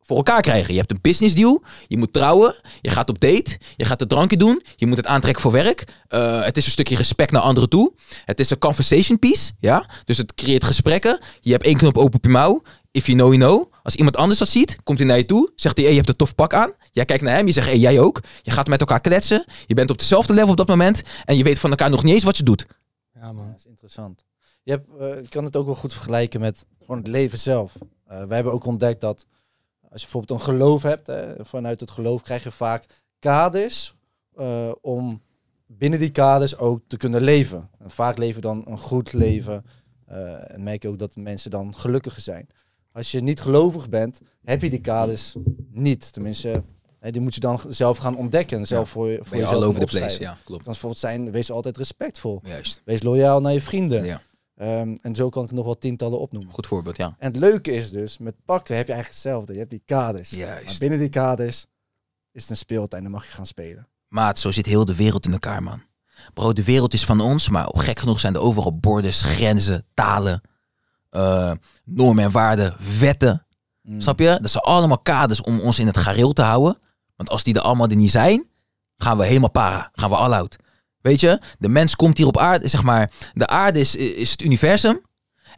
voor elkaar krijgen. Je hebt een business deal. Je moet trouwen. Je gaat op date. Je gaat de drankje doen. Je moet het aantrekken voor werk. Eh, het is een stukje respect naar anderen toe. Het is een conversation piece. Ja? Dus het creëert gesprekken. Je hebt één knop open op je mouw. If you know, you know. Als iemand anders dat ziet, komt hij naar je toe. Zegt hij, hey, je hebt een tof pak aan. Jij kijkt naar hem. Je zegt, hey, jij ook. Je gaat met elkaar kletsen. Je bent op dezelfde level op dat moment. En je weet van elkaar nog niet eens wat je doet. Ja, man. dat is interessant. Je hebt, eh, ik kan het ook wel goed vergelijken met gewoon het leven zelf. Uh, wij hebben ook ontdekt dat als je bijvoorbeeld een geloof hebt, vanuit het geloof krijg je vaak kaders eh, om binnen die kaders ook te kunnen leven. vaak leven dan een goed leven. en merk je ook dat mensen dan gelukkiger zijn. Als je niet gelovig bent, heb je die kaders niet. Tenminste, eh, die moet je dan zelf gaan ontdekken. Zelf voor, voor je jezelf. Al over de place, ja, klopt. bijvoorbeeld zijn, wees altijd respectvol. Juist. Wees loyaal naar je vrienden. Ja. Ehm, en zo kan ik nog wel tientallen opnoemen. Goed voorbeeld, ja. En het leuke is dus, met pakken heb je eigenlijk hetzelfde. Je hebt die kaders. En binnen die kaders is het een speeltuin, dan mag je gaan spelen. Maat, zo zit heel de wereld in elkaar, man. Bro, de wereld is van ons, maar gek genoeg zijn er overal borders, grenzen, talen, eh, normen en waarden, wetten. Mm. Snap je? Dat zijn allemaal kaders om ons in het gareel te houden. Want als die er allemaal er niet zijn, gaan we helemaal para. Gaan we all out. Weet je, de mens komt hier op aarde, zeg maar, de aarde is, is het universum.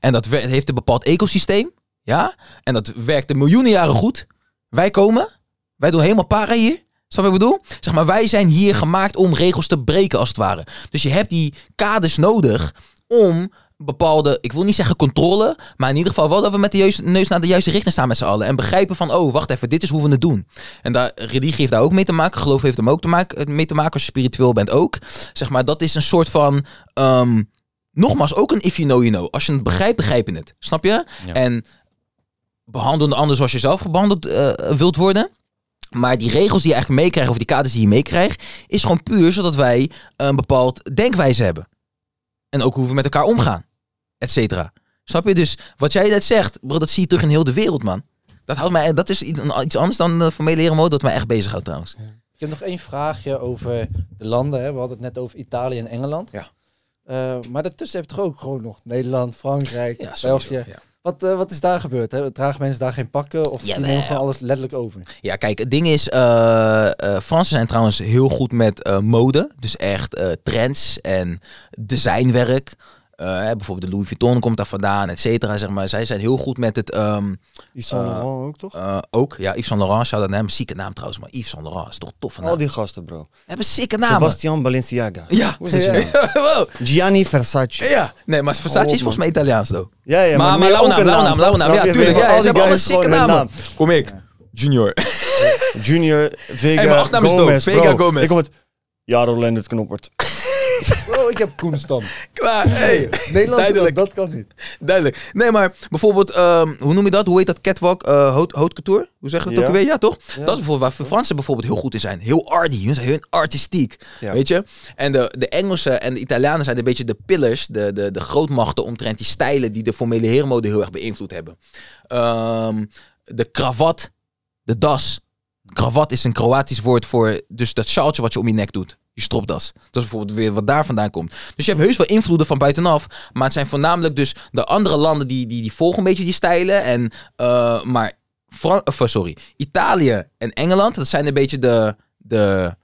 En dat heeft een bepaald ecosysteem. Ja, en dat werkte miljoenen jaren goed. Wij komen, wij doen helemaal para hier. Snap wat ik bedoel? Zeg maar, wij zijn hier gemaakt om regels te breken, als het ware. Dus je hebt die kaders nodig om bepaalde, ik wil niet zeggen controle, maar in ieder geval wel dat we met de juiste, neus naar de juiste richting staan met z'n allen. En begrijpen van, oh, wacht even, dit is hoe we het doen. En daar, religie heeft daar ook mee te maken, geloof heeft hem ook te maken, mee te maken, als je spiritueel bent ook. Zeg maar, dat is een soort van, ehm, nogmaals, ook een if you know you know. Als je het begrijpt, begrijp je het. Snap je? En behandelen de ander zoals je zelf behandeld eh, wilt worden. Maar die regels die je eigenlijk meekrijgt, of die kaders die je meekrijgt, is gewoon puur zodat wij een bepaald denkwijze hebben. En ook hoe we met elkaar omgaan et cetera. Snap je? Dus wat jij net zegt, bro, dat zie je terug in heel de wereld, man. Dat, houdt mij, dat is iets anders dan eh, formele leren mode dat mij echt bezighoudt trouwens. Ik heb nog één vraagje over de landen. Hè. We hadden het net over Italië en Engeland. Ja. Eh, maar daartussen heb je toch ook gewoon nog Nederland, Frankrijk, ja, België. Ja. Wat, eh, wat is daar gebeurd? Hè? Dragen mensen daar geen pakken of ja, nemen gewoon alles letterlijk over? Ja, kijk, het ding is, uh, Fransen zijn trouwens heel goed met mode. Dus echt trends en designwerk. Eh, bijvoorbeeld de Louis Vuitton komt daar vandaan, et cetera. Zeg maar. Zij zijn heel goed met het... Um, Yves Saint eh, Laurent ook, toch? Eh, ook, ja. Yves Saint Laurent, zou dat naar hem. Zieke naam trouwens, maar Yves Saint Laurent is toch tof Al die gasten, bro. Hebben zieke namen. Sebastian Balenciaga. Ja. wow. Gianni Versace. Ja. Nee, maar Versace is oh, volgens mij Italiaans, though. Ja, ja. Maar, maar, maar Launa, Launa, Ja, tuurlijk. Ja, ze hebben allemaal zieke namen. Kom ik. Junior. Junior, Vega, Gomez, Vega Gomez. Ik kom het... Jaro Leonard Knoppert. Oh, ik heb Koenstam. Klaar, hey. Nederlands, dat kan niet. Duidelijk. Nee, maar bijvoorbeeld, ehm, hoe noem je dat? Hoe heet dat? Catwalk, uh, eh, haute, couture? Hoe zeg je dat ja. ook weer? Ja, toch? Dat is bijvoorbeeld waar Fransen bijvoorbeeld heel goed in zijn. Heel arty, hun zijn heel artistiek. Weet je? En de, de Engelsen en de Italianen zijn een beetje de pillars, de, de, de grootmachten omtrent die stijlen die de formele herenmode heel erg beïnvloed hebben. Ehm, de kravat, de das. Kravat is een Kroatisch woord voor dus dat sjaaltje wat je om je nek doet je stropdas. Dat is bijvoorbeeld weer wat daar vandaan komt. Dus je hebt heus wel invloeden van buitenaf. Maar het zijn voornamelijk dus de andere landen die, die, die volgen een beetje die stijlen. En, eh, maar Fran eh, sorry, Italië en Engeland, dat zijn een beetje de, de,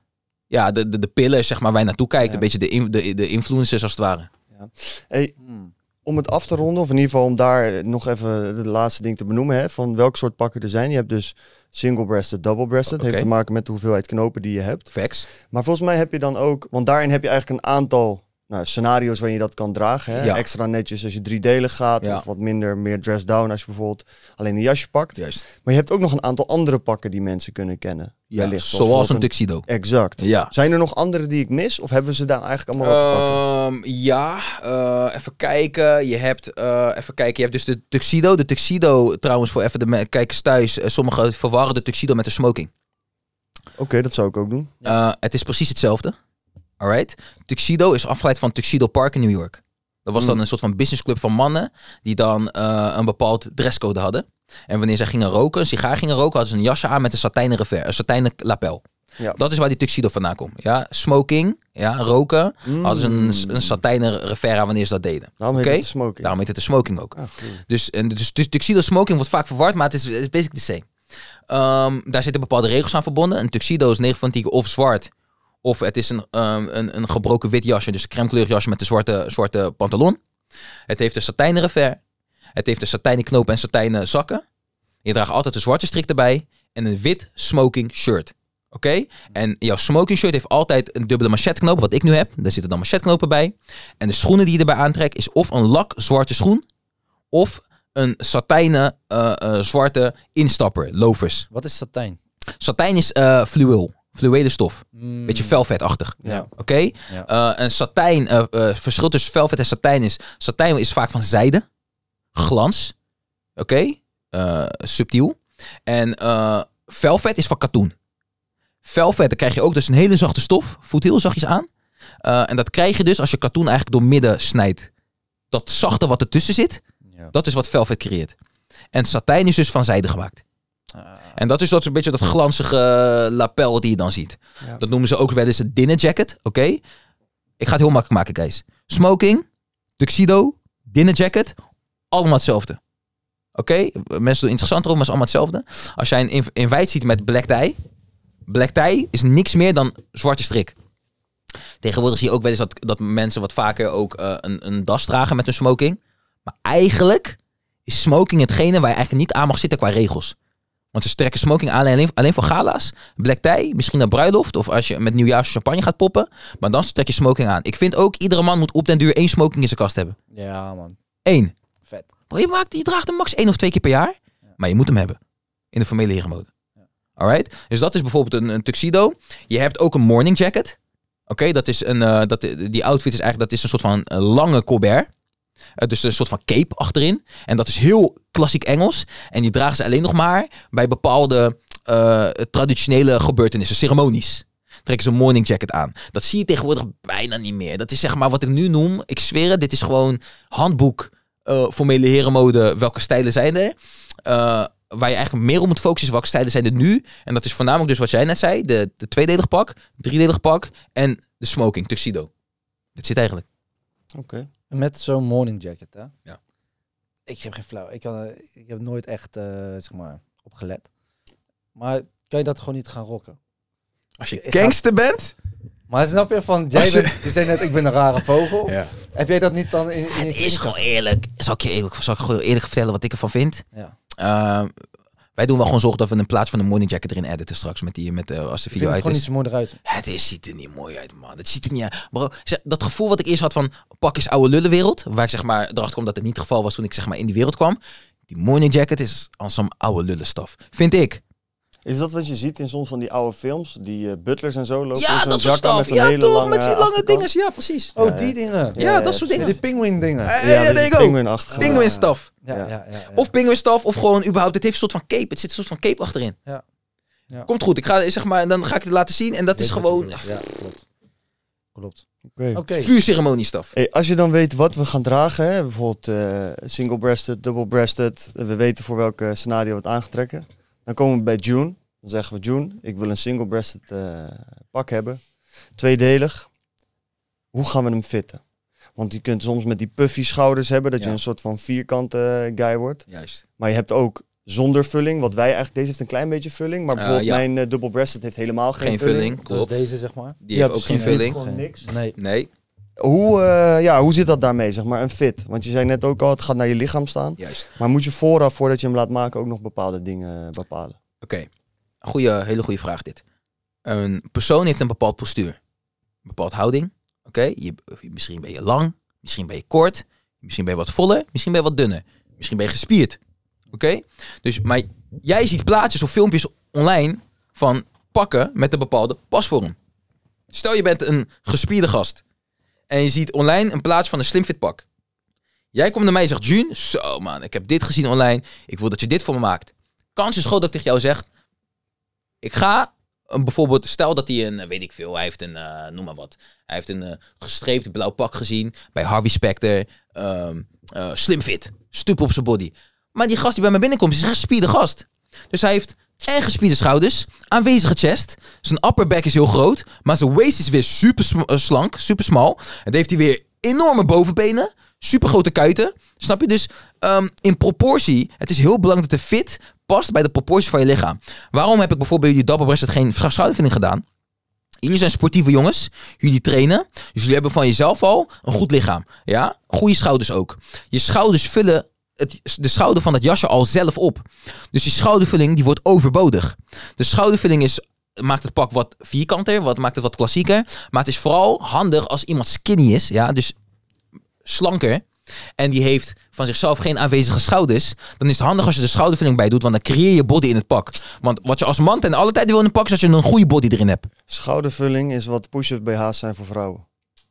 ja, de, de, de pillen zeg maar, waar je naartoe kijkt. Een beetje de, in, de, de influencers als het ware. Ja. Hey, hmm om het af te ronden, of in ieder geval om daar nog even het laatste ding te benoemen, hè, van welk soort pakken er zijn. Je hebt dus single-breasted, double-breasted. Okay. Heeft te maken met de hoeveelheid knopen die je hebt. Facts. Maar volgens mij heb je dan ook, want daarin heb je eigenlijk een aantal nou, scenario's waarin je dat kan dragen. Hè? Extra netjes als je driedelig gaat. Of wat minder, meer dress down als je bijvoorbeeld alleen een jasje pakt. Maar je hebt ook nog een aantal andere pakken die mensen kunnen kennen. Ja, zoals, een tuxedo. Exact. Ja. Zijn er nog andere die ik mis? Of hebben ze daar eigenlijk allemaal um, Ja, eh, even kijken. Je hebt, eh, even kijken. Je hebt dus de tuxedo. De tuxedo, trouwens, voor even de kijkers thuis. Eh, sommigen verwarren de tuxedo met de smoking. Oké, dat zou ik ook doen. het is precies hetzelfde. Alright? Tuxedo is afgeleid van Tuxedo Park in New York. Dat was dan mm. een soort van businessclub van mannen die dan eh, een bepaald dresscode hadden. En wanneer zij gingen roken, een sigaar gingen roken, hadden ze een jasje aan met een satijnen, revers, een satijnen lapel. Ja. Dat is waar die tuxedo vandaan komt. Ja, smoking, ja, roken. Mm. Hadden ze een, een satijnen revers aan wanneer ze dat deden. Daarom okay? heet het smoking. Daarom heet het de smoking ook. Ah, dus, en, dus, dus tuxedo smoking wordt vaak verward, maar het is, het is basically the same. Ehm, daar zitten bepaalde regels aan verbonden. Een tuxedo is 9 van 10 of zwart of het is een, ehm, een, een gebroken wit jasje, dus een crèmekleurig jasje met een zwarte, zwarte pantalon. Het heeft een satijnen revers. Het heeft een satijnen knoop en satijnen zakken. Je draagt altijd een zwarte strik erbij en een wit smoking shirt. Oké? En jouw smoking shirt heeft altijd een dubbele machetknoop, wat ik nu heb. Daar zitten dan machetknopen bij. En de schoenen die je erbij aantrekt is of een lak zwarte schoen, of een satijnen eh, eh, zwarte instapper, loafers. Wat is satijn? Satijn is uh, fluweel fluwele stof. Mm. Beetje velvetachtig. Ja. Oké? Okay? Eh, een satijn, uh, verschil tussen velvet en satijn is, satijn is vaak van zijde, glans, oké? subtiel. En velvet is van katoen. Velvet, dan krijg je ook dus een hele zachte stof, voelt heel zachtjes aan. en dat krijg je dus als je katoen eigenlijk door midden snijdt. Dat zachte wat ertussen zit, dat is wat velvet creëert. En satijn is dus van zijde gemaakt. Ah. En dat is dat soort een beetje dat glanzige eh, lapel die je dan ziet. Dat noemen ze ook wel eens het dinner jacket. Oké. Ik ga het heel makkelijk maken, Kees. Smoking, tuxedo, dinner jacket. Allemaal hetzelfde. Oké, mensen doen interessant erom, maar het is allemaal hetzelfde. Als jij een invite ziet met black tie. Black tie is niks meer dan zwarte strik. Tegenwoordig zie je ook wel eens dat, dat mensen wat vaker ook eh, een, een das dragen met hun smoking. Maar eigenlijk is smoking hetgene waar je eigenlijk niet aan mag zitten qua regels. Want ze strekken smoking aan alleen, alleen voor gala's, black tie, misschien naar bruiloft of als je met nieuwjaars champagne gaat poppen. Maar dan trek je smoking aan. Ik vind ook, iedere man moet op den duur één smoking in zijn kast hebben. Ja, man. Eén. Vet. Bro, je, maakt, je draagt hem max één of twee keer per jaar, maar je moet hem hebben. In de formele herenmode. Ja. Alright? Dus dat is bijvoorbeeld een, tuxedo. Je hebt ook een morning jacket. Oké, dat is een, eh, dat, die outfit is eigenlijk dat is een soort van lange Colbert. Uh, dus een soort van cape achterin. En dat is heel klassiek Engels. En die dragen ze alleen nog maar bij bepaalde eh, traditionele gebeurtenissen, ceremonies. Trekken ze een morning jacket aan. Dat zie je tegenwoordig bijna niet meer. Dat is zeg maar wat ik nu noem. Ik zweer het, dit is gewoon handboek. Eh, formele herenmode, welke stijlen zijn er? waar je eigenlijk meer op moet focussen, welke stijlen zijn er nu? En dat is voornamelijk dus wat jij net zei. De, de tweedelig pak, driedelig pak en de smoking, tuxedo. Dat zit eigenlijk. Oké. Okay. Met zo'n morning jacket, hè? Ja. Ik heb geen flauw. Ik, kan, ik heb nooit echt, eh, zeg maar, op gelet. Maar kan je dat gewoon niet gaan rocken? Als je gangster bent? Maar snap je van, jij Bent, je zei net, ik ben een rare vogel. Heb jij dat niet dan in, in Het is gewoon eerlijk. Zal ik je eerlijk, zal ik gewoon eerlijk vertellen wat ik ervan vind? Ja. Ehm, wij doen wel gewoon zorgen dat we in plaats van de morning jacket erin editen straks. Met die, met, uh, als de video uit gewoon niet zo mooi uit. Het is, ziet er niet mooi uit, man. Het ziet er niet uit. Bro, dat gevoel wat ik eerst had van pak eens oude lullenwereld. Waar ik zeg maar erachter kwam dat het niet het geval was toen ik zeg maar in die wereld kwam. Die morning jacket is al some oude lullenstof Vind ik. Is dat wat je ziet in soms van die oude films? Die eh, butlers en zo lopen ja, in zo'n zak met een ja, toch, met die lange dingen. Ja, precies. Oh, die dingen. Ja, dat soort dingen. Die pinguin dingen. ja, daar ik ook. staf. Of pinguin staf, of gewoon überhaupt. Het heeft een soort van cape. Het zit een soort van cape achterin. Ja. Komt goed. Ik ga, zeg maar, dan ga ik het laten zien. En dat is gewoon... Ja, klopt. Klopt. Oké. Okay. ceremoniestaf. Hey, als je dan weet wat we gaan dragen, hè, bijvoorbeeld eh, single-breasted, double-breasted, eh, we weten voor welke scenario we het aangetrekken. Dan komen we bij June. Dan zeggen we June, ik wil een single-breasted eh, pak hebben. Tweedelig. Hoe gaan we hem fitten? Want je kunt soms met die puffy schouders hebben dat je een soort van vierkante eh, guy wordt. Juist. Maar je hebt ook zonder vulling, wat wij eigenlijk... Deze heeft een klein beetje vulling, maar bijvoorbeeld mijn uh, double-breasted heeft helemaal geen, geen vulling. vulling. Klopt. Dus deze, zeg maar. Die, heeft ook geen vulling. Nee. nee. Hoe, eh, ja, hoe zit dat daarmee, zeg maar, een fit? Want je zei net ook al, het gaat naar je lichaam staan. Juist. Maar moet je vooraf, voordat je hem laat maken, ook nog bepaalde dingen eh, bepalen? Oké, okay. hele goede vraag dit. Een persoon heeft een bepaald postuur, een bepaald houding. Oké, je, misschien ben je lang, misschien ben je kort, misschien ben je wat voller, misschien ben je wat dunner, misschien ben je gespierd. Oké, dus maar jij ziet plaatjes of filmpjes online van pakken met een bepaalde pasvorm. Stel je bent een gespierde gast. En je ziet online een plaats van een slimfit pak. Jij komt naar mij en zegt, June, zo man, ik heb dit gezien online. Ik wil dat je dit voor me maakt. Kans is groot dat ik tegen jou zeg, ik ga een, bijvoorbeeld, stel dat hij een, weet ik veel, hij heeft een, eh, noem maar wat. Hij heeft een eh, gestreept blauw pak gezien bij Harvey Specter. Um, uh, slim op zijn body. Maar die gast die bij mij binnenkomt, is een gespierde gast. Dus hij heeft en gespierde schouders, aanwezige chest. Zijn upper back is heel groot, maar zijn waist is weer super eh, slank, super smal. Het heeft hij weer enorme bovenbenen, super grote kuiten. Snap je? Dus ehm, in proportie, het is heel belangrijk dat de fit past bij de proportie van je lichaam. Waarom heb ik bijvoorbeeld bij jullie double geen schoudervinding gedaan? Jullie zijn sportieve jongens, jullie trainen, dus jullie hebben van jezelf al een goed lichaam. Ja, goede schouders ook. Je schouders vullen de schouder van dat jasje al zelf op. Dus die schoudervulling die wordt overbodig. De schoudervulling is, maakt het pak wat vierkanter, wat maakt het wat klassieker. Maar het is vooral handig als iemand skinny is, ja, dus slanker. En die heeft van zichzelf geen aanwezige schouders. Dan is het handig als je de schoudervulling bij doet. Want dan creëer je body in het pak. Want wat je als man ten alle tijde wil in een pak. Is dat je een goede body erin hebt. Schoudervulling is wat push-up BH's zijn voor vrouwen.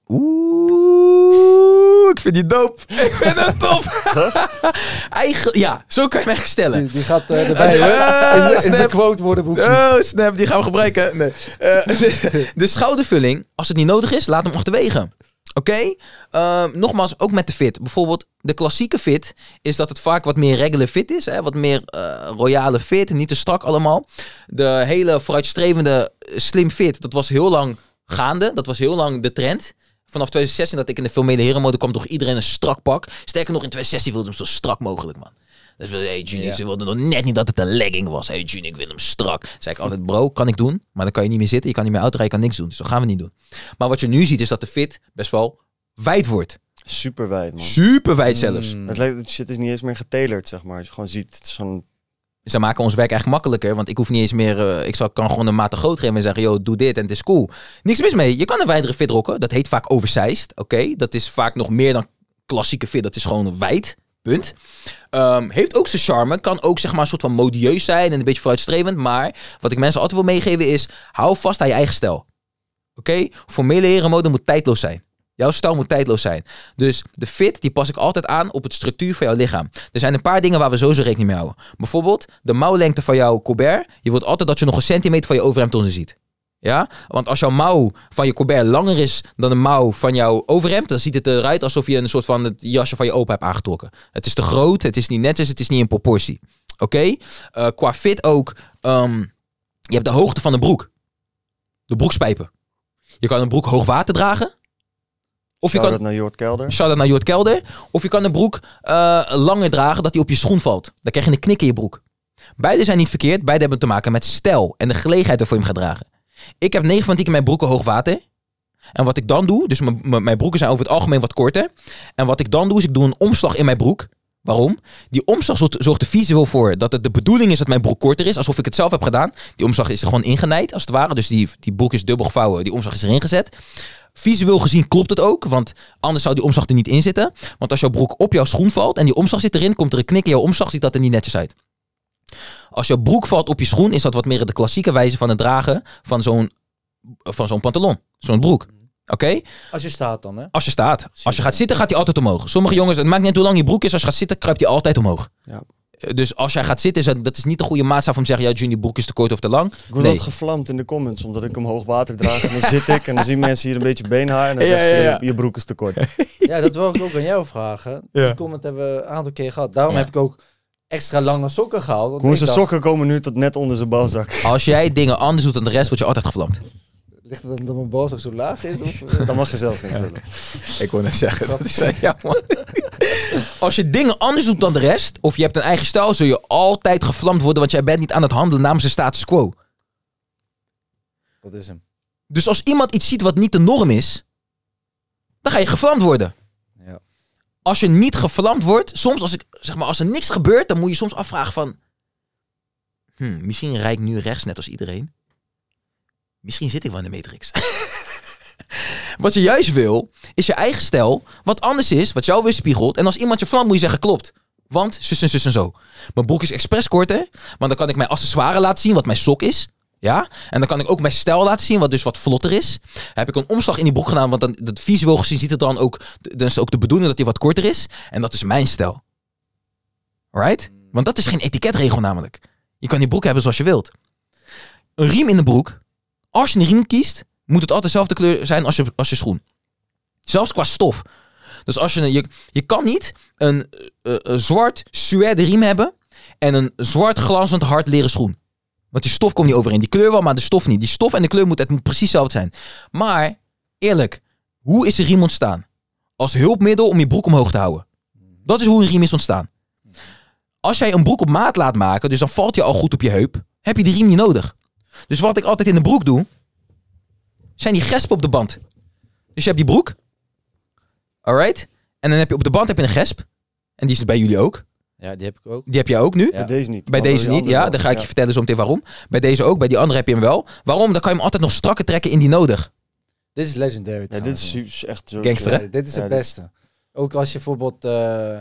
Oeh, ik vind die doop. Ik ben het top. Eigen, ja, zo kan je mij gestellen. stellen. Die, gaat uh, erbij. Uh, in, in zijn quote woordenboekje. Oh, snap, die gaan we gebruiken. Nee. Dus, de, schoudervulling, als het niet nodig is, laat hem achterwege. Oké? Ehm, nogmaals, ook met de fit. Bijvoorbeeld, de klassieke fit is dat het vaak wat meer regular fit is. Hè? Wat meer royale fit, niet te strak allemaal. De hele vooruitstrevende slim fit, dat was heel lang gaande. Dat was heel lang de trend vanaf 2016 dat ik in de formele herenmode kwam, toch iedereen een strak pak. Sterker nog, in 2016 wilde hem zo strak mogelijk, man. Dus we, hey Junior, ze wilden nog net niet dat het een legging was. Hey Junior, ik wil hem strak. zei ik altijd, bro, kan ik doen. Maar dan kan je niet meer zitten, je kan niet meer uitrijden, je kan niks doen. Dus dat gaan we niet doen. Maar wat je nu ziet is dat de fit best wel wijd wordt. Super wijd, man. Super wijd zelfs. Het, lijkt, het shit is niet eens meer getelerd, zeg maar. Als je gewoon ziet, het is zo'n ze maken ons werk eigenlijk makkelijker, want ik hoef niet eens meer. Eh, ik kan gewoon een maat groot geven en zeggen: yo, doe dit en het is cool. Niks mis mee. Je kan een wijdere fit rocken. Dat heet vaak oversized. Oké, dat is vaak nog meer dan klassieke fit. Dat is gewoon wijd. Punt. Ehm, heeft ook zijn charme. Kan ook zeg maar een soort van modieus zijn en een beetje vooruitstrevend. Maar wat ik mensen altijd wil meegeven is: hou vast aan je eigen stijl. Oké? Formele herenmode moet tijdloos zijn. Jouw stijl moet tijdloos zijn. Dus de fit, die pas ik altijd aan op het structuur van jouw lichaam. Er zijn een paar dingen waar we sowieso rekening mee houden. Bijvoorbeeld de mouwlengte van jouw colbert. Je wilt altijd dat je nog een centimeter van je overhemd onder ziet. Ja? Want als jouw mouw van je colbert langer is dan de mouw van jouw overhemd, dan ziet het eruit alsof je een soort van het jasje van je opa hebt aangetrokken. Het is te groot, het is niet netjes, het is niet in proportie. Oké? Eh, qua fit ook, ehm, je hebt de hoogte van de broek. De broekspijpen. Je kan een broek hoog water dragen of je kan, naar Jord Kelder. shout naar Jord Kelder. Of je kan de broek eh, langer dragen dat hij op je schoen valt. Dan krijg je een knik in je broek. Beide zijn niet verkeerd. Beide hebben te maken met stijl en de gelegenheid waarvoor je hem gaat dragen. Ik heb 9 van die keer mijn broeken hoog water. En wat ik dan doe, dus mijn broeken zijn over het algemeen wat korter. En wat ik dan doe, is ik doe een omslag in mijn broek. Waarom? Die omslag zorgt er visueel voor dat het de bedoeling is dat mijn broek korter is. Alsof ik het zelf heb gedaan. Die omslag is er gewoon ingenijd, als het ware. Dus die, die broek is dubbel gevouwen. Die omslag is erin gezet. Visueel gezien klopt het ook, want anders zou die omslag er niet in zitten. Want als jouw broek op jouw schoen valt en die omslag zit erin, komt er een knik in jouw omslag, ziet dat er niet netjes uit. Als jouw broek valt op je schoen, is dat wat meer de klassieke wijze van het dragen van zo'n van zo'n pantalon, zo'n broek. Mm. Oké? Als je staat dan, hè? Als je staat. Als je gaat zitten, gaat hij altijd omhoog. Sommige jongens, het maakt niet hoe lang je broek is, als je gaat zitten, kruipt die altijd omhoog. Ja dus als jij gaat zitten, is dat, is niet de goede maatstaf om te zeggen, ja, Juni Broek is te kort of te lang. Ik word altijd in de comments, omdat ik hem hoog water draag. en dan zit ik en dan zien mensen hier een beetje beenhaar en dan zeggen ze, je broek is te kort. ja, dat wil ik ook aan jou vragen. Die comment hebben we een aantal keer gehad. Daarom heb ik ook extra lange sokken gehaald. Hoe zijn sokken komen nu tot net onder zijn balzak. Als jij dingen anders doet dan de rest, word je altijd gevlamd. Ligt dat mijn bal zo laag is? Of, uh... Dat mag je zelf instellen. Ik wil net zeggen, dat is Als je dingen anders doet dan de rest, of je hebt een eigen stijl, zul je altijd gevlamd worden, want jij bent niet aan het handelen namens de status quo. Dat is hem. Dus als iemand iets ziet wat niet de norm is, dan ga je gevlamd worden. Ja. Als je niet gevlamd wordt, soms als, ik, zeg maar, als er niks gebeurt, dan moet je soms afvragen van... Hmm, misschien rijd ik nu rechts net als iedereen misschien zit ik wel in de matrix. wat je juist wil, is je eigen stijl, wat anders is, wat jou weer spiegelt. En als iemand je vlamt, moet je zeggen, klopt. Want zus en zus en zo. Mijn broek is expres korter, want dan kan ik mijn accessoire laten zien, wat mijn sok is. Ja? En dan kan ik ook mijn stijl laten zien, wat dus wat vlotter is. Heb ik een omslag in die broek gedaan, want dan, dat visueel gezien ziet het dan ook, dan is ook de bedoeling dat die wat korter is. En dat is mijn stijl. Right? Want dat is geen etiketregel namelijk. Je kan die broek hebben zoals je wilt. Een riem in de broek als je een riem kiest, moet het altijd dezelfde kleur zijn als je, als je schoen. Zelfs qua stof. Dus als je, je, je kan niet eh, eh, een, zwart suède riem hebben en een zwart glanzend hard leren schoen. Want die stof komt niet overeen. Die kleur wel, maar de stof niet. Die stof en de kleur moet, het moet precies hetzelfde zijn. Maar, eerlijk, hoe is een riem ontstaan? Als hulpmiddel om je broek omhoog te houden. Dat is hoe een riem is ontstaan. Als jij een broek op maat laat maken, dus dan valt je al goed op je heup, heb je die riem niet nodig. Dus wat ik altijd in de broek doe, zijn die gespen op de band. Dus je hebt die broek. Alright? En dan heb je op de band heb je een gesp. En die is bij jullie ook. Ja, die heb ik ook. Die heb jij ook nu? Bij deze niet. Bij deze niet, ja. Dan ga ik je vertellen zo meteen waarom. Bij deze ook, bij die andere heb je hem wel. Waarom? Dan kan je hem altijd nog strakker trekken in die nodig. Dit is legendary. Ja, dit is echt zo. Gangster, hè? Dit is het beste. Ook als je bijvoorbeeld... Eh,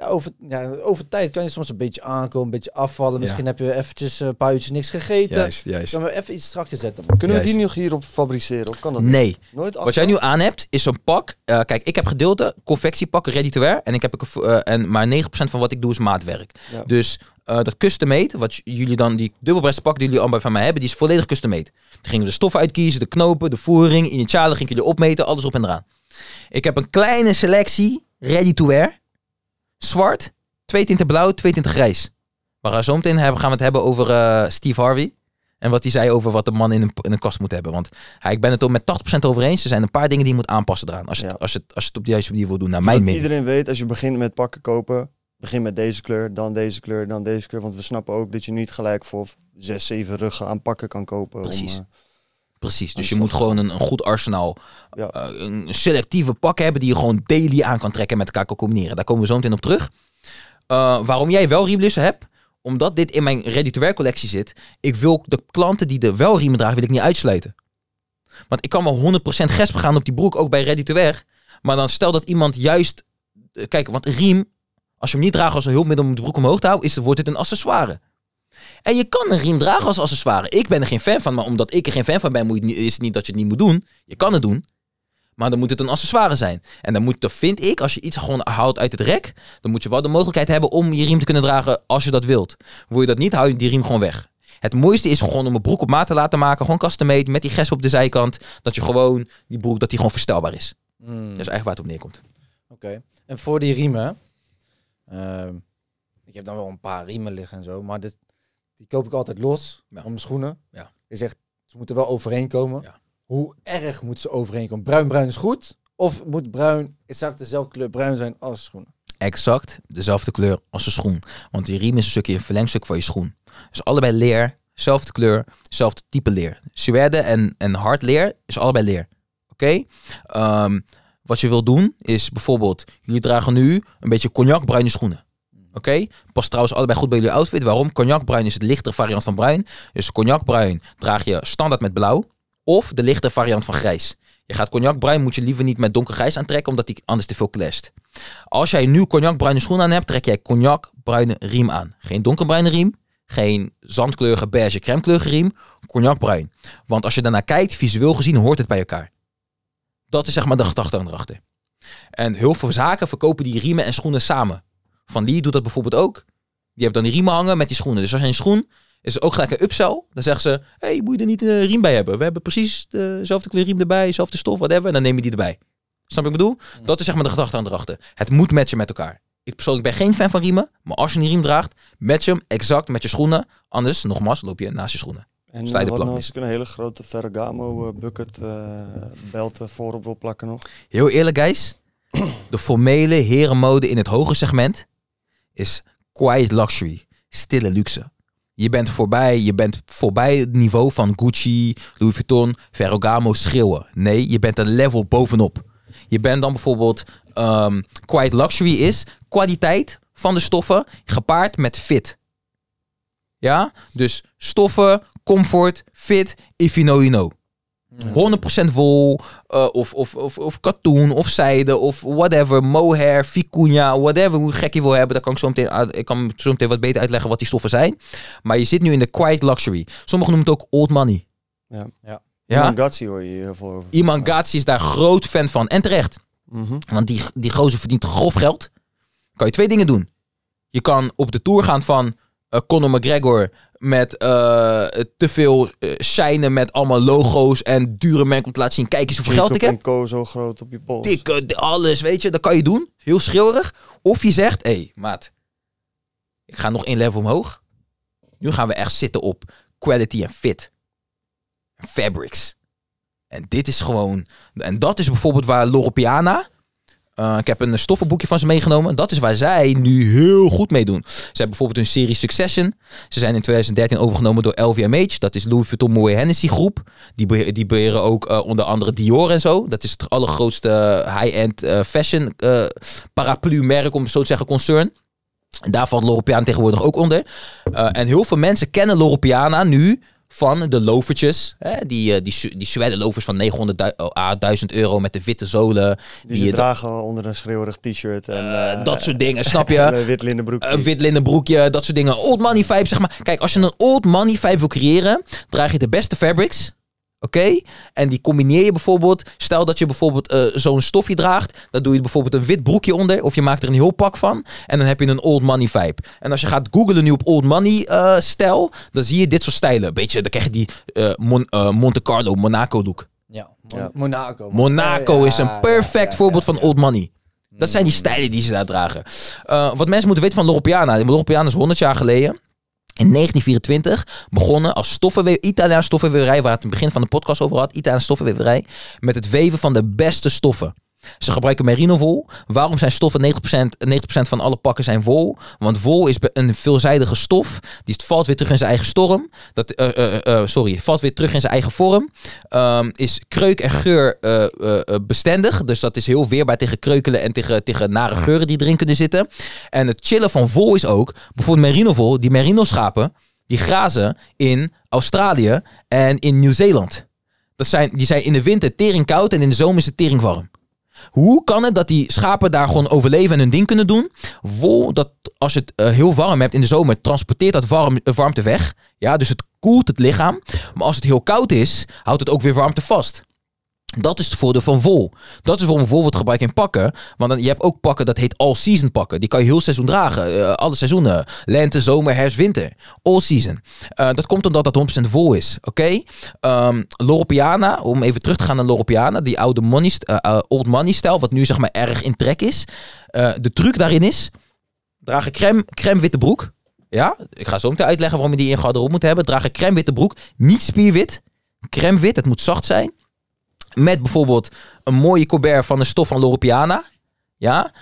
ja, over, ja, over tijd kan je soms een beetje aankomen, een beetje afvallen. Misschien heb je eventjes een paar uurtjes niks gegeten. Juist, Dan we even iets strakjes zetten. Kunnen we die nog hierop fabriceren? Of kan dat nee. Niet? Nooit Wat jij nu aan hebt, is zo'n pak. Eh, kijk, ik heb gedeelte confectiepakken ready-to-wear. En ik heb, uh, en maar 9% van wat ik doe is maatwerk. Dus uh, dat custom made, wat jullie dan, die dubbelbreastpak die jullie allemaal van mij hebben, die is volledig custom made. Toen gingen we de stoffen uitkiezen, de knopen, de voering, initialen, gingen jullie opmeten, alles op en eraan. Ik heb een kleine selectie ready to wear zwart, twee tinten blauw, twee tinten grijs. Maar uh, zometeen gaan we het hebben over eh, Steve Harvey. En wat hij zei over wat de man in een, in een kast moet hebben. Want hij, ik ben het ook met 80% over eens. Er zijn een paar dingen die je moet aanpassen eraan. Als je, het, als, je, als je het op de juiste manier wil doen, naar mijn mening. Iedereen weet, als je begint met pakken kopen, begin met deze kleur, dan deze kleur, dan deze kleur. Want we snappen ook dat je niet gelijk voor zes, zeven ruggen aan pakken kan kopen. Precies. Om, eh, Precies, dus je moet gewoon een, een goed arsenaal, eh, een selectieve pakken hebben die je gewoon daily aan kan trekken en met elkaar kan combineren. Daar komen we zo meteen op terug. Eh, waarom jij wel riemlissen hebt, omdat dit in mijn ready-to-wear collectie zit, ik wil de klanten die er wel riemen dragen, wil ik niet uitsluiten. Want ik kan wel 100% gesp gaan op die broek, ook bij ready-to-wear. Maar dan stel dat iemand juist, eh, kijk, want een riem, als je hem niet draagt als een hulpmiddel om de broek omhoog te houden, is, wordt dit een accessoire. En je kan een riem dragen als accessoire. Ik ben er geen fan van, maar omdat ik er geen fan van ben, moet is het niet dat je het niet moet doen. Je kan het doen. Maar dan moet het een accessoire zijn. En dan moet, vind ik, als je iets gewoon houdt uit het rek, dan moet je wel de mogelijkheid hebben om je riem te kunnen dragen als je dat wilt. Wil je dat niet, hou je die riem gewoon weg. Het mooiste is gewoon om een broek op maat te laten maken, gewoon custom made, met die gesp op de zijkant, dat je gewoon die broek, dat die gewoon verstelbaar is. Hmm. Dat is eigenlijk waar het op neerkomt. Oké. En voor die riemen, ehm, ik heb dan wel een paar riemen liggen en zo, maar dit, die koop ik altijd los ja. om mijn schoenen. Ja. Je zegt, ze moeten wel overeenkomen. Hoe erg moet ze overeenkomen? Bruin-bruin is goed. Of moet bruin exact dezelfde kleur bruin zijn als schoenen? Exact dezelfde kleur als de schoen. Want die riem is een stukje een verlengstuk van je schoen. Dus allebei leer, zelfde kleur, zelfde type leer. Suède en, en hard leer is allebei leer. Oké? Ehm, wat je wil doen is bijvoorbeeld, jullie dragen nu een beetje cognacbruine schoenen. Okay? Past trouwens allebei goed bij jullie outfit. Waarom? Cognacbruin is het lichtere variant van bruin. Dus cognacbruin draag je standaard met blauw. Of de lichtere variant van grijs. Je gaat cognacbruin, moet je liever niet met donkergrijs aantrekken, omdat die anders te veel klest. Als jij nu cognacbruine schoenen aan hebt, trek jij cognacbruine riem aan. Geen donkerbruine riem, geen zandkleurige beige crèmekleurige riem, cognacbruin. Want als je daarnaar kijkt, visueel gezien, hoort het bij elkaar. Dat is zeg maar de gedachte erachter. En heel veel zaken verkopen die riemen en schoenen samen. Van Lee doet dat bijvoorbeeld ook. Die hebben dan die riemen hangen met die schoenen. Dus als je een schoen is ook gelijk een upsell. Dan zeggen ze, hey, moet je er niet een eh, riem bij hebben? We hebben precies dezelfde kleur riem erbij, dezelfde stof, whatever. En dan neem je die erbij. Snap je wat ik bedoel? Dat is zeg maar de gedachte aan de drachten. Het moet matchen met elkaar. Ik persoonlijk ben geen fan van riemen, maar als je een riem draagt, match hem exact met je schoenen. Anders, nogmaals, loop je naast je schoenen. En ze je eh, nou als een hele grote Ferragamo eh, bucket uh, belten voorop wil plakken nog? Heel eerlijk, guys. De formele herenmode in het hoge segment is quiet luxury, stille luxe. Je bent voorbij, je bent voorbij het niveau van Gucci, Louis Vuitton, Ferragamo schreeuwen. Nee, je bent een level bovenop. Je bent dan bijvoorbeeld um, ehm, quiet luxury is kwaliteit van de stoffen gepaard met fit. Ja, dus stoffen, comfort, fit, if you know you know. 100% wol eh, of, of, of, of katoen of zijde of whatever, mohair, vicuña, whatever, hoe gek je wil hebben. Daar kan ik, zo meteen, ik kan zo meteen wat beter uitleggen wat die stoffen zijn. Maar je zit nu in de quiet luxury. Sommigen noemen het ook old money. Ja. ja. ja? hoor je hiervoor over. is daar groot fan van. En terecht. Mhm. Want die, die gozer verdient grof geld. Kan je twee dingen doen. Je kan op de tour gaan van eh, Conor McGregor met eh, te veel eh, shijnen met allemaal logo's en dure merken om te laten zien. Kijk eens hoeveel geld ik heb. zo groot op je pols. Dikke, alles, weet je. Dat kan je doen. Heel schilderig. Of je zegt, hé, hey, maat. Ik ga nog één level omhoog. Nu gaan we echt zitten op quality en fit. Fabrics. En dit is gewoon... En dat is bijvoorbeeld waar Loro Piana eh, ik heb een stoffenboekje van ze meegenomen. Dat is waar zij nu heel goed mee doen. Ze hebben bijvoorbeeld hun serie Succession. Ze zijn in 2013 overgenomen door LVMH. Dat is Louis Vuitton Moët Hennessy groep. Die, die beheren ook eh, onder andere Dior en zo. Dat is het allergrootste eh, high-end fashion paraplu merk, om zo te zeggen, concern. daar valt Loropiana tegenwoordig ook onder. en heel veel mensen kennen Loropiana nu van de lovertjes. Hè? Die, eh, die, die lovers van 900 à 1000 euro met de witte zolen. Die, die dragen onder een schreeuwerig t-shirt. en eh, eh, dat soort dingen, snap je? een wit linnen broekje. Een wit linnen broekje, dat soort dingen. Old money vibe, zeg maar. Kijk, als je een old money vibe wil creëren, draag je de beste fabrics. Oké? En die combineer je bijvoorbeeld. Stel dat je bijvoorbeeld eh, zo'n stofje draagt. Dan doe je bijvoorbeeld een wit broekje onder. Of je maakt er een heel pak van. En dan heb je een old money vibe. En als je gaat googlen nu op old money uh, stijl. Dan zie je dit soort stijlen. Beetje, dan krijg je die eh, Monte Carlo, Monaco look. Ja, Monaco. Monaco is een perfect voorbeeld van old money. Dat zijn die stijlen die ze daar dragen. wat mensen moeten weten van Loropiana. Nou, Loropiana is 100 jaar geleden. In 1924 begonnen als stoffenwe Italiaanse stoffenweverij, waar het in het begin van de podcast over had, Italiaanse stoffenweverij, met het weven van de beste stoffen. Ze gebruiken wol. Waarom zijn stoffen 90%, 90 van alle pakken zijn wol? Want wol is een veelzijdige stof. Die valt weer terug in zijn eigen storm. Dat, eh, eh, eh, sorry, valt weer terug in zijn eigen vorm. Ehm, is kreuk en geur bestendig. Dus dat is heel weerbaar tegen kreukelen en tegen, tegen nare geuren die erin kunnen zitten. En het chillen van wol is ook, bijvoorbeeld merinovol, die merino schapen, die grazen in Australië en in Nieuw-Zeeland. Dat zijn, die zijn in de winter tering koud en in de zomer is het tering warm. Hoe kan het dat die schapen daar gewoon overleven en hun ding kunnen doen? Wol, dat als je het eh, heel warm hebt in de zomer, transporteert dat eh, warmte weg. Ja, dus het koelt het lichaam. Maar als het heel koud is, houdt het ook weer warmte vast. Dat is het voordeel van vol. Dat is waarom wol wordt gebruikt in pakken. Want dan, je hebt ook pakken dat heet all-season pakken. Die kan je heel seizoen dragen. Eh, alle seizoenen. Lente, zomer, herfst, winter. All-season. Eh, dat komt omdat dat 100% vol is. Oké? Okay? Ehm, Loropiana, om even terug te gaan naar Loropiana. Die oude money, eh, old money stijl, wat nu zeg maar erg in trek is. de truc daarin is, draag een crème, witte broek. Ja, ik ga zo meteen uitleggen waarom je die in garderobe moet hebben. Draag een crème witte broek. Niet spierwit. Crème wit, het moet zacht zijn. Met bijvoorbeeld een mooie Colbert van de stof van Loropiana. Ja,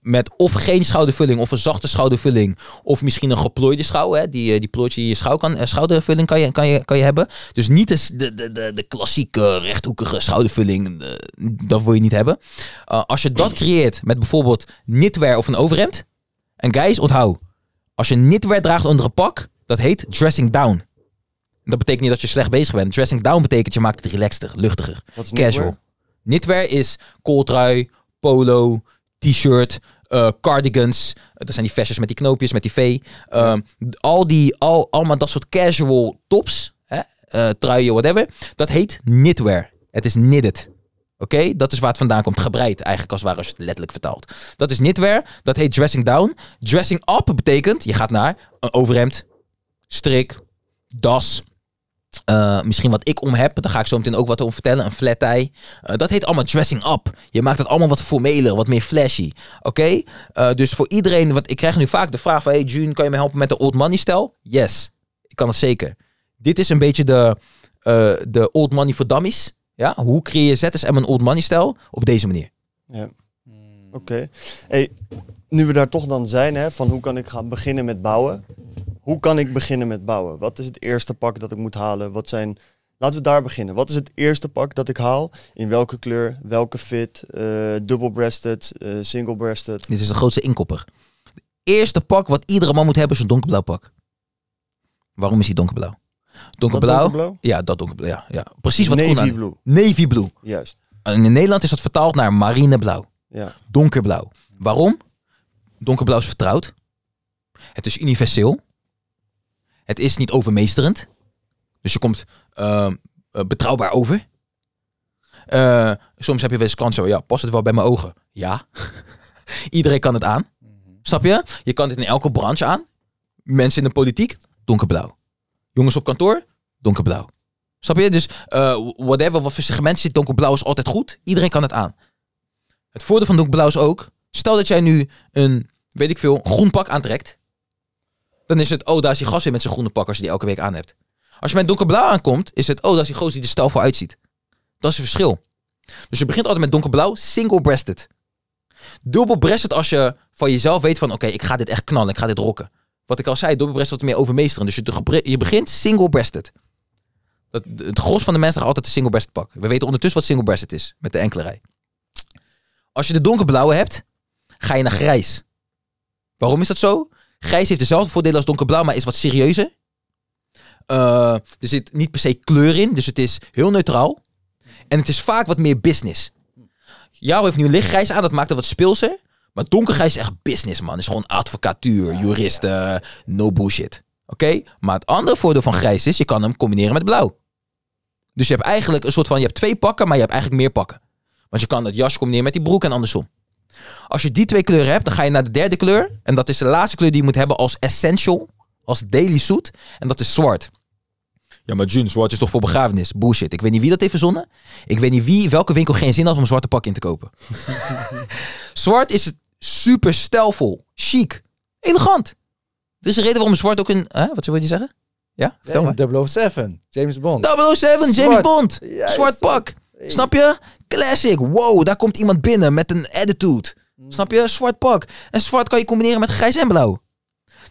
met of geen schoudervulling of een zachte schoudervulling. Of misschien een geplooide schouw. Hè? Die, eh, die plooitje je schouw kan, eh, schoudervulling kan je, kan, je, kan je hebben. Dus niet de, de, de, de klassieke rechthoekige schoudervulling. Eh, dat wil je niet hebben. als je dat creëert met bijvoorbeeld knitwear of een overhemd. En guys, onthoud. Als je knitwear draagt onder een pak, dat heet dressing down. Dat betekent niet dat je slecht bezig bent. Dressing down betekent je maakt het relaxter, luchtiger, casual. Knitwear? is kooltrui, polo, t-shirt, eh, cardigans. Dat zijn die vestjes met die knoopjes, met die V. Ehm, al die, al, allemaal dat soort casual tops, hè? Eh, truien, whatever. Dat heet knitwear. Het is knitted. Oké, dat is waar het vandaan komt. Gebreid eigenlijk, als waar is het letterlijk vertaald. Dat is knitwear. Dat heet dressing down. Dressing up betekent, je gaat naar een overhemd, strik, das, eh, misschien wat ik om heb, daar ga ik zo meteen ook wat over vertellen. Een flat tie. Eh, dat heet allemaal dressing up. Je maakt het allemaal wat formeler, wat meer flashy. Oké? Eh, dus voor iedereen, wat, ik krijg nu vaak de vraag van... Hey June, kan je me helpen met de old money stijl? Yes, ik kan het zeker. Dit is een beetje de, de old money voor dummies. Ja? Hoe creëer je ZSM een old money stijl? Op deze manier. Ja. Oké. Hey, nu we daar toch dan zijn, hè, van hoe kan ik gaan beginnen met bouwen... Hoe kan ik beginnen met bouwen? Wat is het eerste pak dat ik moet halen? Wat zijn... Laten we daar beginnen. Wat is het eerste pak dat ik haal? In welke kleur? Welke fit? Uh, Double-breasted? Eh, single-breasted? Dit is de grootste inkopper. Het eerste pak wat iedere man moet hebben is een donkerblauw pak. Waarom is hij donkerblauw? Donkerblauw? Ja, dat donkerblauw. Ja, ja. Precies wat Navy blue. Navy blue. Juist. En in Nederland is dat vertaald naar marineblauw. Ja. Donkerblauw. Waarom? Donkerblauw is vertrouwd. Het is universeel. Het is niet overmeesterend. Dus je komt ehm, eh, betrouwbaar over. Eh, soms heb je wel eens van zo, ja, past het wel bij mijn ogen? Ja. Iedereen kan het aan. Snap je? Je kan het in elke branche aan. Mensen in de politiek, donkerblauw. Jongens op kantoor, donkerblauw. Snap je? Dus eh, whatever, wat voor segment zit, donkerblauw is altijd goed. Iedereen kan het aan. Het voordeel van donkerblauw is ook, stel dat jij nu een, weet ik veel, groen pak aantrekt dan is het, oh, daar is die gast weer met zijn groene pak als je die elke week aan hebt. Als je met donkerblauw aankomt, is het, oh, daar is die goos die er stijl voor uitziet. Dat is het verschil. Dus je begint altijd met donkerblauw, single-breasted. Dubbel-breasted als je van jezelf weet van, oké, ik ga dit echt knallen, ik ga dit rocken. Wat ik al zei, dubbel-breasted wat meer overmeesteren. Dus je, je begint single-breasted. Dat, het gros van de mensen gaat altijd de single-breasted pakken. We weten ondertussen wat single-breasted is, met de enkele rij. Als je de donkerblauwe hebt, ga je naar grijs. Waarom is dat zo? Grijs heeft dezelfde voordelen als donkerblauw, maar is wat serieuzer. Eh, er zit niet per se kleur in, dus het is heel neutraal. En het is vaak wat meer business. Jou heeft nu lichtgrijs aan, dat maakt het wat speelser. Maar donkergrijs is echt business, man. Is gewoon advocatuur, juristen, no bullshit. Oké? Maar het andere voordeel van grijs is, je kan hem combineren met blauw. Dus je hebt eigenlijk een soort van, je hebt twee pakken, maar je hebt eigenlijk meer pakken. Want je kan dat jas combineren met die broek en andersom. Als je die twee kleuren hebt, dan ga je naar de derde kleur. En dat is de laatste kleur die je moet hebben als essential, als daily suit. En dat is zwart. Ja, maar June, zwart is toch voor begrafenis? Bullshit. Ik weet niet wie dat heeft verzonnen. Ik weet niet wie, welke winkel geen zin had om een zwarte pak in te kopen. zwart is super stijlvol, chic, elegant. is de reden waarom zwart ook een... Hè, wat zou je zeggen? Ja, vertel maar. 007, James Bond. 007, James Bond. Zwart pak. Snap je? Classic. Wow, daar komt iemand binnen met een attitude. Mm. Snap je? Zwart pak. En zwart kan je combineren met grijs en blauw.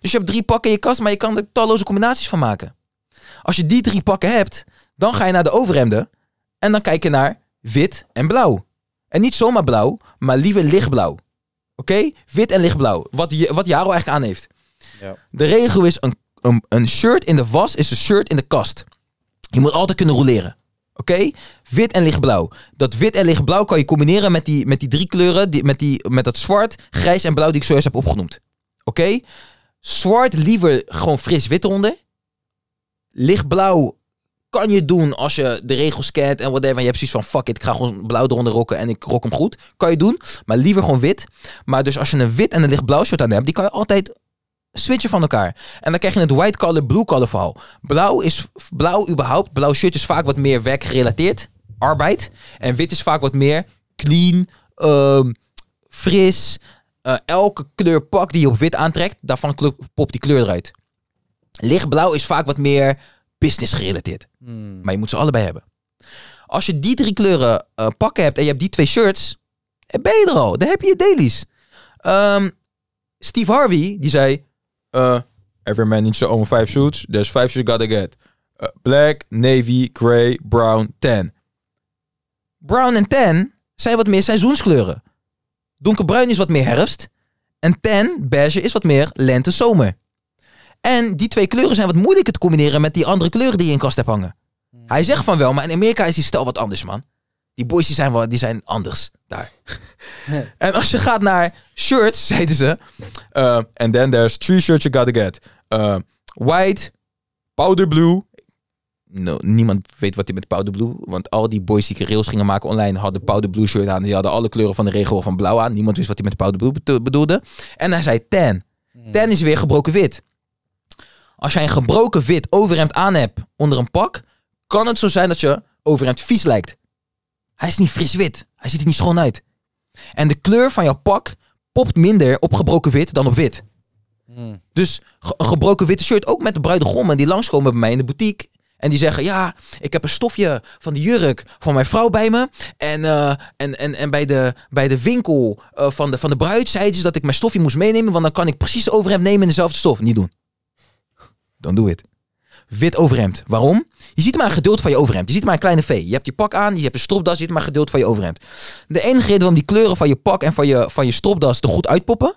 Dus je hebt drie pakken in je kast, maar je kan er talloze combinaties van maken. Als je die drie pakken hebt, dan ga je naar de overhemden. En dan kijk je naar wit en blauw. En niet zomaar blauw, maar liever lichtblauw. Oké? Wit en lichtblauw. Wat, je, wat Jaro eigenlijk aan heeft. Ja. De regel is: een, een, een shirt in de was is een shirt in de kast. Je moet altijd kunnen roleren. Oké? Wit en lichtblauw. Dat wit en lichtblauw kan je combineren met die, met die drie kleuren, die, met, die, met dat zwart, grijs en blauw die ik zojuist heb opgenoemd. Oké? Zwart liever gewoon fris wit ronden. Lichtblauw kan je doen als je de regels kent en whatever. En je hebt zoiets van, fuck it, ik ga gewoon blauw eronder rokken en ik rok hem goed. Kan je doen, maar liever gewoon wit. Maar dus als je een wit en een lichtblauw shirt aan hebt, die kan je altijd switchen van elkaar. En dan krijg je het white collar, blue collar verhaal. Blauw is blauw überhaupt. Blauw shirt is vaak wat meer werk gerelateerd Arbeid. En wit is vaak wat meer clean, ehm, fris. Eh, elke kleur pak die je op wit aantrekt, daarvan popt die kleur eruit. Lichtblauw is vaak wat meer business gerelateerd. Hmm. Maar je moet ze allebei hebben. Als je die drie kleuren eh, pakken hebt en je hebt die twee shirts, ben je er al. Dan heb je je dailies. Ehm, Steve Harvey, die zei, uh, every man needs to own five suits. There's five suits you gotta get. Uh, black, navy, gray, brown, tan. Brown en tan zijn wat meer seizoenskleuren. Donkerbruin is wat meer herfst. En tan, beige, is wat meer lente-zomer. En die twee kleuren zijn wat moeilijker te combineren met die andere kleuren die je in kast hebt hangen. Hmm. Hij zegt van wel, maar in Amerika is die stel wat anders, man. Die boys die zijn, wel, die zijn anders daar. en als je gaat naar shirts, zeiden ze. Uh, and then there's three shirts you gotta get. Eh, white, powder blue. No, niemand weet wat hij met powder blue. Want al die boys die rails gingen maken online hadden powder blue shirt aan. Die hadden alle kleuren van de regel van blauw aan. Niemand wist wat hij met powder blue bedoelde. En hij zei tan. Hmm. Tan is weer gebroken wit. Als jij een gebroken wit overhemd aan hebt onder een pak, kan het zo zijn dat je overhemd vies lijkt. Hij is niet fris-wit. Hij ziet er niet schoon uit. En de kleur van jouw pak popt minder op gebroken wit dan op wit. Hmm. Dus een gebroken witte shirt, ook met de bruidegommen die langskomen bij mij in de boutique. En die zeggen, ja, ik heb een stofje van de jurk van mijn vrouw bij me. En, eh, en, en, en bij, de, bij de winkel eh, van, de, van de bruid zeiden ze dat ik mijn stofje moest meenemen. Want dan kan ik precies overhemd nemen in dezelfde stof. Niet doen. Dan doe het. Wit overhemd. Waarom? Je ziet maar een geduld van je overhemd. Je ziet maar een kleine V. Je hebt je pak aan, je hebt een stropdas, je ziet maar geduld van je overhemd. De enige reden waarom die kleuren van je pak en van je, van je stropdas er goed uitpoppen,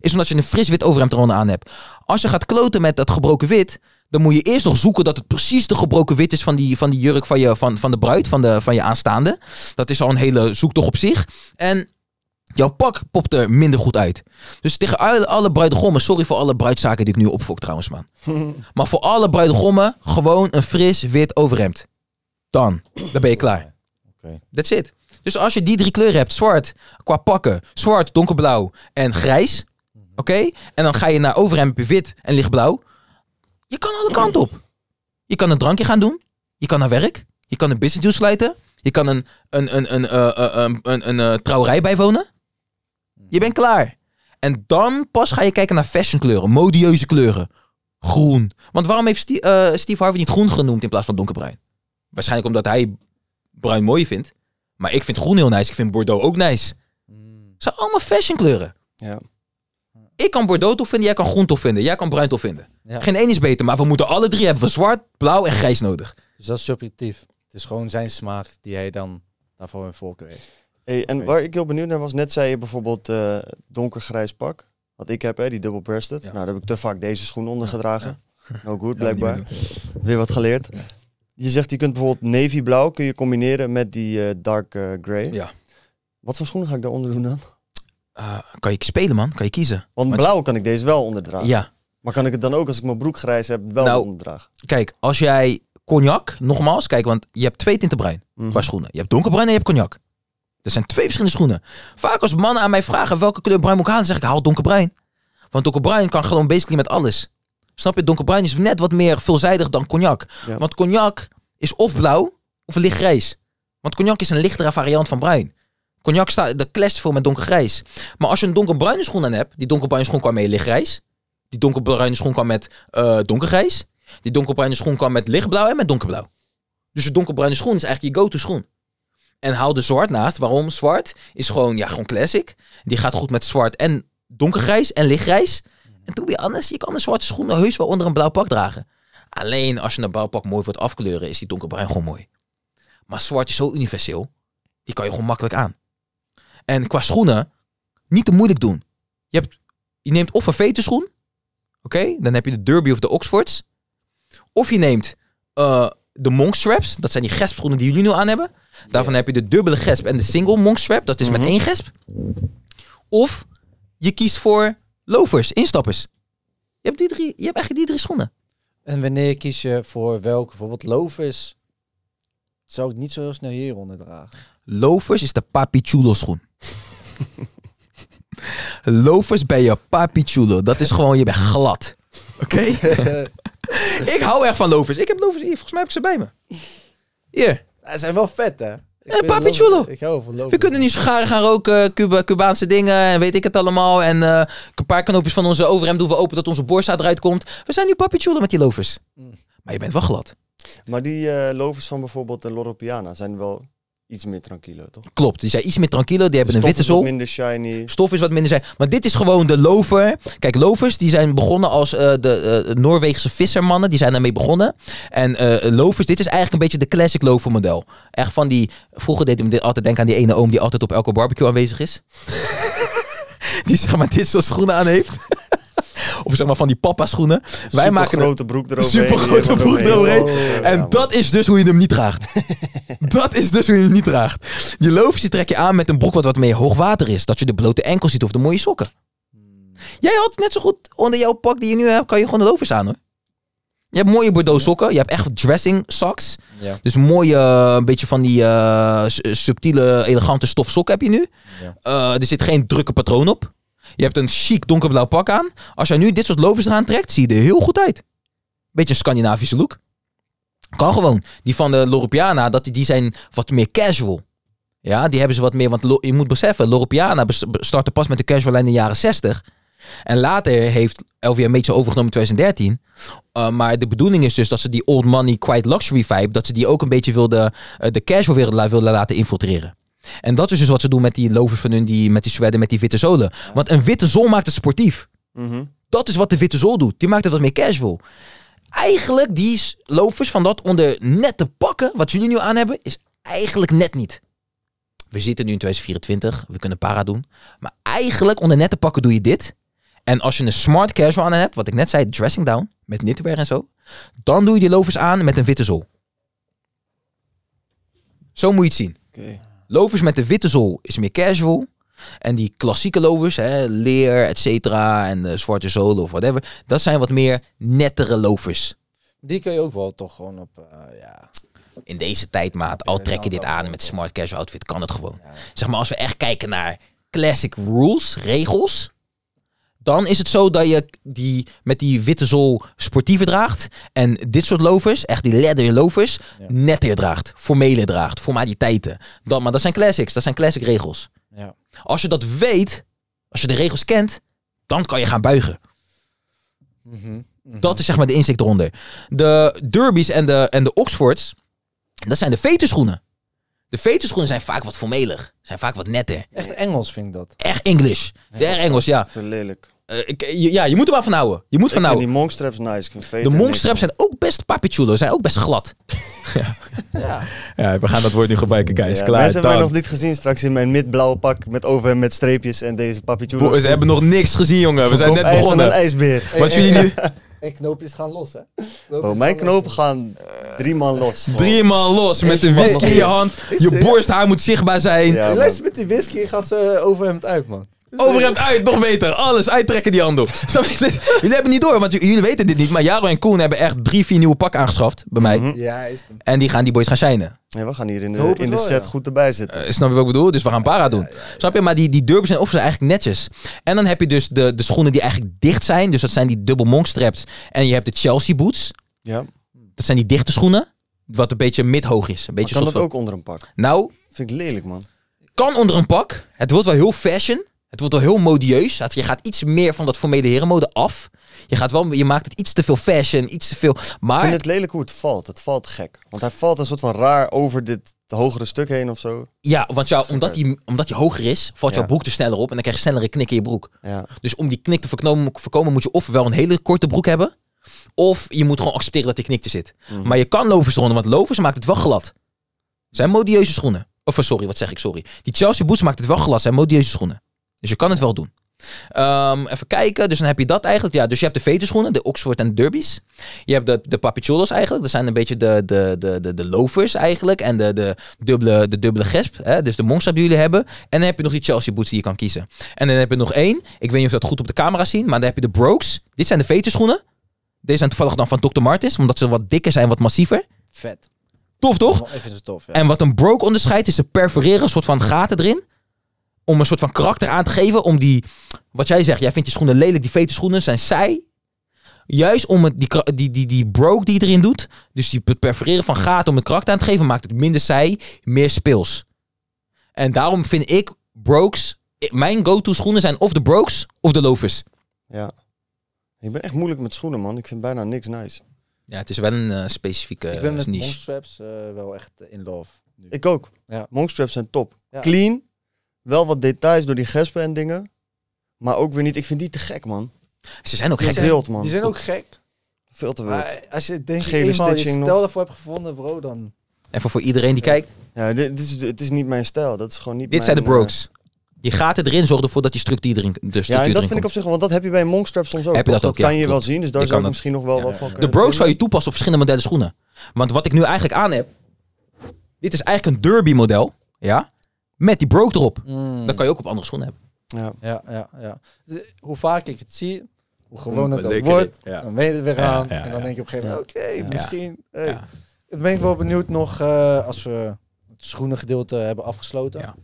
is omdat je een fris wit overhemd eronder aan hebt. Als je gaat kloten met dat gebroken wit, dan moet je eerst nog zoeken dat het precies de gebroken wit is van die, van die jurk van, je, van, van de bruid, van, de, van je aanstaande. Dat is al een hele zoektocht op zich. En Jouw pak popt er minder goed uit. Dus tegen alle, bruidegommen, sorry voor alle bruidzaken die ik nu opfok trouwens, man. maar voor alle bruidegommen, gewoon een fris wit overhemd. Dan, dan ben je klaar. That's it. Dus als je die drie kleuren hebt, zwart qua pakken, zwart, donkerblauw en grijs. Mhm. Oké? En dan ga je naar overhemd wit en lichtblauw. Je kan alle kanten op. Je kan een drankje gaan doen. Je kan naar werk. Je kan een business deal sluiten. Je kan een, een, een, een, eh, eh, een, een, een, een, eh, een trouwerij bijwonen. Je bent klaar. En dan pas ga je kijken naar fashionkleuren, modieuze kleuren. Groen. Want waarom heeft Steve, eh, Steve Harvey niet groen genoemd in plaats van donkerbruin? Waarschijnlijk omdat hij bruin mooi vindt. Maar ik vind groen heel nice. Ik vind Bordeaux ook nice. Het mm. zijn allemaal fashionkleuren. Ja. Ik kan Bordeaux tof vinden, jij kan groen tof vinden, jij kan bruin tof vinden. Geen één is beter, maar we moeten alle drie hebben. We zwart, blauw en grijs nodig. Dus dat is subjectief. Het is gewoon zijn smaak die hij dan daarvoor een voorkeur heeft en waar ik heel benieuwd naar was, net zei je bijvoorbeeld uh, donkergrijs pak. Wat ik heb, hè, die double breasted. Nou, daar heb ik te vaak deze schoen onder gedragen. No good, blijkbaar. Weer wat geleerd. Je zegt, je kunt bijvoorbeeld navy blauw kun je combineren met die eh, dark eh, grey. Ja. Wat voor schoenen ga ik daaronder doen dan? Ah, kan je spelen, man? Kan je kiezen? Want, blauw kan ik deze wel onderdragen. Ja. Maar kan ik het dan ook, als ik mijn broek grijs heb, wel nou, onderdragen? Kijk, als jij cognac, nogmaals, kijk, want je hebt twee tinten bruin mhm. qua schoenen. Je hebt donkerbruin en je hebt cognac. Er zijn twee verschillende schoenen. Vaak als mannen aan mij vragen welke kleur bruin moet ik halen, zeg ik haal donkerbruin. Want donkerbruin kan gewoon basically met alles. Snap je? Donkerbruin is net wat meer veelzijdig dan cognac. Want cognac is of blauw of lichtgrijs. Want cognac is een lichtere variant van bruin. Cognac staat de clash voor met donkergrijs. Maar als je een donkerbruine schoen aan hebt, die donkerbruine schoen kan met lichtgrijs. Die donkerbruine schoen kan met eh, donkergrijs. Die donkerbruine schoen kan met lichtblauw en met donkerblauw. Dus de donkerbruine schoen is eigenlijk je go-to schoen. En hou de zwart naast. Waarom? Zwart is gewoon, ja, gewoon classic. Die gaat goed met zwart en donkergrijs en lichtgrijs. En to be anders. je kan een zwarte schoen heus wel onder een blauw pak dragen. Alleen als je een blauw pak mooi wilt afkleuren, is die donkerbruin gewoon mooi. Maar zwart is zo universeel, die kan je gewoon makkelijk aan. En qua schoenen, niet te moeilijk doen. Je, hebt, je neemt of een schoen. oké, dan heb je de Derby of de Oxfords. Of je neemt eh, de Monk Straps, dat zijn die gespschoenen die jullie nu aan hebben. Daarvan heb je de dubbele gesp en de single monk strap. Dat is met mhm. één gesp. Of je kiest voor loafers instappers. Je hebt, die drie, je hebt eigenlijk die drie schoenen. En wanneer kies je voor welke? Bijvoorbeeld loafers zou ik niet zo heel snel hieronder dragen. loafers is de chulo schoen. loafers bij je chulo Dat is gewoon, je bent glad. Oké? ik hou echt van loafers Ik heb loafers hier. Volgens mij heb ik ze bij me. Hier. Ze zijn wel vet, hè? Ik eh, Ik We kunnen nu sigaren gaan roken, Cuba, Cubaanse dingen en weet ik het allemaal. En eh, een paar knoopjes van onze overhemd doen we open dat onze borstzaad eruit komt. We zijn nu papi met die lovers. Mm. Maar je bent wel glad. Maar die eh, lovers van bijvoorbeeld de Loro zijn wel iets meer tranquilo, toch? Klopt, die zijn iets meer tranquilo. Die hebben een witte zool. Stof is minder shiny. Stof is wat minder shiny. Maar dit is gewoon de lover. Kijk, lovers die zijn begonnen als uh, de uh, vissermannen. Die zijn daarmee begonnen. En uh, lovers, dit is eigenlijk een beetje de classic lover model. Echt van die... Vroeger deed ik dit altijd denken aan die ene oom die altijd op elke barbecue aanwezig is. die zeg maar dit soort schoenen aan heeft. Of zeg maar van die papa schoenen. Super Wij maken grote broek erover. Super grote broek eroverheen. Oh, en dat is dus hoe je hem niet draagt. dat is dus hoe je hem niet draagt. Je loofje trek je aan met een broek wat wat meer hoogwater is. Dat je de blote enkels ziet of de mooie sokken. Hmm. Jij had net zo goed onder jouw pak die je nu hebt, kan je gewoon de lovers aan hoor. Je hebt mooie Bordeaux sokken. Je hebt echt dressing socks. Ja. Dus mooie, eh, een beetje van die eh, subtiele, elegante stof sokken heb je nu. Ja. Eh, er zit geen drukke patroon op. Je hebt een chic donkerblauw pak aan. Als jij nu dit soort lovers eraan trekt, zie je er heel goed uit. Beetje een Scandinavische look. Kan gewoon. Die van de Loropiana, dat die, die zijn wat meer casual. Ja, die hebben ze wat meer. Want je moet beseffen, Loropiana startte pas met de casual line in de jaren 60. En later heeft LVMH beetje overgenomen in 2013. Eh, maar de bedoeling is dus dat ze die old money, quite luxury vibe, dat ze die ook een beetje wilde, eh, de casual wereld laten infiltreren. En dat is dus wat ze doen met die lovers van hun, die, met die zwarte met die witte zolen. Want een witte zool maakt het sportief. Mhm. Dat is wat de witte zool doet. Die maakt het wat meer casual. Eigenlijk die lovers van dat onder te pakken, wat jullie nu aan hebben, is eigenlijk net niet. We zitten nu in 2024, we kunnen para doen. Maar eigenlijk onder net te pakken doe je dit. En als je een smart casual aan hebt, wat ik net zei, dressing down, met knitwear en zo. Dan doe je die lovers aan met een witte zool. Zo moet je het zien. Oké. Lovers met de witte zool is meer casual. En die klassieke lovers, hè, leer, et cetera, en eh, zwarte zolen of whatever. Dat zijn wat meer nettere lovers. Die kun je ook wel toch gewoon op, eh, ja... In deze tijdmaat, al trek je dit aan met smart casual outfit, kan het gewoon. Zeg maar, als we echt kijken naar classic rules, regels... Dan is het zo dat je die, met die witte zool sportieve draagt. En dit soort loafers, echt die leather loafers, ja. netter draagt. Formele draagt, formaliteiten. Dan, maar dat zijn classics, dat zijn classic regels. Ja. Als je dat weet, als je de regels kent, dan kan je gaan buigen. Mhm, mhm. Dat is zeg maar de inzicht eronder. De derbies en de, en de Oxfords, dat zijn de veterschoenen. De veterschoenen zijn vaak wat formeler. Zijn vaak wat netter. Echt Engels vind ik dat. Echt Engels. Echt Engels, ja. Verlelijk. Eh, ik, ja, je moet er maar van houden. Je moet van ik houden. die monkstraps nice. de monkstraps zijn ook best papichulo. Zijn ook best glad. ja. ja. ja. we gaan dat woord nu gebruiken, guys. Ja, Klaar, mensen hebben mij nog niet gezien straks in mijn midblauwe pak met over met streepjes en deze papichulo. Ze hebben nog niks gezien, jongen. we zijn net begonnen. een ijsbeer. Wat eh, jullie nu... En eh, knoopjes gaan los, hè? mijn knopen gaan drie man los. Man. Drie man los, met een whisky in je hand. Je borsthaar moet zichtbaar zijn. Ja, Les met die whisky gaat ze over hem uit, man. Overhemd uit, nog beter. Alles uittrekken die handel. jullie hebben niet door, want jullie weten dit niet. Maar Jaro en Koen hebben echt drie, vier nieuwe pakken aangeschaft bij mij. Mhm. Ja, is En die gaan die boys gaan shinen. Ja, we gaan hier in de, in de set goed erbij zitten. Eh, snap je wat ik bedoel? Dus we gaan para doen. snap je? Maar die, die Derby's zijn of zijn eigenlijk netjes. En dan heb je dus de, de schoenen die eigenlijk dicht zijn. Dus dat zijn die dubbel monkstraps. En je hebt de Chelsea boots. Ja. Dat zijn die dichte schoenen. Wat een beetje midhoog is. Een beetje maar kan dat ook onder een pak? Nou. Vind ik lelijk, man. Kan onder een pak. Het wordt wel heel fashion. Het wordt al heel modieus. Je gaat iets meer van dat formele herenmode af. Je, gaat wel, je maakt het iets te veel fashion, iets te veel. Maar... Ik vind het lelijk hoe het valt. Het valt gek. Want hij valt een soort van raar over dit hogere stuk heen of zo. Ja, want omdat, die, omdat hoger is, valt jouw broek er sneller op. En dan krijg je snellere knik in je broek. Ja. Dus om die knik te voorkomen, moet je ofwel een hele korte broek hebben. Of je moet gewoon accepteren dat die knik er zit. Mhm. Maar je kan lovers ronden, want lovers maakt het wel glad. Zijn modieuze schoenen. Of eh, sorry, wat zeg ik, sorry. Die Chelsea boots maakt het wel glad, zijn modieuze schoenen. Dus je kan het wel doen. Ehm, even kijken, dus dan heb je dat eigenlijk. Ja, dus je hebt de veterschoenen, de Oxford en de Derbies. Je hebt de, de papicholos eigenlijk, dat zijn een beetje de, de, de, de, de loafers eigenlijk. En de, de, dubbele, de dubbele gesp, hè? dus de monster die jullie hebben. En dan heb je nog die Chelsea boots die je kan kiezen. En dan heb je nog één, ik weet niet of je dat goed op de camera ziet, maar dan heb je de Brokes. Dit zijn de veterschoenen. Deze zijn toevallig dan van Dr. Martens, omdat ze wat dikker zijn, wat massiever. Vet. Tof toch? Even tof, ja. En wat een broke onderscheidt is ze perforeren, een soort van gaten erin om een soort van karakter aan te geven. Om die, wat jij zegt, jij vindt je schoenen lelijk, die vete schoenen zijn zij. Juist om het, die, die, die, die broke die erin doet, dus die perforeren van gaten om het karakter aan te geven, maakt het minder zij, meer speels. En daarom vind ik brokes, mijn go-to schoenen zijn of de brokes of de loafers. Ja. Ik ben echt moeilijk met schoenen, man. Ik vind bijna niks nice. Ja, het is wel een eh, specifieke niche. Ik ben met eh, niche. monkstraps eh, wel echt in love. Nu. Ik ook. Ja. Monkstraps zijn top. Clean, wel wat details door die gespen en dingen. Maar ook weer niet. Ik vind die te gek, man. Ze zijn ook die gek. wild, man. Die zijn ook gek. Veel te wild. als je denk ik eenmaal je stijl ervoor hebt gevonden, bro, dan... Even voor iedereen die kijkt. Ja, dit, is, het is niet mijn stijl. Dat is gewoon niet Dit zijn de eh, brokes. je gaat erin, zorgen ervoor dat je structuur erin dus Ja, en dat vind ik op zich wel, want dat heb je bij een Monkstrap soms ook. Heb je dat, ook, kan je wel zien, dus daar zou ik misschien nog wel wat van De broke zou je toepassen op verschillende modellen schoenen. Want wat ik nu eigenlijk aan heb, dit is eigenlijk een derby model, ja? met die broke erop. Hmm. Dan kan je ook op andere schoenen hebben. Ja. Ja, ja, ja. hoe vaak ik het zie, hoe gewoon het ook hmm, wordt, dan weten we weer aan. en dan denk je op een gegeven moment, oké, misschien. Hey. Dan ben ik wel benieuwd nog, eh, als we het schoenengedeelte hebben afgesloten.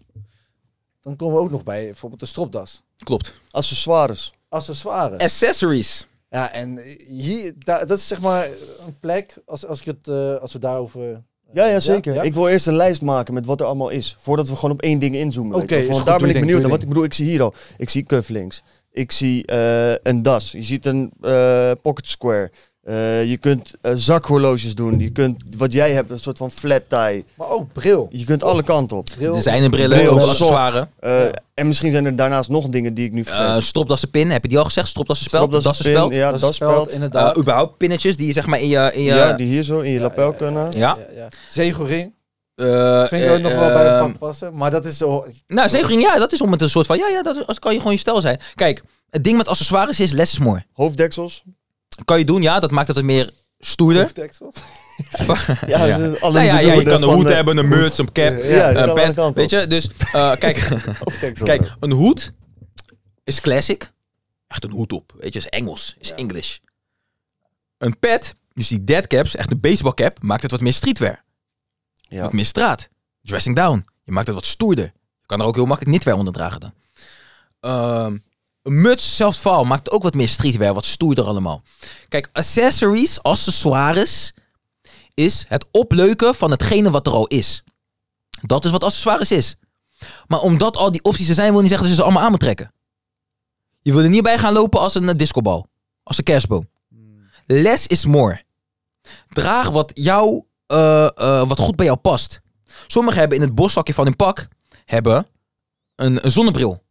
Dan komen we ook nog bij bijvoorbeeld de stropdas. Klopt. Accessoires. Accessoires. Accessories. Ja, en hier, dat is zeg maar een plek, als, als, ik het, eh, als we daarover ja, ja zeker. Ik wil eerst een lijst maken met wat er allemaal is. Voordat we gewoon op één ding inzoomen. Oké, daar ben ik benieuwd naar. Wat ik bedoel, ik zie hier al. Ik zie cufflinks. Ik zie eh, een das. Je ziet een eh, pocket square. Eh, je kunt eh, zakhorloges doen. Je kunt, wat jij hebt, een soort van flat tie. Maar ook oh, bril. Je kunt alle oh, kanten op. Bril. Er zijn een brillen, bril, accessoires. Uh, En misschien zijn er daarnaast nog dingen die ik nu vergeet. stropdassen pin, heb je die al gezegd? Stropdassen speld? Stropdassen spel. Ja, dat speld. Inderdaad. überhaupt pinnetjes die je zeg maar in je, in je... Ja, die hier zo in je lapel kunnen. Ja. ja. Uh, Vind je ook nog wel bij de pak passen. Maar dat is zo... Nou, zegelring, ja, dat is om het een soort van... Ja, ja, dat kan je gewoon je stijl zijn. Kijk, het ding met accessoires is less is more. Hoofddeksels. Kan je doen, ja. Dat maakt het wat meer stoerder. Ja, ja. Nou je kan een hoed eh, hebben, een muts, een cap, eh, een pet. Weet je, dus eh, kijk, kijk, een hoed is classic. Echt een hoed op. Weet je, is Engels, is English. Een pet, dus die dead caps, echt een baseball cap, maakt het wat meer streetwear. Wat meer straat. Dressing down. Je maakt het wat stoerder. Je kan er ook heel makkelijk niet onder dragen dan. Ehm een muts, zelfs verhaal. Maakt ook wat meer streetwear, wat er allemaal. Kijk, accessories, accessoires, is het opleuken van hetgene wat er al is. Dat is wat accessoires is. Maar omdat al die opties er zijn, wil niet zeggen dat ze ze allemaal aan moeten trekken. Je wil er niet bij gaan lopen als een eh, discobal. Als een kerstboom. Less is more. Draag wat, jou, eh, eh, wat goed bij jou past. Sommigen hebben in het borstzakje van hun pak hebben een, een zonnebril.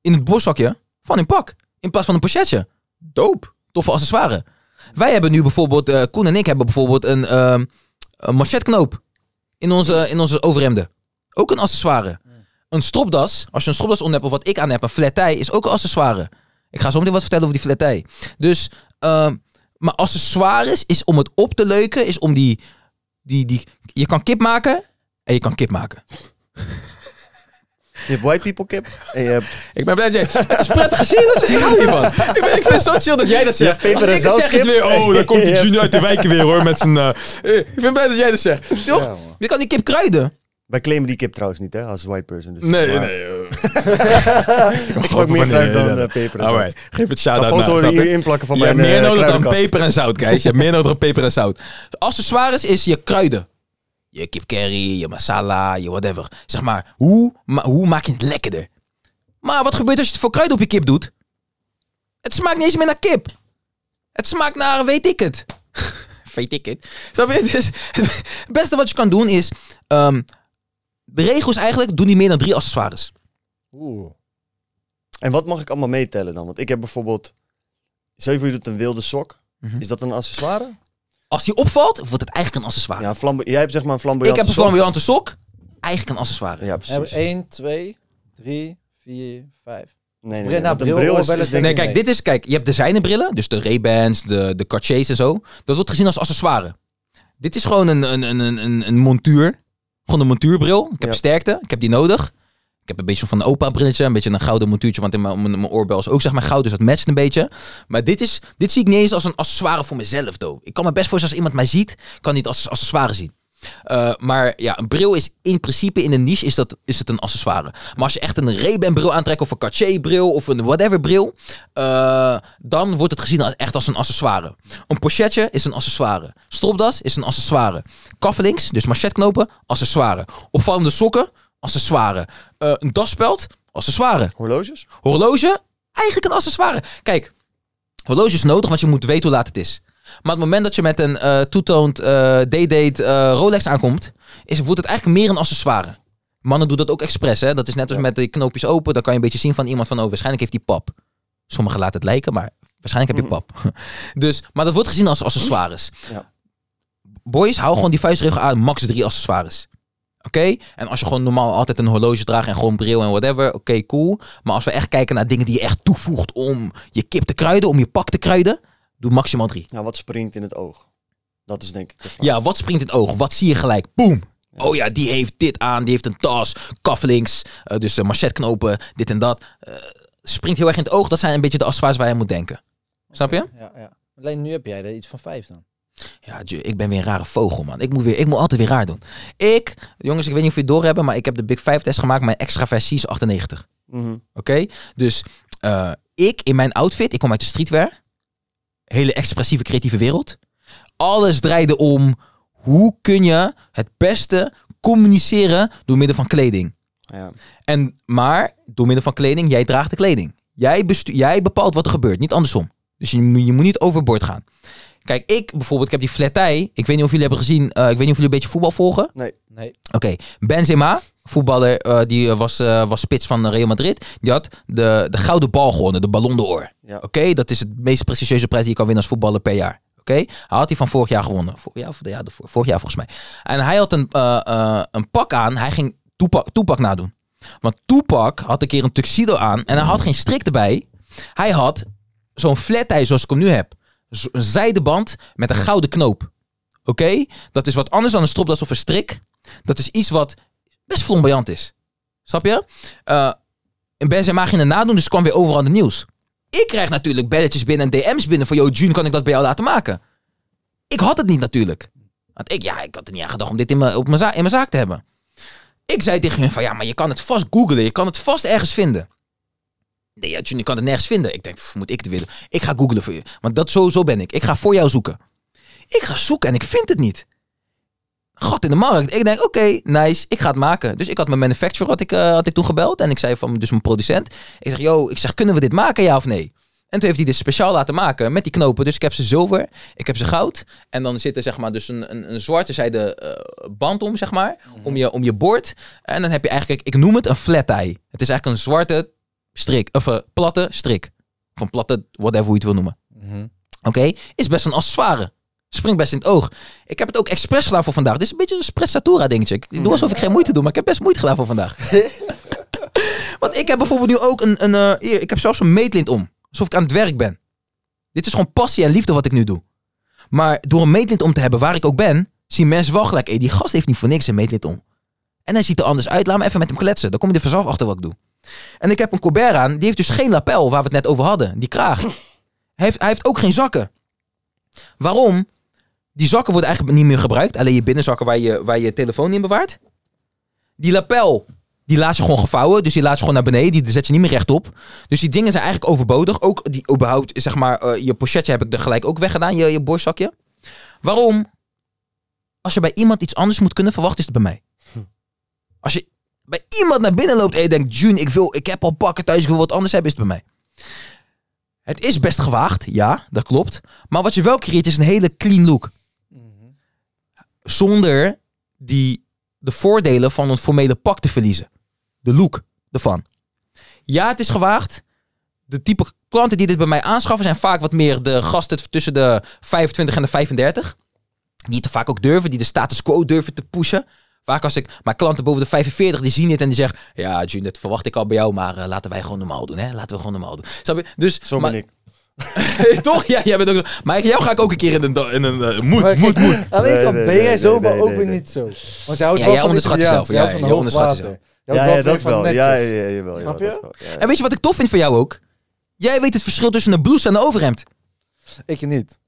In het borstzakje van een pak. In plaats van een pochetje. Doop. Toffe accessoire. Wij hebben nu bijvoorbeeld, uh, Koen en ik hebben bijvoorbeeld een, uh, een machetknoop in onze, in onze overhemden. Ook een accessoire. Hmm. Een stropdas, als je een stropdas om hebt of wat ik aan heb, een flatij, is ook een accessoire. Ik ga zo meteen wat vertellen over die flatij. Dus, uh, maar accessoires is om het op te leuken, is om die, die, die... Je kan kip maken en je kan kip maken. Je hebt white people kip. En je hebt... Ik ben blij dat jij... Het is prettig gezien. ik hou hiervan. Ik, ik vind het zo chill dat jij dat zegt. Als ik zeg is weer... Oh, daar komt die junior uit de wijken weer hoor. Met zijn... Uh, ik vind blij dat jij dat zegt. Toch? Wie je kan die kip kruiden. Wij claimen die kip trouwens niet, hè, als white person. Dus nee, nee. Eh. ik gooi meer kruid dan peper en zout. Geef het shout-out naar. foto hier inplakken van mijn mijn Je hebt meer nodig dan peper en zout, guys. Je hebt meer nodig dan peper en zout. accessoires is je kruiden je kip curry, je masala, je whatever. Zeg maar, hoe, hoe maak je het lekkerder? Maar wat gebeurt als je het voor kruid op je kip doet? Het smaakt niet eens meer naar kip. Het smaakt naar weet ik het. weet ik het. Dus het beste wat je kan doen is... Um, de regels eigenlijk, doe niet meer dan drie accessoires. Oeh. En wat mag ik allemaal meetellen dan? Want ik heb bijvoorbeeld... Stel doet een wilde sok. Mhm. Is dat een accessoire? Als die opvalt, wordt het eigenlijk een accessoire. Ja, flamboyant. jij hebt zeg maar een ik heb een flamboyante sok, eigenlijk een accessoire. Ja, precies. Hebben 1, 2, 3, 4, 5. Nee, nee, nee. Nou, bril, bril is, is denk Nee, kijk, dit is, kijk, je hebt designerbrillen, dus de Ray-Bans, de, de Cartiers en zo. Dat wordt gezien als accessoire. Dit is gewoon een, een, een, een, een montuur. Gewoon een montuurbril. Ik heb Ja. sterkte, ik heb die nodig. Ik heb een beetje van een opa-brilletje, een beetje een gouden montuurtje, want in mijn, mijn, oorbel is ook zeg maar goud, dus dat matcht een beetje. Maar dit, is, dit zie ik niet eens als een accessoire voor mezelf, do. Ik kan me best voorstellen als iemand mij ziet, kan niet als accessoire zien. Eh, maar ja, een bril is in principe in de niche is, dat, is het een accessoire. Maar als je echt een Ray-Ban bril aantrekt of een Cartier bril of een whatever bril, eh, dan wordt het gezien als, echt als een accessoire. Een pochetje is een accessoire. Stropdas is een accessoire. kavelings, dus machetknopen, accessoire. Opvallende sokken, accessoire. Uh, een daspeld, accessoire. Horloges? Horloge, eigenlijk een accessoire. Kijk, horloge is nodig, want je moet weten hoe laat het is. Maar op het moment dat je met een uh, toetoond eh, date Rolex aankomt, is, wordt het eigenlijk meer een accessoire. Mannen doen dat ook expres. Hè? Dat is net als met de knoopjes open. Dan kan je een beetje zien van iemand van... Oh, waarschijnlijk heeft hij pap. Sommigen laten het lijken, maar waarschijnlijk heb je mhm. pap. dus, maar dat wordt gezien als accessoires. Ja. Boys, hou gewoon die vuistregel aan. Max drie accessoires. Oké? En als je gewoon normaal altijd een horloge draagt en gewoon bril en whatever, oké, cool. Maar als we echt kijken naar dingen die je echt toevoegt om je kip te kruiden, om je pak te kruiden, doe maximaal drie. Nou, wat springt in het oog? Dat is denk ik Ja, wat springt in het oog? Wat zie je gelijk? Boom! Oh ja, die heeft dit aan, die heeft een tas, cufflinks, eh, dus uh, machetknopen, dit en dat. Eh, springt heel erg in het oog. Dat zijn een beetje de accessoires waar je moet denken. Snap je? Ja, ja. Alleen nu heb jij er iets van vijf dan. Ja, ik ben weer een rare vogel, man. Ik moet, weer, ik moet altijd weer raar doen. Ik, jongens, ik weet niet of je het doorhebben, maar ik heb de Big 5 test gemaakt. Mijn extra versie is 98. Mhm. Oké? Dus eh, ik in mijn outfit, ik kom uit de streetwear. Hele expressieve, creatieve wereld. Alles draaide om hoe kun je het beste communiceren door middel van kleding. Ja. En, maar door middel van kleding, jij draagt de kleding. Jij, jij bepaalt wat er gebeurt, niet andersom. Dus je, je moet niet overboord gaan. Kijk, ik bijvoorbeeld, ik heb die flatij. Ik weet niet of jullie hebben gezien. Eh, ik weet niet of jullie een beetje voetbal volgen. Nee. nee. Oké, Benzema, voetballer, eh, die eh, was, was spits van Real Madrid. Die had de, de gouden bal gewonnen, de Ballon d'Or. Oké, dat is het meest prestigieuze prijs die je kan winnen als voetballer per jaar. Oké, hij had die van vorig jaar gewonnen. Vorig jaar, ervoor? vorig jaar volgens mij. En hij had een, een pak aan. Hij ging Toepak, Toepak nadoen. Want Toepak had een keer een tuxedo aan en hij had geen strik erbij. Hij had zo'n flat zoals ik hem nu heb een zijden met een gouden knoop. Oké? Dat is wat anders dan een stropdas of een strik. Dat is iets wat best flamboyant is. Snap je? Uh, en Benzema ging het nadoen, dus kwam weer overal de nieuws. Ik krijg natuurlijk belletjes binnen en DM's binnen van... Jo June, kan ik dat bij jou laten maken? Ik had het niet natuurlijk. Want ik, ja, ik had er niet aan gedacht om dit in mijn, op mijn zaak te hebben. Ik zei tegen hem van... Ja, maar je kan het vast googlen. Je kan het vast ergens vinden. Nee, je kan het nergens vinden. Ik denk, moet ik het willen? Ik ga googlen voor je. Want dat sowieso ben ik. Ik ga voor jou zoeken. Ik ga zoeken en ik vind het niet. God in de markt. Ik denk, oké, nice, ik ga het maken. Dus ik had mijn manufacturer had ik, eh, had ik toen gebeld. En ik zei van, dus mijn producent. Ik zeg, yo, ik zeg, kunnen we dit maken, ja of nee? En toen heeft hij dit speciaal laten maken met die knopen. Dus ik heb ze zilver, ik heb ze goud. En dan zit er zeg maar dus een, een, een zwarte zijde eh, band om, zeg maar. Mhm. Om je, om je bord. En dan heb je eigenlijk, ik noem het een flat eye. Het is eigenlijk een zwarte strik. Of een eh, platte strik. Van platte, whatever hoe je het wil noemen. Mhm. Oké, is best een accessoire. Springt best in het oog. Ik heb het ook expres gedaan voor vandaag. Dit is een beetje een sprezzatura dingetje. Ik doe alsof ik geen moeite doe, maar ik heb best moeite gedaan voor vandaag. Want ik heb bijvoorbeeld nu ook een... een eh, ik heb zelfs een meetlint om. Alsof ik aan het werk ben. Dit is gewoon passie en liefde wat ik nu doe. Maar door een meetlint om te hebben waar ik ook ben... zien mensen wel gelijk... Hey, die gast heeft niet voor niks een meetlint om. En hij ziet er anders uit. Laat me even met hem kletsen. Dan kom je er vanzelf achter wat ik doe. En ik heb een Colbert aan, die heeft dus geen lapel waar we het net over hadden, die kraag. Hm. Hij heeft, hij heeft ook geen zakken. Waarom? Die zakken worden eigenlijk niet meer gebruikt, alleen je binnenzakken waar je, waar je telefoon in bewaart. Die lapel, die laat je gewoon gevouwen, dus die laat je gewoon naar beneden, die zet je niet meer rechtop. Dus die dingen zijn eigenlijk overbodig. Ook die überhaupt, zeg maar, eh, je pochetje heb ik er gelijk ook weggedaan, je, je borstzakje. Waarom? Als je bij iemand iets anders moet kunnen verwachten, is het bij mij. Hm. Als je bij iemand naar binnen loopt en je denkt, June, ik, wil, ik heb al pakken thuis, ik wil wat anders hebben, is het bij mij. Het is best gewaagd, ja, dat klopt. Maar wat je wel creëert is een hele clean look. Zonder die, de voordelen van een formele pak te verliezen. De look ervan. Ja, het is gewaagd. De type klanten die dit bij mij aanschaffen zijn vaak wat meer de gasten tussen de 25 en de 35. Die te vaak ook durven, die de status quo durven te pushen. Vaak als ik mijn klanten boven de 45 die zien dit en die zeggen: Ja, June, dat verwacht ik al bij jou, maar eh, laten wij gewoon normaal doen. Hè? Laten we gewoon normaal doen. Snap je? Dus, Zo ben ik. Toch? Ja, jij bent ook Maar jou ga ik ook een keer in een, in een uh, moed, kijk, moed, moed. ben jij zo, maar ook weer niet zo. Want jij houdt ja, wel jij van onderschat jezelf. Ja, jij ja, onderschat jezelf. Ja, ja, dat wel. Ja, ja, Snap je? En weet je wat ik tof vind van jou ook? Jij weet het verschil tussen een blouse en een overhemd. Ik niet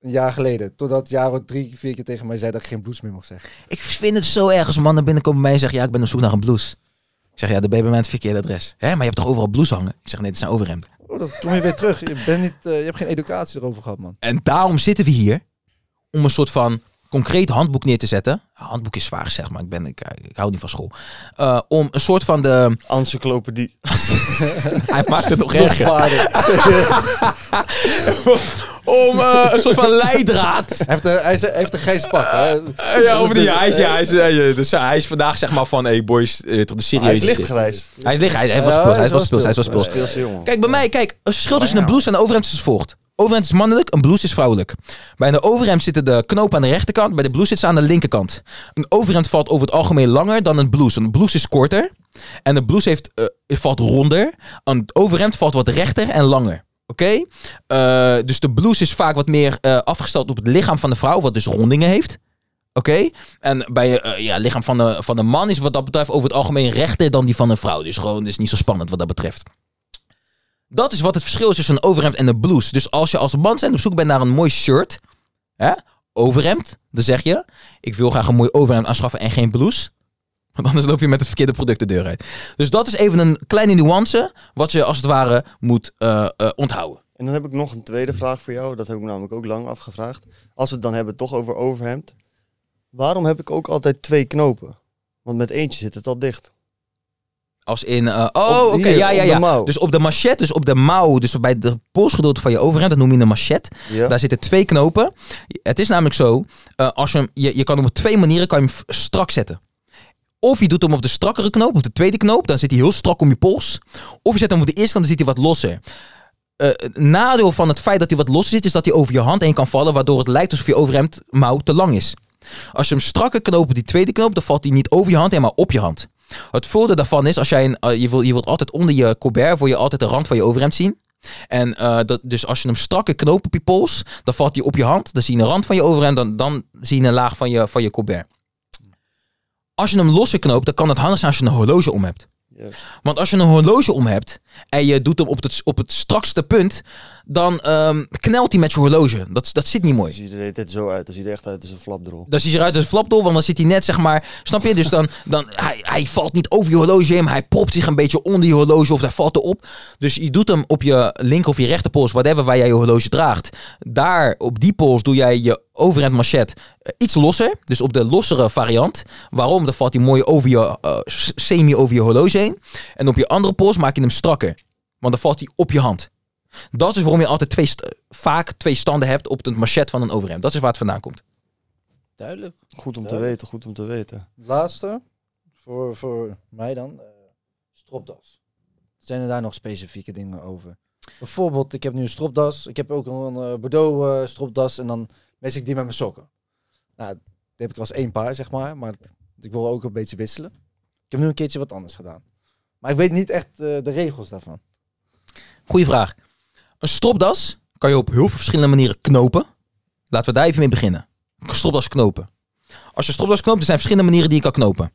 een jaar geleden. Totdat Jaro drie, vier keer tegen mij zei dat ik geen blues meer mocht zeggen. Ik vind het zo erg als mannen binnenkomen bij mij en zeggen... ja, ik ben op zoek naar een blues. Ik zeg, ja, de baby je bij verkeerde adres. Hè, maar je hebt toch overal blues hangen? Ik zeg, nee, het zijn overhemden. Oh, dat kom je weer terug. Je, bent niet, eh, je hebt geen educatie erover gehad, man. En daarom zitten we hier om een soort van concreet handboek neer te zetten. Handboek is zwaar, zeg maar. Ik, ben, ik, ik hou niet van school. Eh, om een soort van de... Encyclopedie. Hij maakt het nog erger. om eh, een soort van leidraad. Heeft hij, heeft een geestpak. Eh, ja, over die, hij, is, ja, hij, is, dus, eh, hij is vandaag zeg maar van, hey boys, tot de serieus. Hij is geweest. Hij is licht, hij, hij was speels, hij was speels, hij was speels. Kijk, bij mij, kijk, het verschil tussen een blouse en een overhemd is als dus volgt. Overhemd is mannelijk, een blouse is vrouwelijk. Bij een overhemd zitten de knopen aan de rechterkant, bij de blouse zitten ze aan de linkerkant. Een overhemd valt over het algemeen langer dan een blouse. Een blouse is korter en de blouse heeft, valt ronder. Een overhemd valt wat rechter en langer. Oké? Eh, dus de blouse is vaak wat meer uh, afgesteld op het lichaam van de vrouw, wat dus rondingen heeft. Oké? En bij eh, het ja, lichaam van de, van de man is wat dat betreft over het algemeen rechter dan die van een vrouw. Dus gewoon, is niet zo spannend wat dat betreft. Dat is wat het verschil is tussen een overhemd en een blouse. Dus als je als man zijn op zoek bent naar een mooi shirt, hè, overhemd, dan zeg je: Ik wil graag een mooi overhemd aanschaffen en geen blouse. Want anders loop je met het verkeerde product de deur uit. Dus dat is even een kleine nuance wat je als het ware moet eh, eh, onthouden. En dan heb ik nog een tweede vraag voor jou. Dat heb ik namelijk ook lang afgevraagd. Als we het dan hebben toch over overhemd. Waarom heb ik ook altijd twee knopen? Want met eentje zit het al dicht. Als in, eh, oh, oké, ja, ja, ja. Dus op de machette, dus op de mouw, dus bij de polsgedeelte van je overhemd, dat noem je een machette. Daar zitten twee knopen. Het is namelijk zo, als je, je, je kan hem op twee manieren kan je hem strak zetten. Of je doet hem op de strakkere knoop, op de tweede knoop, dan zit hij heel strak om je pols. Of je zet hem op de eerste knoop, dan zit hij wat losser. Uh, nadeel van het feit dat hij wat los zit, is dat hij over je hand heen kan vallen, waardoor het lijkt alsof je mouw te lang is. Als je hem strakker knoopt op die tweede knoop, dan valt hij niet over je hand heen, maar op je hand. Het voordeel daarvan is, als jij eh, je, wil, je wilt altijd onder je colbert, wil je altijd de rand van je overhemd zien. En eh, dat, dus als je hem strakker knoopt op je pols, dan valt hij op je hand, dan zie je de rand van je overhemd, dan, dan zie je een laag van je, van je colbert als je hem losse knoopt, dan kan het handig zijn als je een horloge om hebt. Want als je een horloge om hebt en je doet hem op het, op het strakste punt, dan ehm, knelt hij met je horloge. Dat, dat zit niet mooi. Zie ziet er zo uit. Dan ziet er echt uit als een flapdrol. Dan ziet hij eruit als een flapdrol, want dan zit hij net, zeg maar... Snap je? Dus dan... dan hij, hij valt niet over je horloge heen, maar hij propt zich een beetje onder je horloge of hij valt erop. Dus je doet hem op je linker of je rechterpols, whatever, waar jij je horloge draagt. Daar, op die pols, doe jij je overend machet eh, iets losser. Dus op de lossere variant. Waarom? Dan valt hij mooi over je, eh, semi over je horloge heen. En op je andere pols maak je hem strakker. Want dan valt hij op je hand. Dat is waarom je altijd vaak twee standen hebt op het machet van een overhemd. Dat is waar het vandaan komt. Duidelijk. Goed om te weten, goed om te weten. Laatste, voor, voor mij dan, eh, stropdas. Zijn er daar nog specifieke dingen over? Bijvoorbeeld, ik heb nu een stropdas. Ik heb ook een uh, Bordeaux eh, stropdas en dan mes ik die met mijn sokken. Nou, die heb ik als één paar, zeg maar. Maar ik wil ook een beetje wisselen. Ik heb nu een keertje wat anders gedaan. Maar ik weet niet echt de regels daarvan. Goeie vraag. Een stropdas kan je op heel veel verschillende manieren knopen. Laten we daar even mee beginnen. Stropdas knopen. Als je stropdas knoopt, er zijn verschillende manieren die je kan knopen.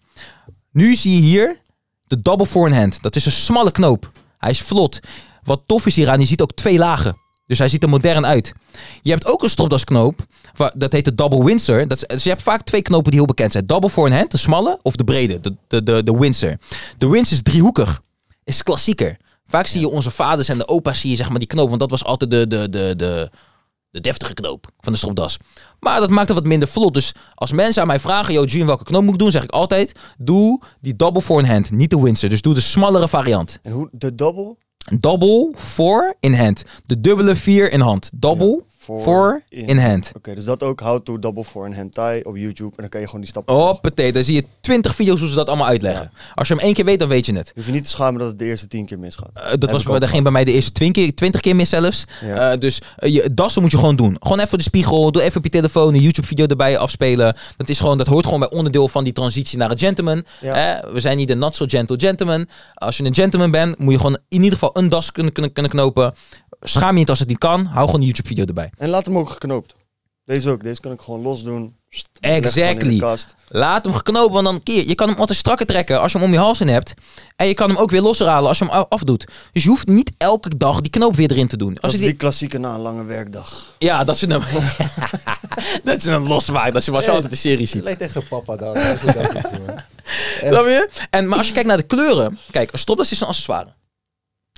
Nu zie je hier de double forehand. Dat is een smalle knoop. Hij is vlot. Wat tof is hieraan, je ziet ook twee lagen. Dus hij ziet er modern uit. Je hebt ook een stropdasknoop. Dat heet de Double Windsor. Dat is, dus je hebt vaak twee knopen die heel bekend zijn. Double forehand, hand, de smalle of de brede, de, de, de, de Windsor. De Windsor is driehoekig. Is klassieker. Vaak zie je onze vaders en de opa's zie je zeg maar die knoop. Want dat was altijd de, de, de, de, de deftige knoop van de stropdas. Maar dat maakt het wat minder vlot. Dus als mensen aan mij vragen, yo June, welke knoop moet ik doen? Zeg ik altijd, doe die double hand niet de Windsor. Dus doe de smallere variant. En hoe, de double? Double four in hand. De dubbele vier in hand. Double voor, in, hand. Oké, dus dat ook How to Double for in Hand Tie op YouTube. En dan kan je gewoon die stap Hoppatee, daar zie je twintig video's hoe ze dat allemaal uitleggen. Als je hem één keer weet, dan weet je het. Je hoeft niet te schamen dat het de eerste tien keer misgaat. Eh, dat was bij, dat ging bij mij de eerste twintig keer, twintig keer mis zelfs. Eh, dus eh, je, dat moet je gewoon doen. Gewoon even de spiegel, doe even op je telefoon een YouTube video erbij afspelen. Dat, is gewoon, dat hoort gewoon bij onderdeel van die transitie naar een gentleman. we zijn niet een not so gentle gentleman. Als je een gentleman bent, moet je gewoon in ieder geval een das kunnen, kunnen, kunnen knopen. Schaam je niet als het niet kan. Hou gewoon een YouTube-video erbij. En laat hem ook geknoopt. Deze ook. Deze kan ik gewoon los doen. Exactly. Laat hem geknoopt, want dan keer. Je kan hem altijd strakker trekken als je hem om je hals in hebt. En je kan hem ook weer losser halen als je hem afdoet. Dus je hoeft niet elke dag die knoop weer erin te doen. Als dat is die... klassieke na een lange werkdag. Ja, dat ze hem, dat ze hem losmaakt. Dat ze wel eh, altijd de serie ziet. echt tegen papa daar. dat je? En, maar als je kijkt naar de kleuren. Kijk, een stropdas is een accessoire.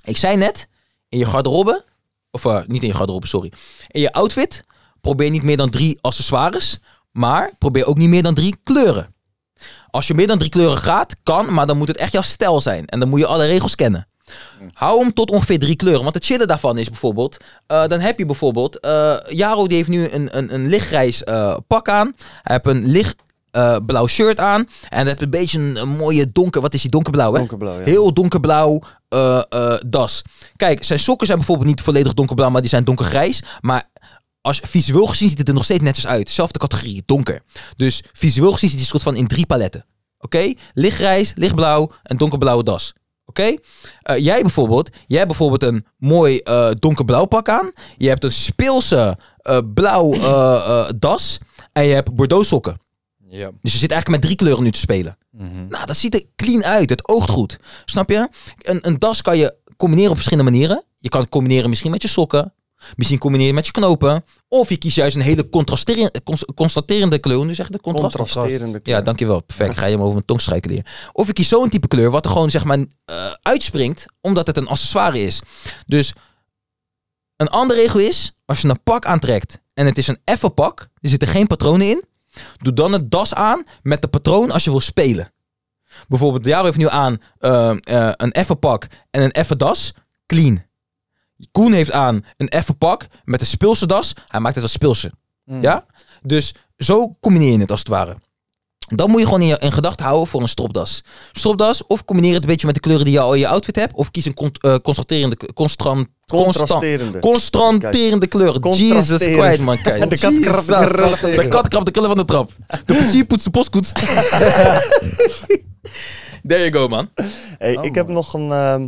Ik zei net, in je garderobe of eh, niet in je garderobe, sorry. In je outfit probeer niet meer dan drie accessoires. Maar probeer ook niet meer dan drie kleuren. Als je meer dan drie kleuren gaat, kan, maar dan moet het echt jouw stijl zijn. En dan moet je alle regels kennen. Hou hem tot ongeveer drie kleuren. Want het chillen daarvan is bijvoorbeeld... Eh, dan heb je bijvoorbeeld... Eh, Jaro die heeft nu een, een, een lichtgrijs pak aan. Hij heeft een licht eh, blauw shirt aan. En het heeft een beetje een, mooie donker... Wat is die? Donkerblauw, hè? Donkerblauw, Heel donkerblauw eh, eh, das. Kijk, zijn sokken zijn bijvoorbeeld niet volledig donkerblauw, maar die zijn donkergrijs. Maar als visueel gezien ziet het er nog steeds netjes uit. Zelfde categorie, donker. Dus visueel gezien ziet het soort van in drie paletten. Oké? Lichtgrijs, lichtblauw en donkerblauwe das. Oké? jij bijvoorbeeld, jij hebt bijvoorbeeld een mooi donkerblauw pak aan. Je hebt een speelse blauw das. En je hebt bordeaux sokken. Ja. Dus je zit eigenlijk met drie kleuren nu te spelen. Mhm. Nou, dat ziet er clean uit. Het oogt goed. Snap je? Een, een das kan je combineren op verschillende manieren. Je kan het combineren misschien met je sokken. Misschien combineren met je knopen. Of je kiest juist een hele contrasterende, constaterende kleur. Nu zeg de contrast. Contrasterende kleur. Ja, dankjewel. Perfect. Ga je hem over mijn tong strijken leren. Of je kiest zo'n type kleur wat er gewoon zeg maar eh, uitspringt. Omdat het een accessoire is. Dus een andere regel is. Als je een pak aantrekt en het is een effe pak. Er zitten geen patronen in. Doe dan het das aan met de patroon als je wil spelen. Bijvoorbeeld, Jaro heeft nu aan eh, eh, een effen pak en een effen das. Clean. Koen heeft aan een effen pak met een speelse das. Hij maakt het als speelse. Mm. Ja? Dus zo combineer je het als het ware. Dan moet je gewoon in, gedachten houden voor een stropdas. Stropdas, of combineer het een beetje met de kleuren die je al in je outfit hebt. Of kies een con, uh, eh, Contrasterende. kleur. Jesus Christ, man. Kijk. De kat de, de, de kleur van de trap. De politie poetst de postkoets. There you go, man. Hey, ik oh, heb nog een, ehm,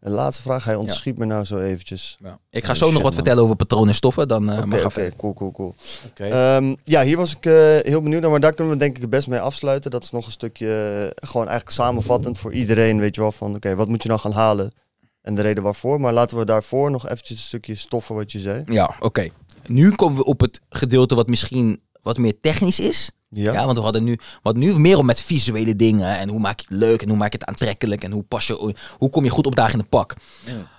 een laatste vraag, hij ontschiet me nou zo eventjes. Ja. Ik ga dus, zo nog wat vertellen over patronen en stoffen. Dan uh, eh, okay, okay, cool, cool, cool. Ehm, ja, hier was ik eh, heel benieuwd naar, maar daar kunnen we denk ik het best mee afsluiten. Dat is nog een stukje, eh, gewoon eigenlijk samenvattend voor iedereen, weet je wel, van oké, wat moet je nou gaan halen? En de reden waarvoor, maar laten we daarvoor nog eventjes een stukje stoffen wat je zei. Ja, oké. Nu komen we op het gedeelte wat misschien wat meer technisch is. Ja. ja. want we hadden nu wat nu meer om met visuele dingen. En hoe maak je het leuk en hoe maak je het aantrekkelijk en hoe, pas je, hoe kom je goed opdagen in het pak.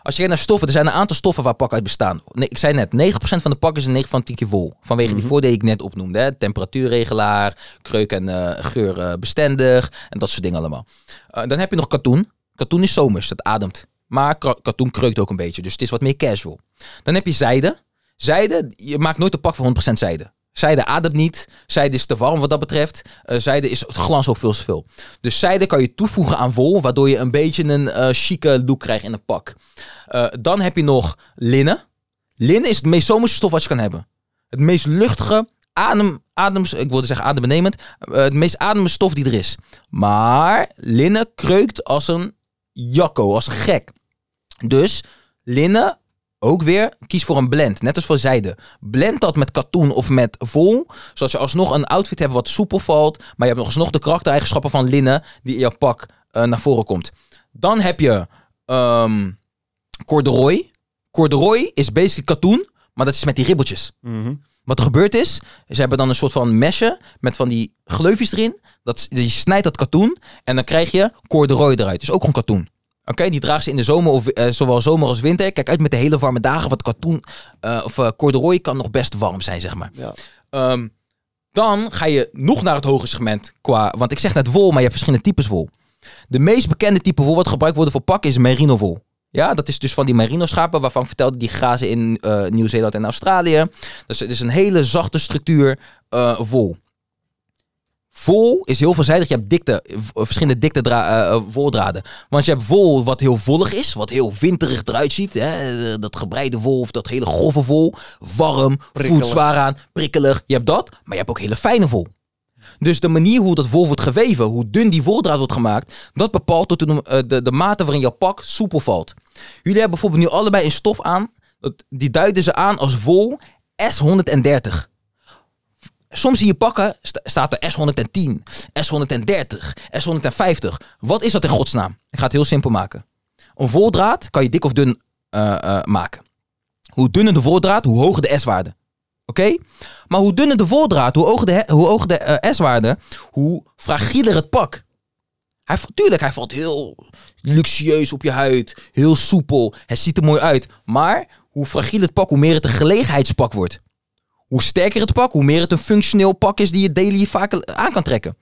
Als je kijkt naar stoffen, er zijn een aantal stoffen waar pak uit bestaan. Nee, ik zei net, 9% van de pak is een 9 van 10 keer wol. Vanwege die mhm. voordelen die ik net opnoemde. Temperatuurregelaar, kreuk- en eh, geurbestendig eh, en dat soort dingen allemaal. Eh, dan heb je nog katoen. Katoen is zomers, dat ademt. Maar katoen kreukt ook een beetje, dus het is wat meer casual. Dan heb je zijde. Zijde, je maakt nooit een pak van 100% zijde. Zijde ademt niet. Zijde is te warm wat dat betreft. Eh, zijde is glans ook veel. te veel. Dus zijde kan je toevoegen aan wol, waardoor je een beetje een eh, chique look krijgt in een pak. Eh, dan heb je nog linnen. Linnen is het meest zomerse stof wat je kan hebben. Het meest luchtige, adem, adems, ik wilde zeggen adembenemend, het meest ademende stof die er is. Maar linnen kreukt als een jacco, als een gek. Dus linnen ook weer, kies voor een blend. Net als voor zijde. Blend dat met katoen of met vol. Zodat je alsnog een outfit hebt wat soepel valt. Maar je hebt nog alsnog de karaktereigenschappen van linnen die in jouw pak eh, naar voren komt. Dan heb je um, corduroy. Corduroy is basically katoen, maar dat is met die ribbeltjes. Mhm. Wat er gebeurd is, ze hebben dan een soort van mesje met van die gleufjes erin. Dat, je snijdt dat katoen en dan krijg je corduroy eruit. Dus ook gewoon katoen. Oké, die draagt ze in de zomer, of, eh, zowel zomer als winter. Kijk uit met de hele warme dagen, want katoen eh, of uh, corduroy kan nog best warm zijn, zeg maar. Ja. Ehm, dan ga je nog naar het hoger segment qua, want ik zeg net wol, maar je hebt verschillende types wol. De meest bekende type wol wat gebruikt wordt voor pakken is merino wol. Ja, dat is dus van die merino-schapen waarvan ik vertelde die grazen in Nieuw-Zeeland en Australië. Dus het is een hele zachte structuur wol. Vol is heel veelzijdig. Je hebt dikte, verschillende dikte uh, eh, voordraden. Eh, Want je hebt wol wat heel vollig is, wat heel winterig eruit ziet. Hè? Dat gebreide wol of dat hele grove vol. Warm, voelt zwaar aan, prikkelig. Je hebt dat, maar je hebt ook hele fijne wol. Dus de manier hoe dat wol wordt geweven, hoe dun die voordraad wordt gemaakt, dat bepaalt tot eh, de, de, mate waarin jouw pak soepel valt. Jullie hebben bijvoorbeeld nu allebei een stof aan, die duiden ze aan als wol S130 soms zie je pakken, staat er S110, S130, S150. Wat is dat in godsnaam? Ik ga het heel simpel maken. Een voordraad kan je dik of dun eh, eh, maken. Hoe dunner de voordraad, hoe hoger de S-waarde. Oké? Maar hoe dunner de voordraad, hoe hoger de, hoe hoger de eh, S-waarde, hoe fragieler het pak. Hij, tuurlijk, hij valt heel luxueus op je huid, heel soepel, het ziet er mooi uit. Maar hoe fragiel het pak, hoe meer het een gelegenheidspak wordt. Hoe sterker het pak, hoe meer het een functioneel pak is die je daily vaak aan kan trekken.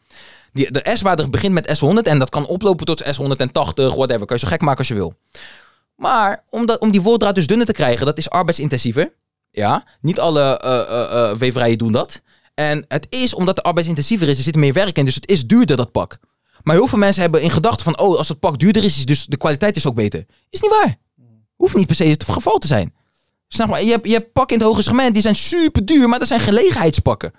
Die, de S-waarde begint met S100 en dat kan oplopen tot S180, whatever. kun je zo gek maken als je wil. Maar om, om die voordraad dus dunner te krijgen, dat is arbeidsintensiever. Ja, niet alle eh, eh, eh, weverijen doen dat. En het is omdat de arbeidsintensiever is, er zit meer werk in, dus het is duurder dat pak. Maar heel veel mensen hebben in gedachten van, oh, als het pak duurder is, is dus de kwaliteit is ook beter. Is niet waar. Hoeft niet per se het geval te zijn. Snap maar, je hebt, je hebt pakken in het hoge segment, die zijn super duur, maar dat zijn gelegenheidspakken.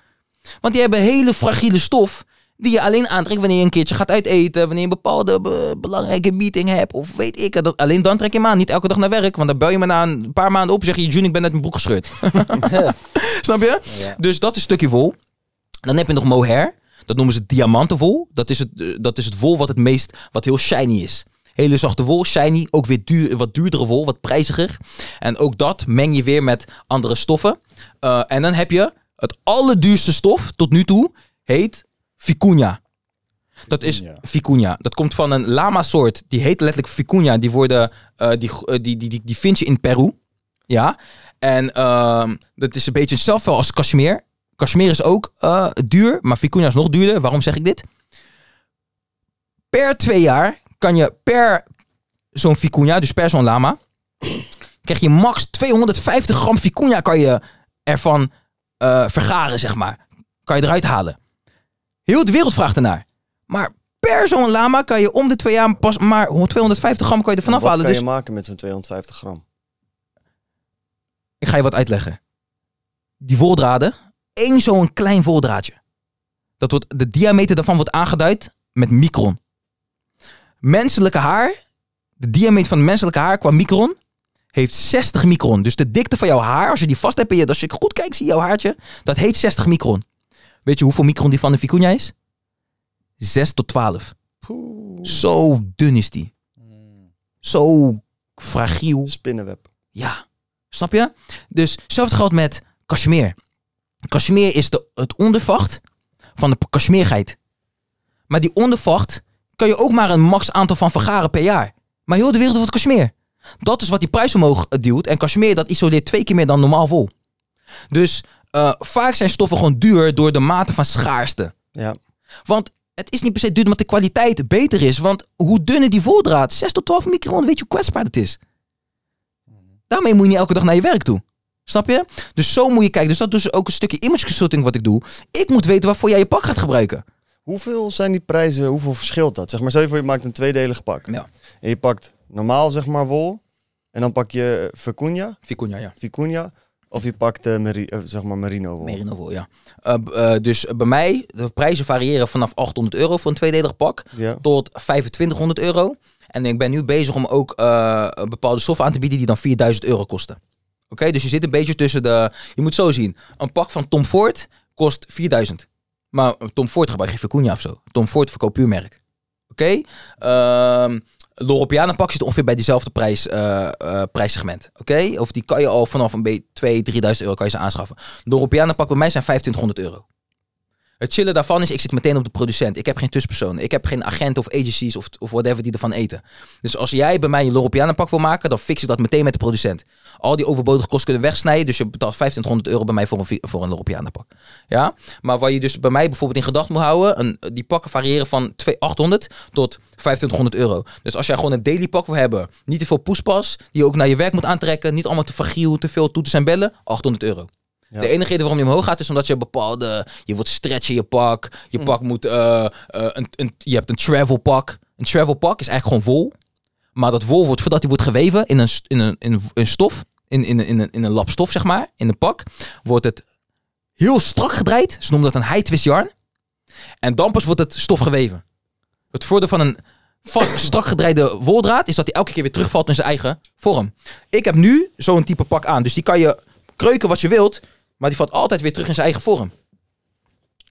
Want die hebben hele fragiele stof die je alleen aantrekt wanneer je een keertje gaat uiteten, wanneer je een bepaalde belangrijke meeting hebt, of weet ik het. Alleen dan trek je hem aan, niet elke dag naar werk, want dan bel je me na een paar maanden op en zeg je, June, ik ben net mijn broek gescheurd. Snap je? Dus dat is een stukje vol. Dan heb je nog mohair. Dat noemen ze diamantenvol. Dat is het, eh, dat is het vol wat het meest, wat heel shiny is hele zachte wol, shiny, ook weer duur, wat duurdere wol, wat prijziger. En ook dat meng je weer met andere stoffen. Eh, en dan heb je het allerduurste stof tot nu toe, heet vicuña. Dat is vicuña. Dat komt van een lama-soort. Die heet letterlijk vicuña. Die, worden, eh, eh, die, die, die, die, vind je in Peru. Ja. En ehm, dat is een beetje hetzelfde als cashmere. Kashmir is ook duur, maar Vicuña is nog duurder. Waarom zeg ik dit? Per twee jaar kan je per zo'n vicuña, dus per zo'n lama, krijg je max 250 gram vicuña kan je ervan eh, vergaren, zeg maar. Kan je eruit halen. Heel de wereld vraagt ernaar. Maar per zo'n lama kan je om de twee jaar pas maar 250 gram kan je ervan afhalen. halen. Wat kan je dus- maken met zo'n 250 gram? Ik ga je wat uitleggen. Die voordraden, één zo'n klein voordraadje. Dat wordt, de diameter daarvan wordt aangeduid met micron menselijke haar, de diameter van het menselijke haar qua micron, heeft 60 micron. Dus de dikte van jouw haar, als je die vast hebt en je, als je goed kijkt, zie je jouw haartje, dat heet 60 micron. Weet je hoeveel micron die van de vicuña is? 6 tot 12. Zo dun is die. Zo fragiel. Spinnenweb. Ja, snap je? Dus hetzelfde geldt met Kashmir. Kashmir is de, het ondervacht van de cashmeergeit. Maar die ondervacht kan je ook maar een max aantal van vergaren per jaar. Maar heel de wereld wordt Kashmir. Dat is wat die prijs omhoog eh, duwt. En Kashmir dat isoleert twee keer meer dan normaal vol. Dus eh, vaak zijn stoffen gewoon duur door de mate van schaarste. Ja. Want het is niet per se duur omdat de kwaliteit beter is. Want hoe dunner die voordraad, 6 tot 12 micron, weet je hoe kwetsbaar het is. Daarmee moet je niet elke dag naar je werk toe. Snap je? Dus zo moet je kijken. Dus dat is ook een stukje image consulting wat ik doe. Ik moet weten waarvoor jij je pak gaat gebruiken. Hoeveel zijn die prijzen, hoeveel verschilt dat? Zeg maar, stel je voor, je maakt een tweedelig pak. Ja. En je pakt normaal, zeg maar, wol. En dan pak je eh, vicuña. Vicuña, ja. Vicuña. Of je pakt uh, meri eh, zeg maar merino wol. Merino wol, ja. dus bij mij, de prijzen variëren vanaf 800 euro voor een tweedelig pak tot 2500 euro. En ik ben nu bezig om ook bepaalde stoffen aan te bieden die dan 4000 euro kosten. Oké, dus je zit een beetje tussen de... Je moet zo zien, een pak van Tom Ford kost 4000. Maar Tom Ford bij geen Vicuña of zo. Tom Ford verkoopt merk, Oké? Okay? Uh, ehm, Loropiana pak zit ongeveer bij diezelfde prijs, eh, eh, prijssegment. Oké? Of die kan je al vanaf een beetje 2.000, 3.000 euro kan je ze aanschaffen. L'Europeana pak bij mij zijn 2500 euro. Het chillen daarvan is, ik zit meteen op de producent. Ik heb geen tussenpersonen. Ik heb geen agenten of agencies of, of whatever die ervan eten. Dus als jij bij mij je pak wil maken, dan fix ik dat meteen met de producent. Al die overbodige kosten kunnen wegsnijden. Dus je betaalt 2500 euro bij mij voor een, voor een pak. Ja? Maar waar je dus bij mij bijvoorbeeld in gedachten moet houden, een, die pakken variëren van 800 tot 2500 euro. Dus als jij gewoon een daily pak wil hebben, niet te veel poespas, die je ook naar je werk moet aantrekken, niet allemaal te fragiel, te veel toeters en bellen, 800 euro. De enige reden waarom je omhoog gaat is omdat je bepaalde... Je wordt stretchen je pak. Je mm. pak moet... Eh, eh, een, een, je hebt een travel pak. Een travel pak is eigenlijk gewoon wol. Maar dat wol wordt, voordat hij wordt geweven in een, in een, in een stof... In, in, in, een, in lap stof, zeg maar. In een pak. Wordt het heel strak gedraaid. Ze noemen dat een twist yarn. En dan pas wordt het stof geweven. Het voordeel van een strak gedraaide woldraad is dat hij elke keer weer terugvalt in zijn eigen vorm. Ik heb nu zo'n type pak aan, dus die kan je kreuken wat je wilt. Maar die valt altijd weer terug in zijn eigen vorm.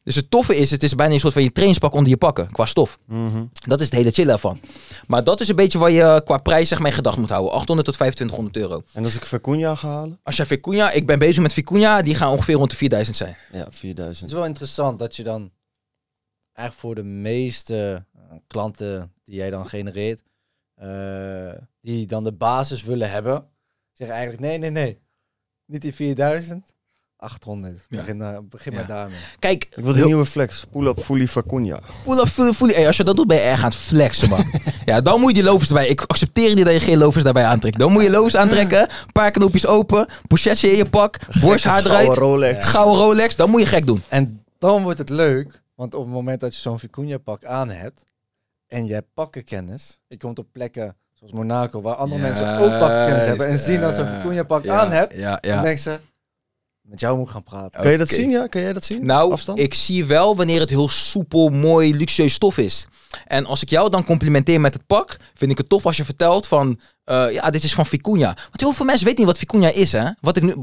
Dus het toffe is, het is bijna een soort van je trainingspak onder je pakken qua stof. Mhm. Dat is het hele chill daarvan. Maar dat is een beetje waar je eh, qua prijs zeg maar in moet houden. 800 tot 2500 euro. En als ik Vicuña ga halen? Als jij Vicuña, ik ben bezig met Vicuña, die gaan ongeveer rond de 4000 zijn. Ja, 4000. Het is wel interessant dat je dan eigenlijk voor de meeste eh, klanten die jij dan genereert, eh, die dan de basis willen hebben, zeggen eigenlijk nee, nee, nee. Niet die 4000, 800. Ja. Begin, daar, eh, begin maar daarmee. Kijk. Ik wil de nieuwe flex. Pull-up fully Facunia. Pull-up fully fully. als je dat doet, ben je echt aan het flexen, man. ja, dan moet je die lovers erbij. Ik accepteer niet dat je geen lovers daarbij aantrekt. Dan moet je lovers aantrekken. paar knoopjes open. Pochetje in je pak. Borsthaar eruit. Gouden Rolex. Gouden Rolex. Dan moet je gek doen. En dan wordt het leuk. Want op het moment dat je zo'n Vicuña pak aan hebt. En je hebt pakkenkennis. Je komt op plekken zoals Monaco. Waar andere mensen ook pakkenkennis hebben. En zien dat een Vicuña pak aan hebben, Dan denken ze met jou moet gaan praten. Kun je dat zien? Ja, kun jij dat zien? Nou, Afstand? ik zie wel wanneer het heel soepel, mooi, luxueus stof is. En als ik jou dan complimenteer met het pak, vind ik het tof als je vertelt van, eh, ja, dit is van Vicuña. Want heel veel mensen weten niet wat Vicuña is, hè? Wat ik nu,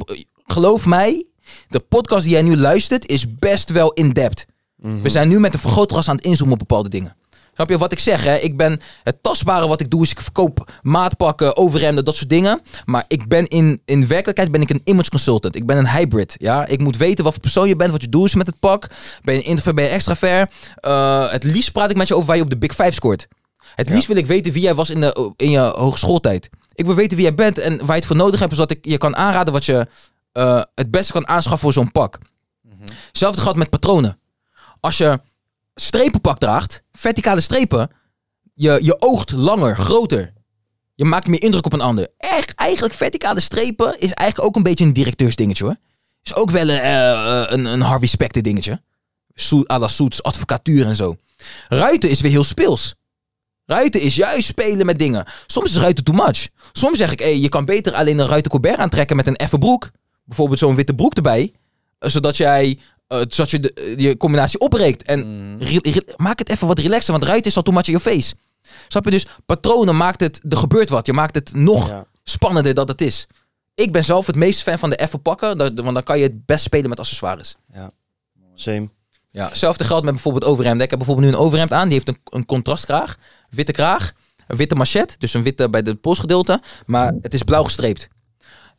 geloof mij, de podcast die jij nu luistert is best wel in depth. Mhm. We zijn nu met een vergrootglas aan het inzoomen op bepaalde dingen. Snap je wat ik zeg? Hè? Ik ben, het tastbare wat ik doe is ik verkoop maatpakken, overhemden, dat soort dingen. Maar ik ben in, in werkelijkheid ben ik een image consultant. Ik ben een hybrid. Ja? Ik moet weten wat voor persoon je bent, wat je doet is met het pak. Ben je introvert, ben je extra ver? Eh, het liefst praat ik met je over waar je op de Big Five scoort. Het liefst wil ik weten wie jij was in, de, in je hogeschooltijd. Ik wil weten wie jij bent en waar je het voor nodig hebt, zodat ik je kan aanraden wat je eh, het beste kan aanschaffen voor zo'n pak. Hetzelfde mhm. gaat met patronen. Als je strepenpak draagt, verticale strepen, je, je oogt langer, groter. Je maakt meer indruk op een ander. Echt, eigenlijk verticale strepen is eigenlijk ook een beetje een directeursdingetje hoor. Is ook wel een, uh, een, een Harvey Specter dingetje. A la advocatuur en zo. Ruiten is weer heel speels. Ruiten is juist spelen met dingen. Soms is ruiten too much. Soms zeg ik, hey, je kan beter alleen een ruiten Colbert aantrekken met een effen broek. Bijvoorbeeld zo'n witte broek erbij. Eh, zodat jij eh, zodat je de, je combinatie opreekt. En mm. maak het even wat relaxer, want ruit is al too much in your face. Snap je? Dus patronen maakt het, er gebeurt wat. Je maakt het nog spannender dan het is. Ik ben zelf het meest fan van de effe pakken, want dan kan je het best spelen met accessoires. Ja, same. Ja, hetzelfde geldt met bijvoorbeeld overhemden. Ik heb bijvoorbeeld nu een overhemd aan, die heeft een, een contrastkraag, witte kraag, een witte machet, dus een witte bij het polsgedeelte, maar het is blauw gestreept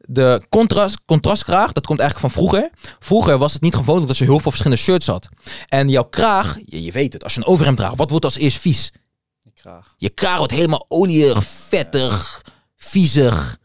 de contrast, contrastkraag, dat komt eigenlijk van vroeger. Vroeger was het niet gewoon dat je heel veel verschillende shirts had. En jouw kraag, je, je weet het, als je een overhemd draagt, wat wordt als eerst vies? Je kraag. Je kraag wordt helemaal olierig, vettig, viezig,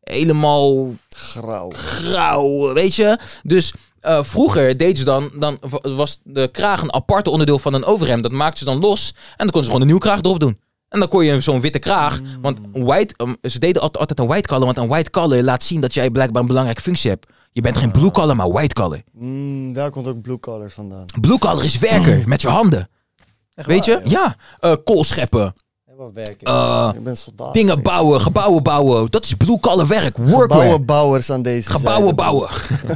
helemaal... Grauw. Grauw, weet je? Dus eh, vroeger deed ze dan, dan was de kraag een aparte onderdeel van een overhemd. Dat maakte ze dan los en dan kon ze gewoon een nieuw kraag erop doen. En dan kon je zo'n witte kraag. Mm. Want white, um, ze deden altijd, altijd een white collar. Want een white collar laat zien dat jij blijkbaar een belangrijke functie hebt. Je bent geen ah. blue collar, maar white collar. Mm, daar komt ook blue collar vandaan. Blue collar is werken mm. met je handen. Weet je? Ja. Uh, kool scheppen. Werken. Eh, ik ben soldaat. Dingen bouwen, gebouwen bouwen. Dat is blue collar werk. bouwers aan deze Gebouwen bouwen. uh,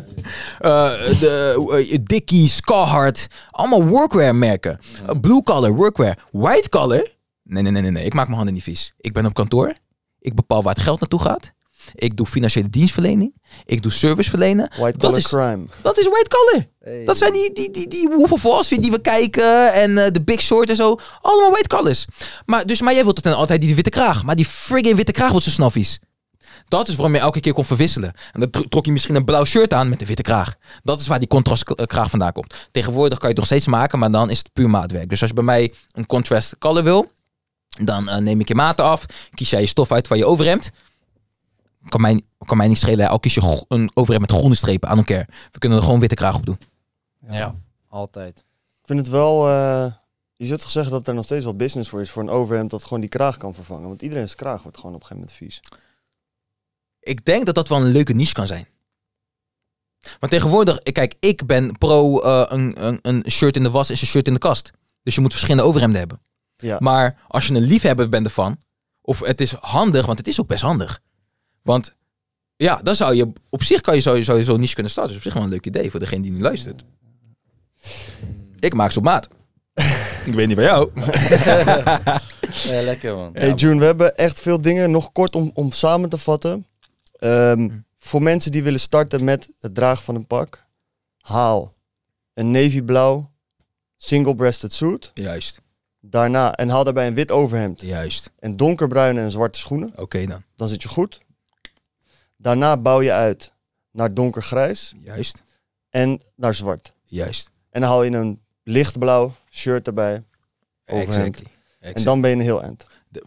de, Carhartt. Allemaal workwear merken. blue collar, workwear. White collar Nee, nee, nee, nee, nee. Ik maak mijn handen niet vies. Ik ben op kantoor. Ik bepaal waar het geld naartoe gaat. Ik doe financiële dienstverlening. Ik doe serviceverlenen. White dat is, crime. Dat is white collar. Dat zijn die, die, die, die Wolf die we kijken. En eh, de Big Short en zo. Allemaal white collars. Maar, dus, maar jij wilt het dan altijd die witte kraag. Maar die friggin witte kraag wordt zo snel vies. Dat is waarom je elke keer kon verwisselen. En dan trok je misschien een blauw shirt aan met een witte kraag. Dat is waar die contrastkraag eh, vandaan komt. Tegenwoordig kan je het nog steeds maken, maar dan is het puur maatwerk. Dus als je bij mij een contrast color wil, dan eh, neem ik je maten af. Kies jij je stof uit van je overhemd. Kan mij, kan mij niet schelen. Al kies je een overhemd met groene strepen. aan elkaar. We kunnen er gewoon witte kraag op doen. Ja, altijd. Ik vind het wel... Eh, je zult gezegd zeggen dat er nog steeds wel business voor is. Voor een overhemd dat gewoon die kraag kan vervangen. Want iedereen's kraag wordt gewoon op een gegeven moment vies. Ik denk dat dat wel een leuke niche kan zijn. Maar tegenwoordig, eh, kijk, ik ben pro een, een, een shirt in de was is een shirt in de kast. Dus je moet verschillende overhemden hebben. Ja. Maar als je een liefhebber bent ervan, of het is handig, want het is ook best handig. Want ja, dan zou je op zich kan je sowieso, zo niche kunnen starten. Dat is op zich wel een leuk idee voor degene die nu luistert. Ik maak ze op maat. Ik weet niet van jou. ja, lekker man. Hey June, we hebben echt veel dingen. Nog kort om, om samen te vatten. Ehm, voor mensen die willen starten met het dragen van een pak. Haal een navy blauw single breasted suit. Juist daarna. En haal daarbij een wit overhemd. Juist. En donkerbruine en zwarte schoenen. Oké dan. Dan zit je goed. Daarna bouw je uit naar donkergrijs. Juist. En naar zwart. Juist. En dan haal je een lichtblauw shirt erbij. Overhemd. Exactly. En dan ben je een heel eind. De,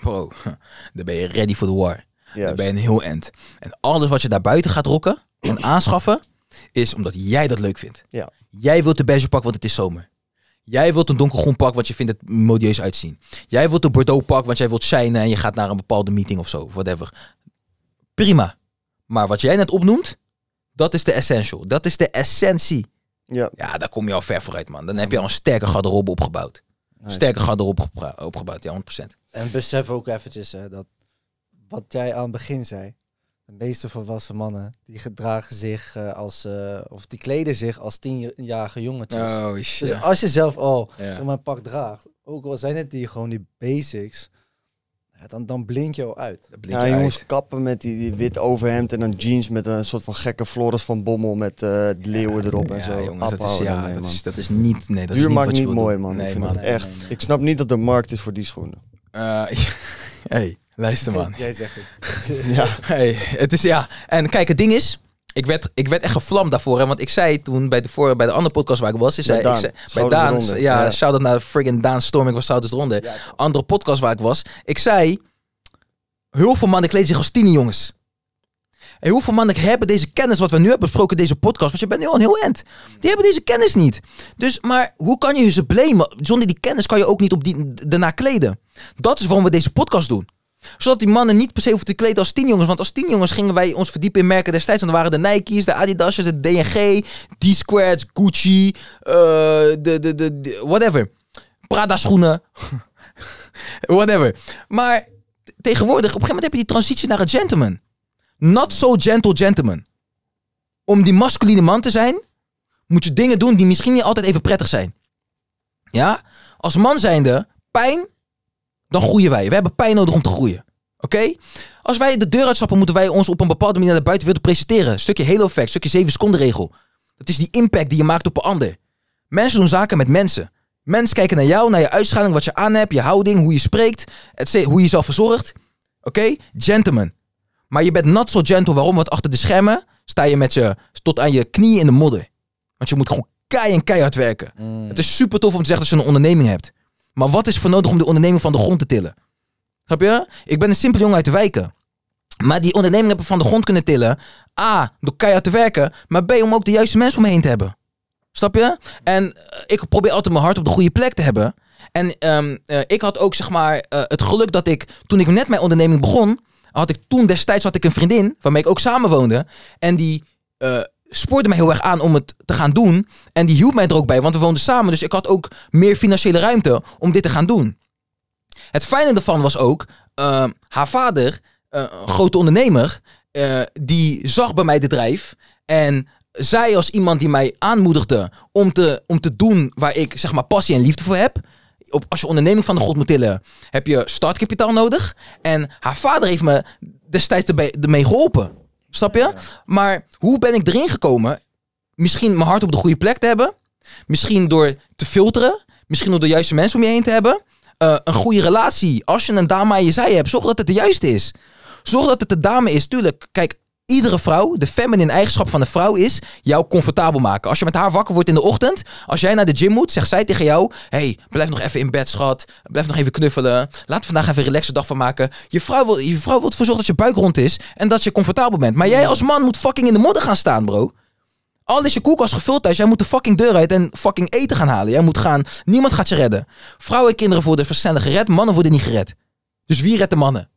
bro, dan ben je ready for the war. Juist. Dan ben je een heel eind. En alles wat je daar buiten gaat rokken en aanschaffen, is omdat jij dat leuk vindt. Ja. Jij wilt de beige pakken want het is zomer. Jij wilt een donkergroen pak, want je vindt het modieus uitzien. Jij wilt een Bordeaux pak, want jij wilt zijn en je gaat naar een bepaalde meeting of zo, whatever. Prima. Maar wat jij net opnoemt, dat is de essential. Dat is de essentie. Ja, ja daar kom je al ver vooruit, man. Dan heb je al een sterke garderobe opgebouwd. Sterke garderobe opgebouwd, ja, 100%. En besef ook eventjes dat wat jij aan het begin zei, de meeste volwassen mannen die gedragen zich eh, als, eh, of die kleden zich als tienjarige jongetjes. Oh, shit. Dus als je zelf al ja. een pak draagt, ook al zijn het die gewoon die basics, ja, dan, dan blink je al uit. ja, jongens, kappen met die, wit overhemd en dan jeans met een soort van gekke Floris van Bommel met uh, leeuwen erop en zo. Jongens, dat is, ja, dat, is, dat is niet. Nee, dat Duur is niet maakt niet mooi, man. ik vind man, echt. ik snap niet dat er markt is voor die schoenen. hey. Luister man. Jij zegt het. ja. Hey, het is ja. En kijk, het ding is, ik werd, ik werd echt geflamd daarvoor. Hè, want ik zei toen bij de, voor, bij de andere podcast waar ik was, ik zei, bij Daan, ja, ja. shout-out naar friggin' Daan Storm, ik was Zouters Ronde. Andere podcast waar ik was, ik zei, heel veel mannen kleden zich als tien jongens. En hoeveel mannen hebben deze kennis wat we nu hebben besproken deze podcast? Want je bent nu al een heel end. Die hebben deze kennis niet. Dus, maar hoe kan je ze blamen? Zonder die kennis kan je ook niet op die, daarna kleden. Dat is waarom we deze podcast doen zodat die mannen niet per se hoeven te kleden als tien jongens. Want als tien jongens gingen wij ons verdiepen in merken destijds. En dan waren de Nike's, de Adidas's, de D&G, D-Squared, Gucci, uh, de, de, de, whatever. Prada schoenen. whatever. Maar tegenwoordig, op een gegeven moment heb je die transitie naar een gentleman. Not so gentle gentleman. Om die masculine man te zijn, moet je dingen doen die misschien niet altijd even prettig zijn. Ja? Als man zijnde, pijn dan groeien wij. We hebben pijn nodig om te groeien. Oké? Als wij de deur uitstappen, moeten wij ons op een bepaalde manier naar buiten willen presenteren. Stukje halo effect, stukje 7 seconden regel. Dat is die impact die je maakt op een ander. Mensen doen zaken met mensen. Mensen kijken naar jou, naar je uitschaling, wat je aan hebt, je houding, hoe je spreekt, hoe je jezelf verzorgt. Oké? Gentlemen. Maar je bent not so gentle. Waarom? Want achter de schermen sta je met je tot aan je knieën in de modder. Want je moet gewoon kei en keihard werken. Mm. Het is super tof om te zeggen dat je een onderneming hebt. Maar wat is voor nodig om de onderneming van de grond te tillen? Snap je? Ik ben een simpele jongen uit de wijken. Maar die onderneming hebben van de grond kunnen tillen. A, door keihard te werken. Maar B, om ook de juiste mensen om me heen te hebben. Snap je? En eh, ik probeer altijd mijn hart op de goede plek te hebben. En ehm, eh, ik had ook zeg maar eh, het geluk dat ik, toen ik net mijn onderneming begon, had ik toen destijds had ik een vriendin waarmee ik ook samenwoonde. En die spoorde mij heel erg aan om het te gaan doen. En die hielp mij er ook bij, want we woonden samen. Dus ik had ook meer financiële ruimte om dit te gaan doen. Het fijne ervan was ook, uh, haar vader, eh, een grote ondernemer, eh, die zag bij mij de drijf. En zij als iemand die mij aanmoedigde om te, om te doen waar ik zeg maar passie en liefde voor heb. Op, als je onderneming van de grond moet tillen, heb je startkapitaal nodig. En haar vader heeft me destijds ermee geholpen. Snap je? Maar hoe ben ik erin gekomen? Misschien mijn hart op de goede plek te hebben. Misschien door te filteren. Misschien door de juiste mensen om je heen te hebben. Eh, een goede relatie. Als je een dame aan je zij hebt, zorg dat het de juiste is. Zorg dat het de dame is. Tuurlijk, kijk, iedere vrouw, de feminine eigenschap van de vrouw is jou comfortabel maken. Als je met haar wakker wordt in de ochtend, als jij naar de gym moet, zegt zij tegen jou: hey, blijf nog even in bed, schat. Blijf nog even knuffelen. Laat vandaag even een relaxe dag van maken. Je vrouw wil, je vrouw wil ervoor zorgen dat je buik rond is en dat je comfortabel bent. Maar jij als man moet fucking in de modder gaan staan, bro. Al is je koelkast gevuld thuis. Jij moet de fucking deur uit en fucking eten gaan halen. Jij moet gaan. Niemand gaat je redden. Vrouwen en kinderen worden versnellen gered. Mannen worden niet gered. Dus wie redt de mannen?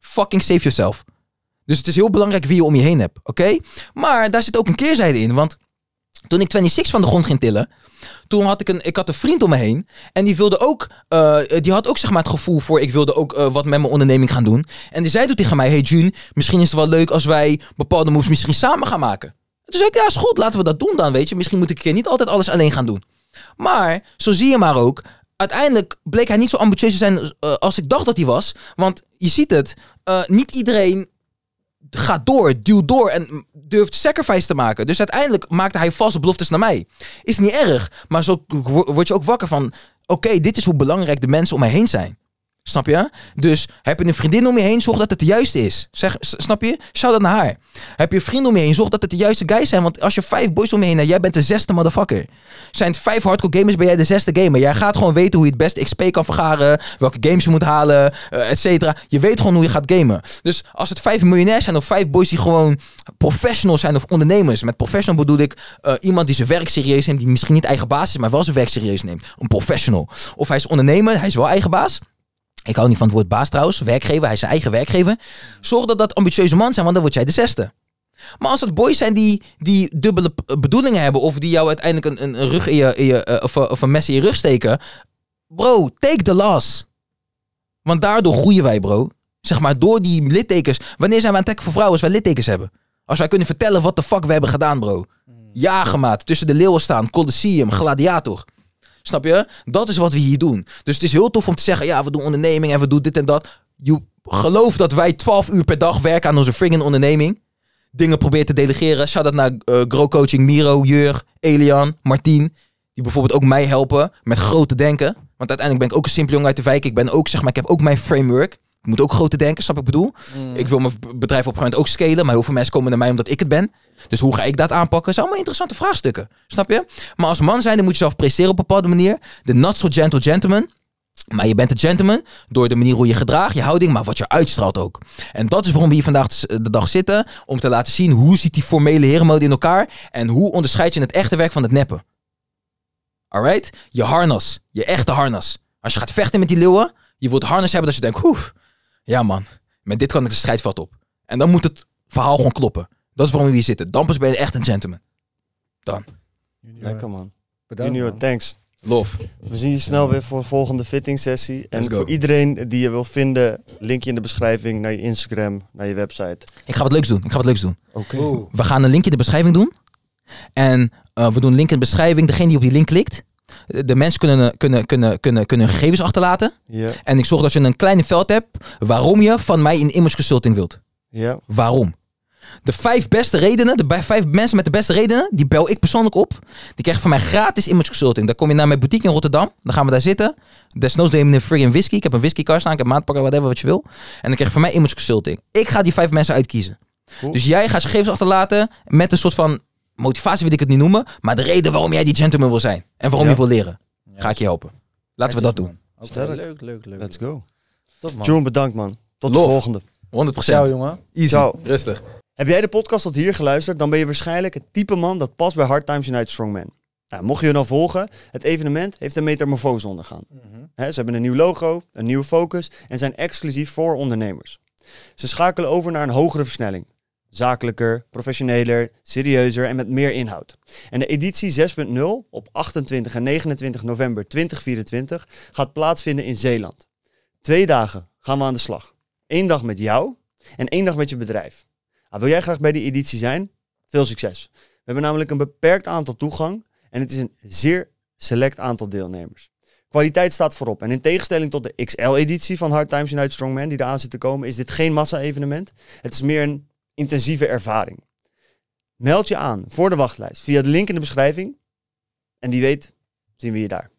Fucking save yourself. Dus het is heel belangrijk wie je om je heen hebt, oké? Maar daar zit ook een keerzijde in, want toen ik 26 van de grond ging tillen, toen had ik een, ik had een vriend om me heen. En die wilde ook, eh, die had ook zeg maar het gevoel voor, ik wilde ook eh, wat met mijn onderneming gaan doen. En die zei toen tegen mij, hey June, misschien is het wel leuk als wij bepaalde moves misschien samen gaan maken. toen zei ik, ja is goed, laten we dat doen dan, weet je. Misschien moet ik keer niet altijd alles alleen gaan doen. Maar, zo zie je maar ook, uiteindelijk bleek hij niet zo ambitieus te zijn eh, als ik dacht dat hij was. Want je ziet het, niet iedereen ga door, duw door en durft sacrifice te maken. Dus uiteindelijk maakte hij valse beloftes naar mij. Is niet erg, maar zo word je ook wakker van... oké, dit is hoe belangrijk de mensen om mij heen zijn. Snap je? Dus heb je een vriendin om je heen, zorg dat het de juiste is. Zeg, snap je? Shout dat naar haar. Heb je vrienden om je heen, zorg dat het de juiste guys zijn. Want als je vijf boys om je heen hebt, jij bent de zesde motherfucker. Zijn het vijf hardcore gamers, ben jij de zesde gamer. Jij gaat gewoon weten hoe je het beste XP kan vergaren, welke games je moet halen, eh, et cetera. Je weet gewoon hoe je gaat gamen. Dus als het vijf miljonairs zijn of vijf boys die gewoon professionals zijn of ondernemers. Met professional bedoel ik eh, iemand die zijn werk serieus neemt, die misschien niet eigen baas is, maar wel zijn werk serieus neemt. Een professional. Of hij is ondernemer, hij is wel eigen baas. Ik hou niet van het woord baas trouwens. Werkgever, hij is zijn eigen werkgever. Zorg dat dat ambitieuze man zijn, want dan word jij de zesde. Maar als het boys zijn die, die dubbele bedoelingen hebben... of die jou uiteindelijk een, een rug in je, in je, eh, of, eh, of een mes in je rug steken... bro, take the loss. Want daardoor groeien wij, bro. Zeg maar, door die littekens. Wanneer zijn we aan het kijken voor vrouwen als wij littekens hebben? Als wij kunnen vertellen wat de fuck we hebben gedaan, bro. Hmm. Jagemaat, tussen de leeuwen staan, Colosseum, Gladiator. Snap je? Dat is wat we hier doen. Dus het is heel tof om te zeggen, ja, we doen onderneming en we doen dit en dat. Je gelooft dat wij 12 uur per dag werken aan onze friggin onderneming. Dingen proberen te delegeren. Shout out naar uh, Grow Coaching, Miro, Jur, Elian, Martin, Die bijvoorbeeld ook mij helpen met grote denken. Want uiteindelijk ben ik ook een simpele jongen uit de wijk. Ik ben ook, zeg maar, ik heb ook mijn framework moet ook groter denken, snap ik bedoel? Mm. Ik wil mijn bedrijf op een gegeven moment ook scalen, maar heel veel mensen komen naar mij omdat ik het ben. Dus hoe ga ik dat aanpakken? Dat zijn allemaal interessante vraagstukken, snap je? Maar als man zijn, dan moet je zelf presteren op een bepaalde manier. De not so gentle gentleman. Maar je bent een gentleman door de manier hoe je gedraagt, je houding, maar wat je uitstraalt ook. En dat is waarom we hier vandaag de dag zitten. Om te laten zien hoe ziet die formele herenmode in elkaar. En hoe onderscheid je het echte werk van het neppen. Alright? Je harnas. Je echte harnas. Als je gaat vechten met die leeuwen, je wilt harnas hebben dat je denkt, oeh, ja man, met dit kan ik de strijdveld op. En dan moet het verhaal gewoon kloppen. Dat is waarom we hier zitten. Dampers ben je echt een gentleman. Dan. Junior, Lekker man. Bedankt, Junior, thanks. Love. We zien je snel weer voor de volgende fitting sessie. En voor iedereen die je wil vinden, linkje in de beschrijving naar je Instagram, naar je website. Ik ga wat leuks doen. Ik ga wat leuks doen. Oké. We gaan een linkje in de beschrijving doen. En eh, we doen link in de beschrijving. Degene die op die link klikt, de mensen kunnen, kunnen, kunnen, kunnen, kunnen gegevens achterlaten. Ja. En ik zorg dat je een klein veld hebt waarom je van mij een image consulting wilt. Ja. Waarom? De vijf beste redenen, de vijf mensen met de beste redenen, die bel ik persoonlijk op. Die krijgen van mij gratis image consulting. Dan kom je naar mijn boutique in Rotterdam. Dan gaan we daar zitten. Desnoods neem je een free whisky. Ik heb een whiskykar staan, ik heb maatpakken, whatever wat je wil. En dan krijg je van mij image consulting. Ik ga die vijf mensen uitkiezen. Dus jij gaat gegevens achterlaten met een soort van motivatie wil ik het niet noemen, maar de reden waarom jij die gentleman wil zijn en waarom je wil leren. Ga ik je helpen. Laten we dat doen. Leuk, leuk, leuk. Let's go. Top, man. John, bedankt man. Tot de volgende. 100%. Ciao jongen. Easy. Rustig. Heb jij de podcast tot hier geluisterd, dan ben je waarschijnlijk het type man dat past bij Hard Times United Strongman. Nou, mocht je hun nou al volgen, het evenement heeft een metamorfose ondergaan. Mhm. ze hebben een nieuw logo, een nieuwe focus en zijn exclusief voor ondernemers. Ze schakelen over naar een hogere versnelling, zakelijker, professioneler, serieuzer en met meer inhoud. En de editie 6.0 op 28 en 29 november 2024 gaat plaatsvinden in Zeeland. Twee dagen gaan we aan de slag. Eén dag met jou en één dag met je bedrijf. Ah, wil jij graag bij die editie zijn? Veel succes. We hebben namelijk een beperkt aantal toegang en het is een zeer select aantal deelnemers. Kwaliteit staat voorop. En in tegenstelling tot de XL-editie van Hard Times United Strongman, die eraan zit te komen, is dit geen massa-evenement. Het is meer een intensieve ervaring. Meld je aan voor de wachtlijst via de link in de beschrijving. En wie weet zien we je daar.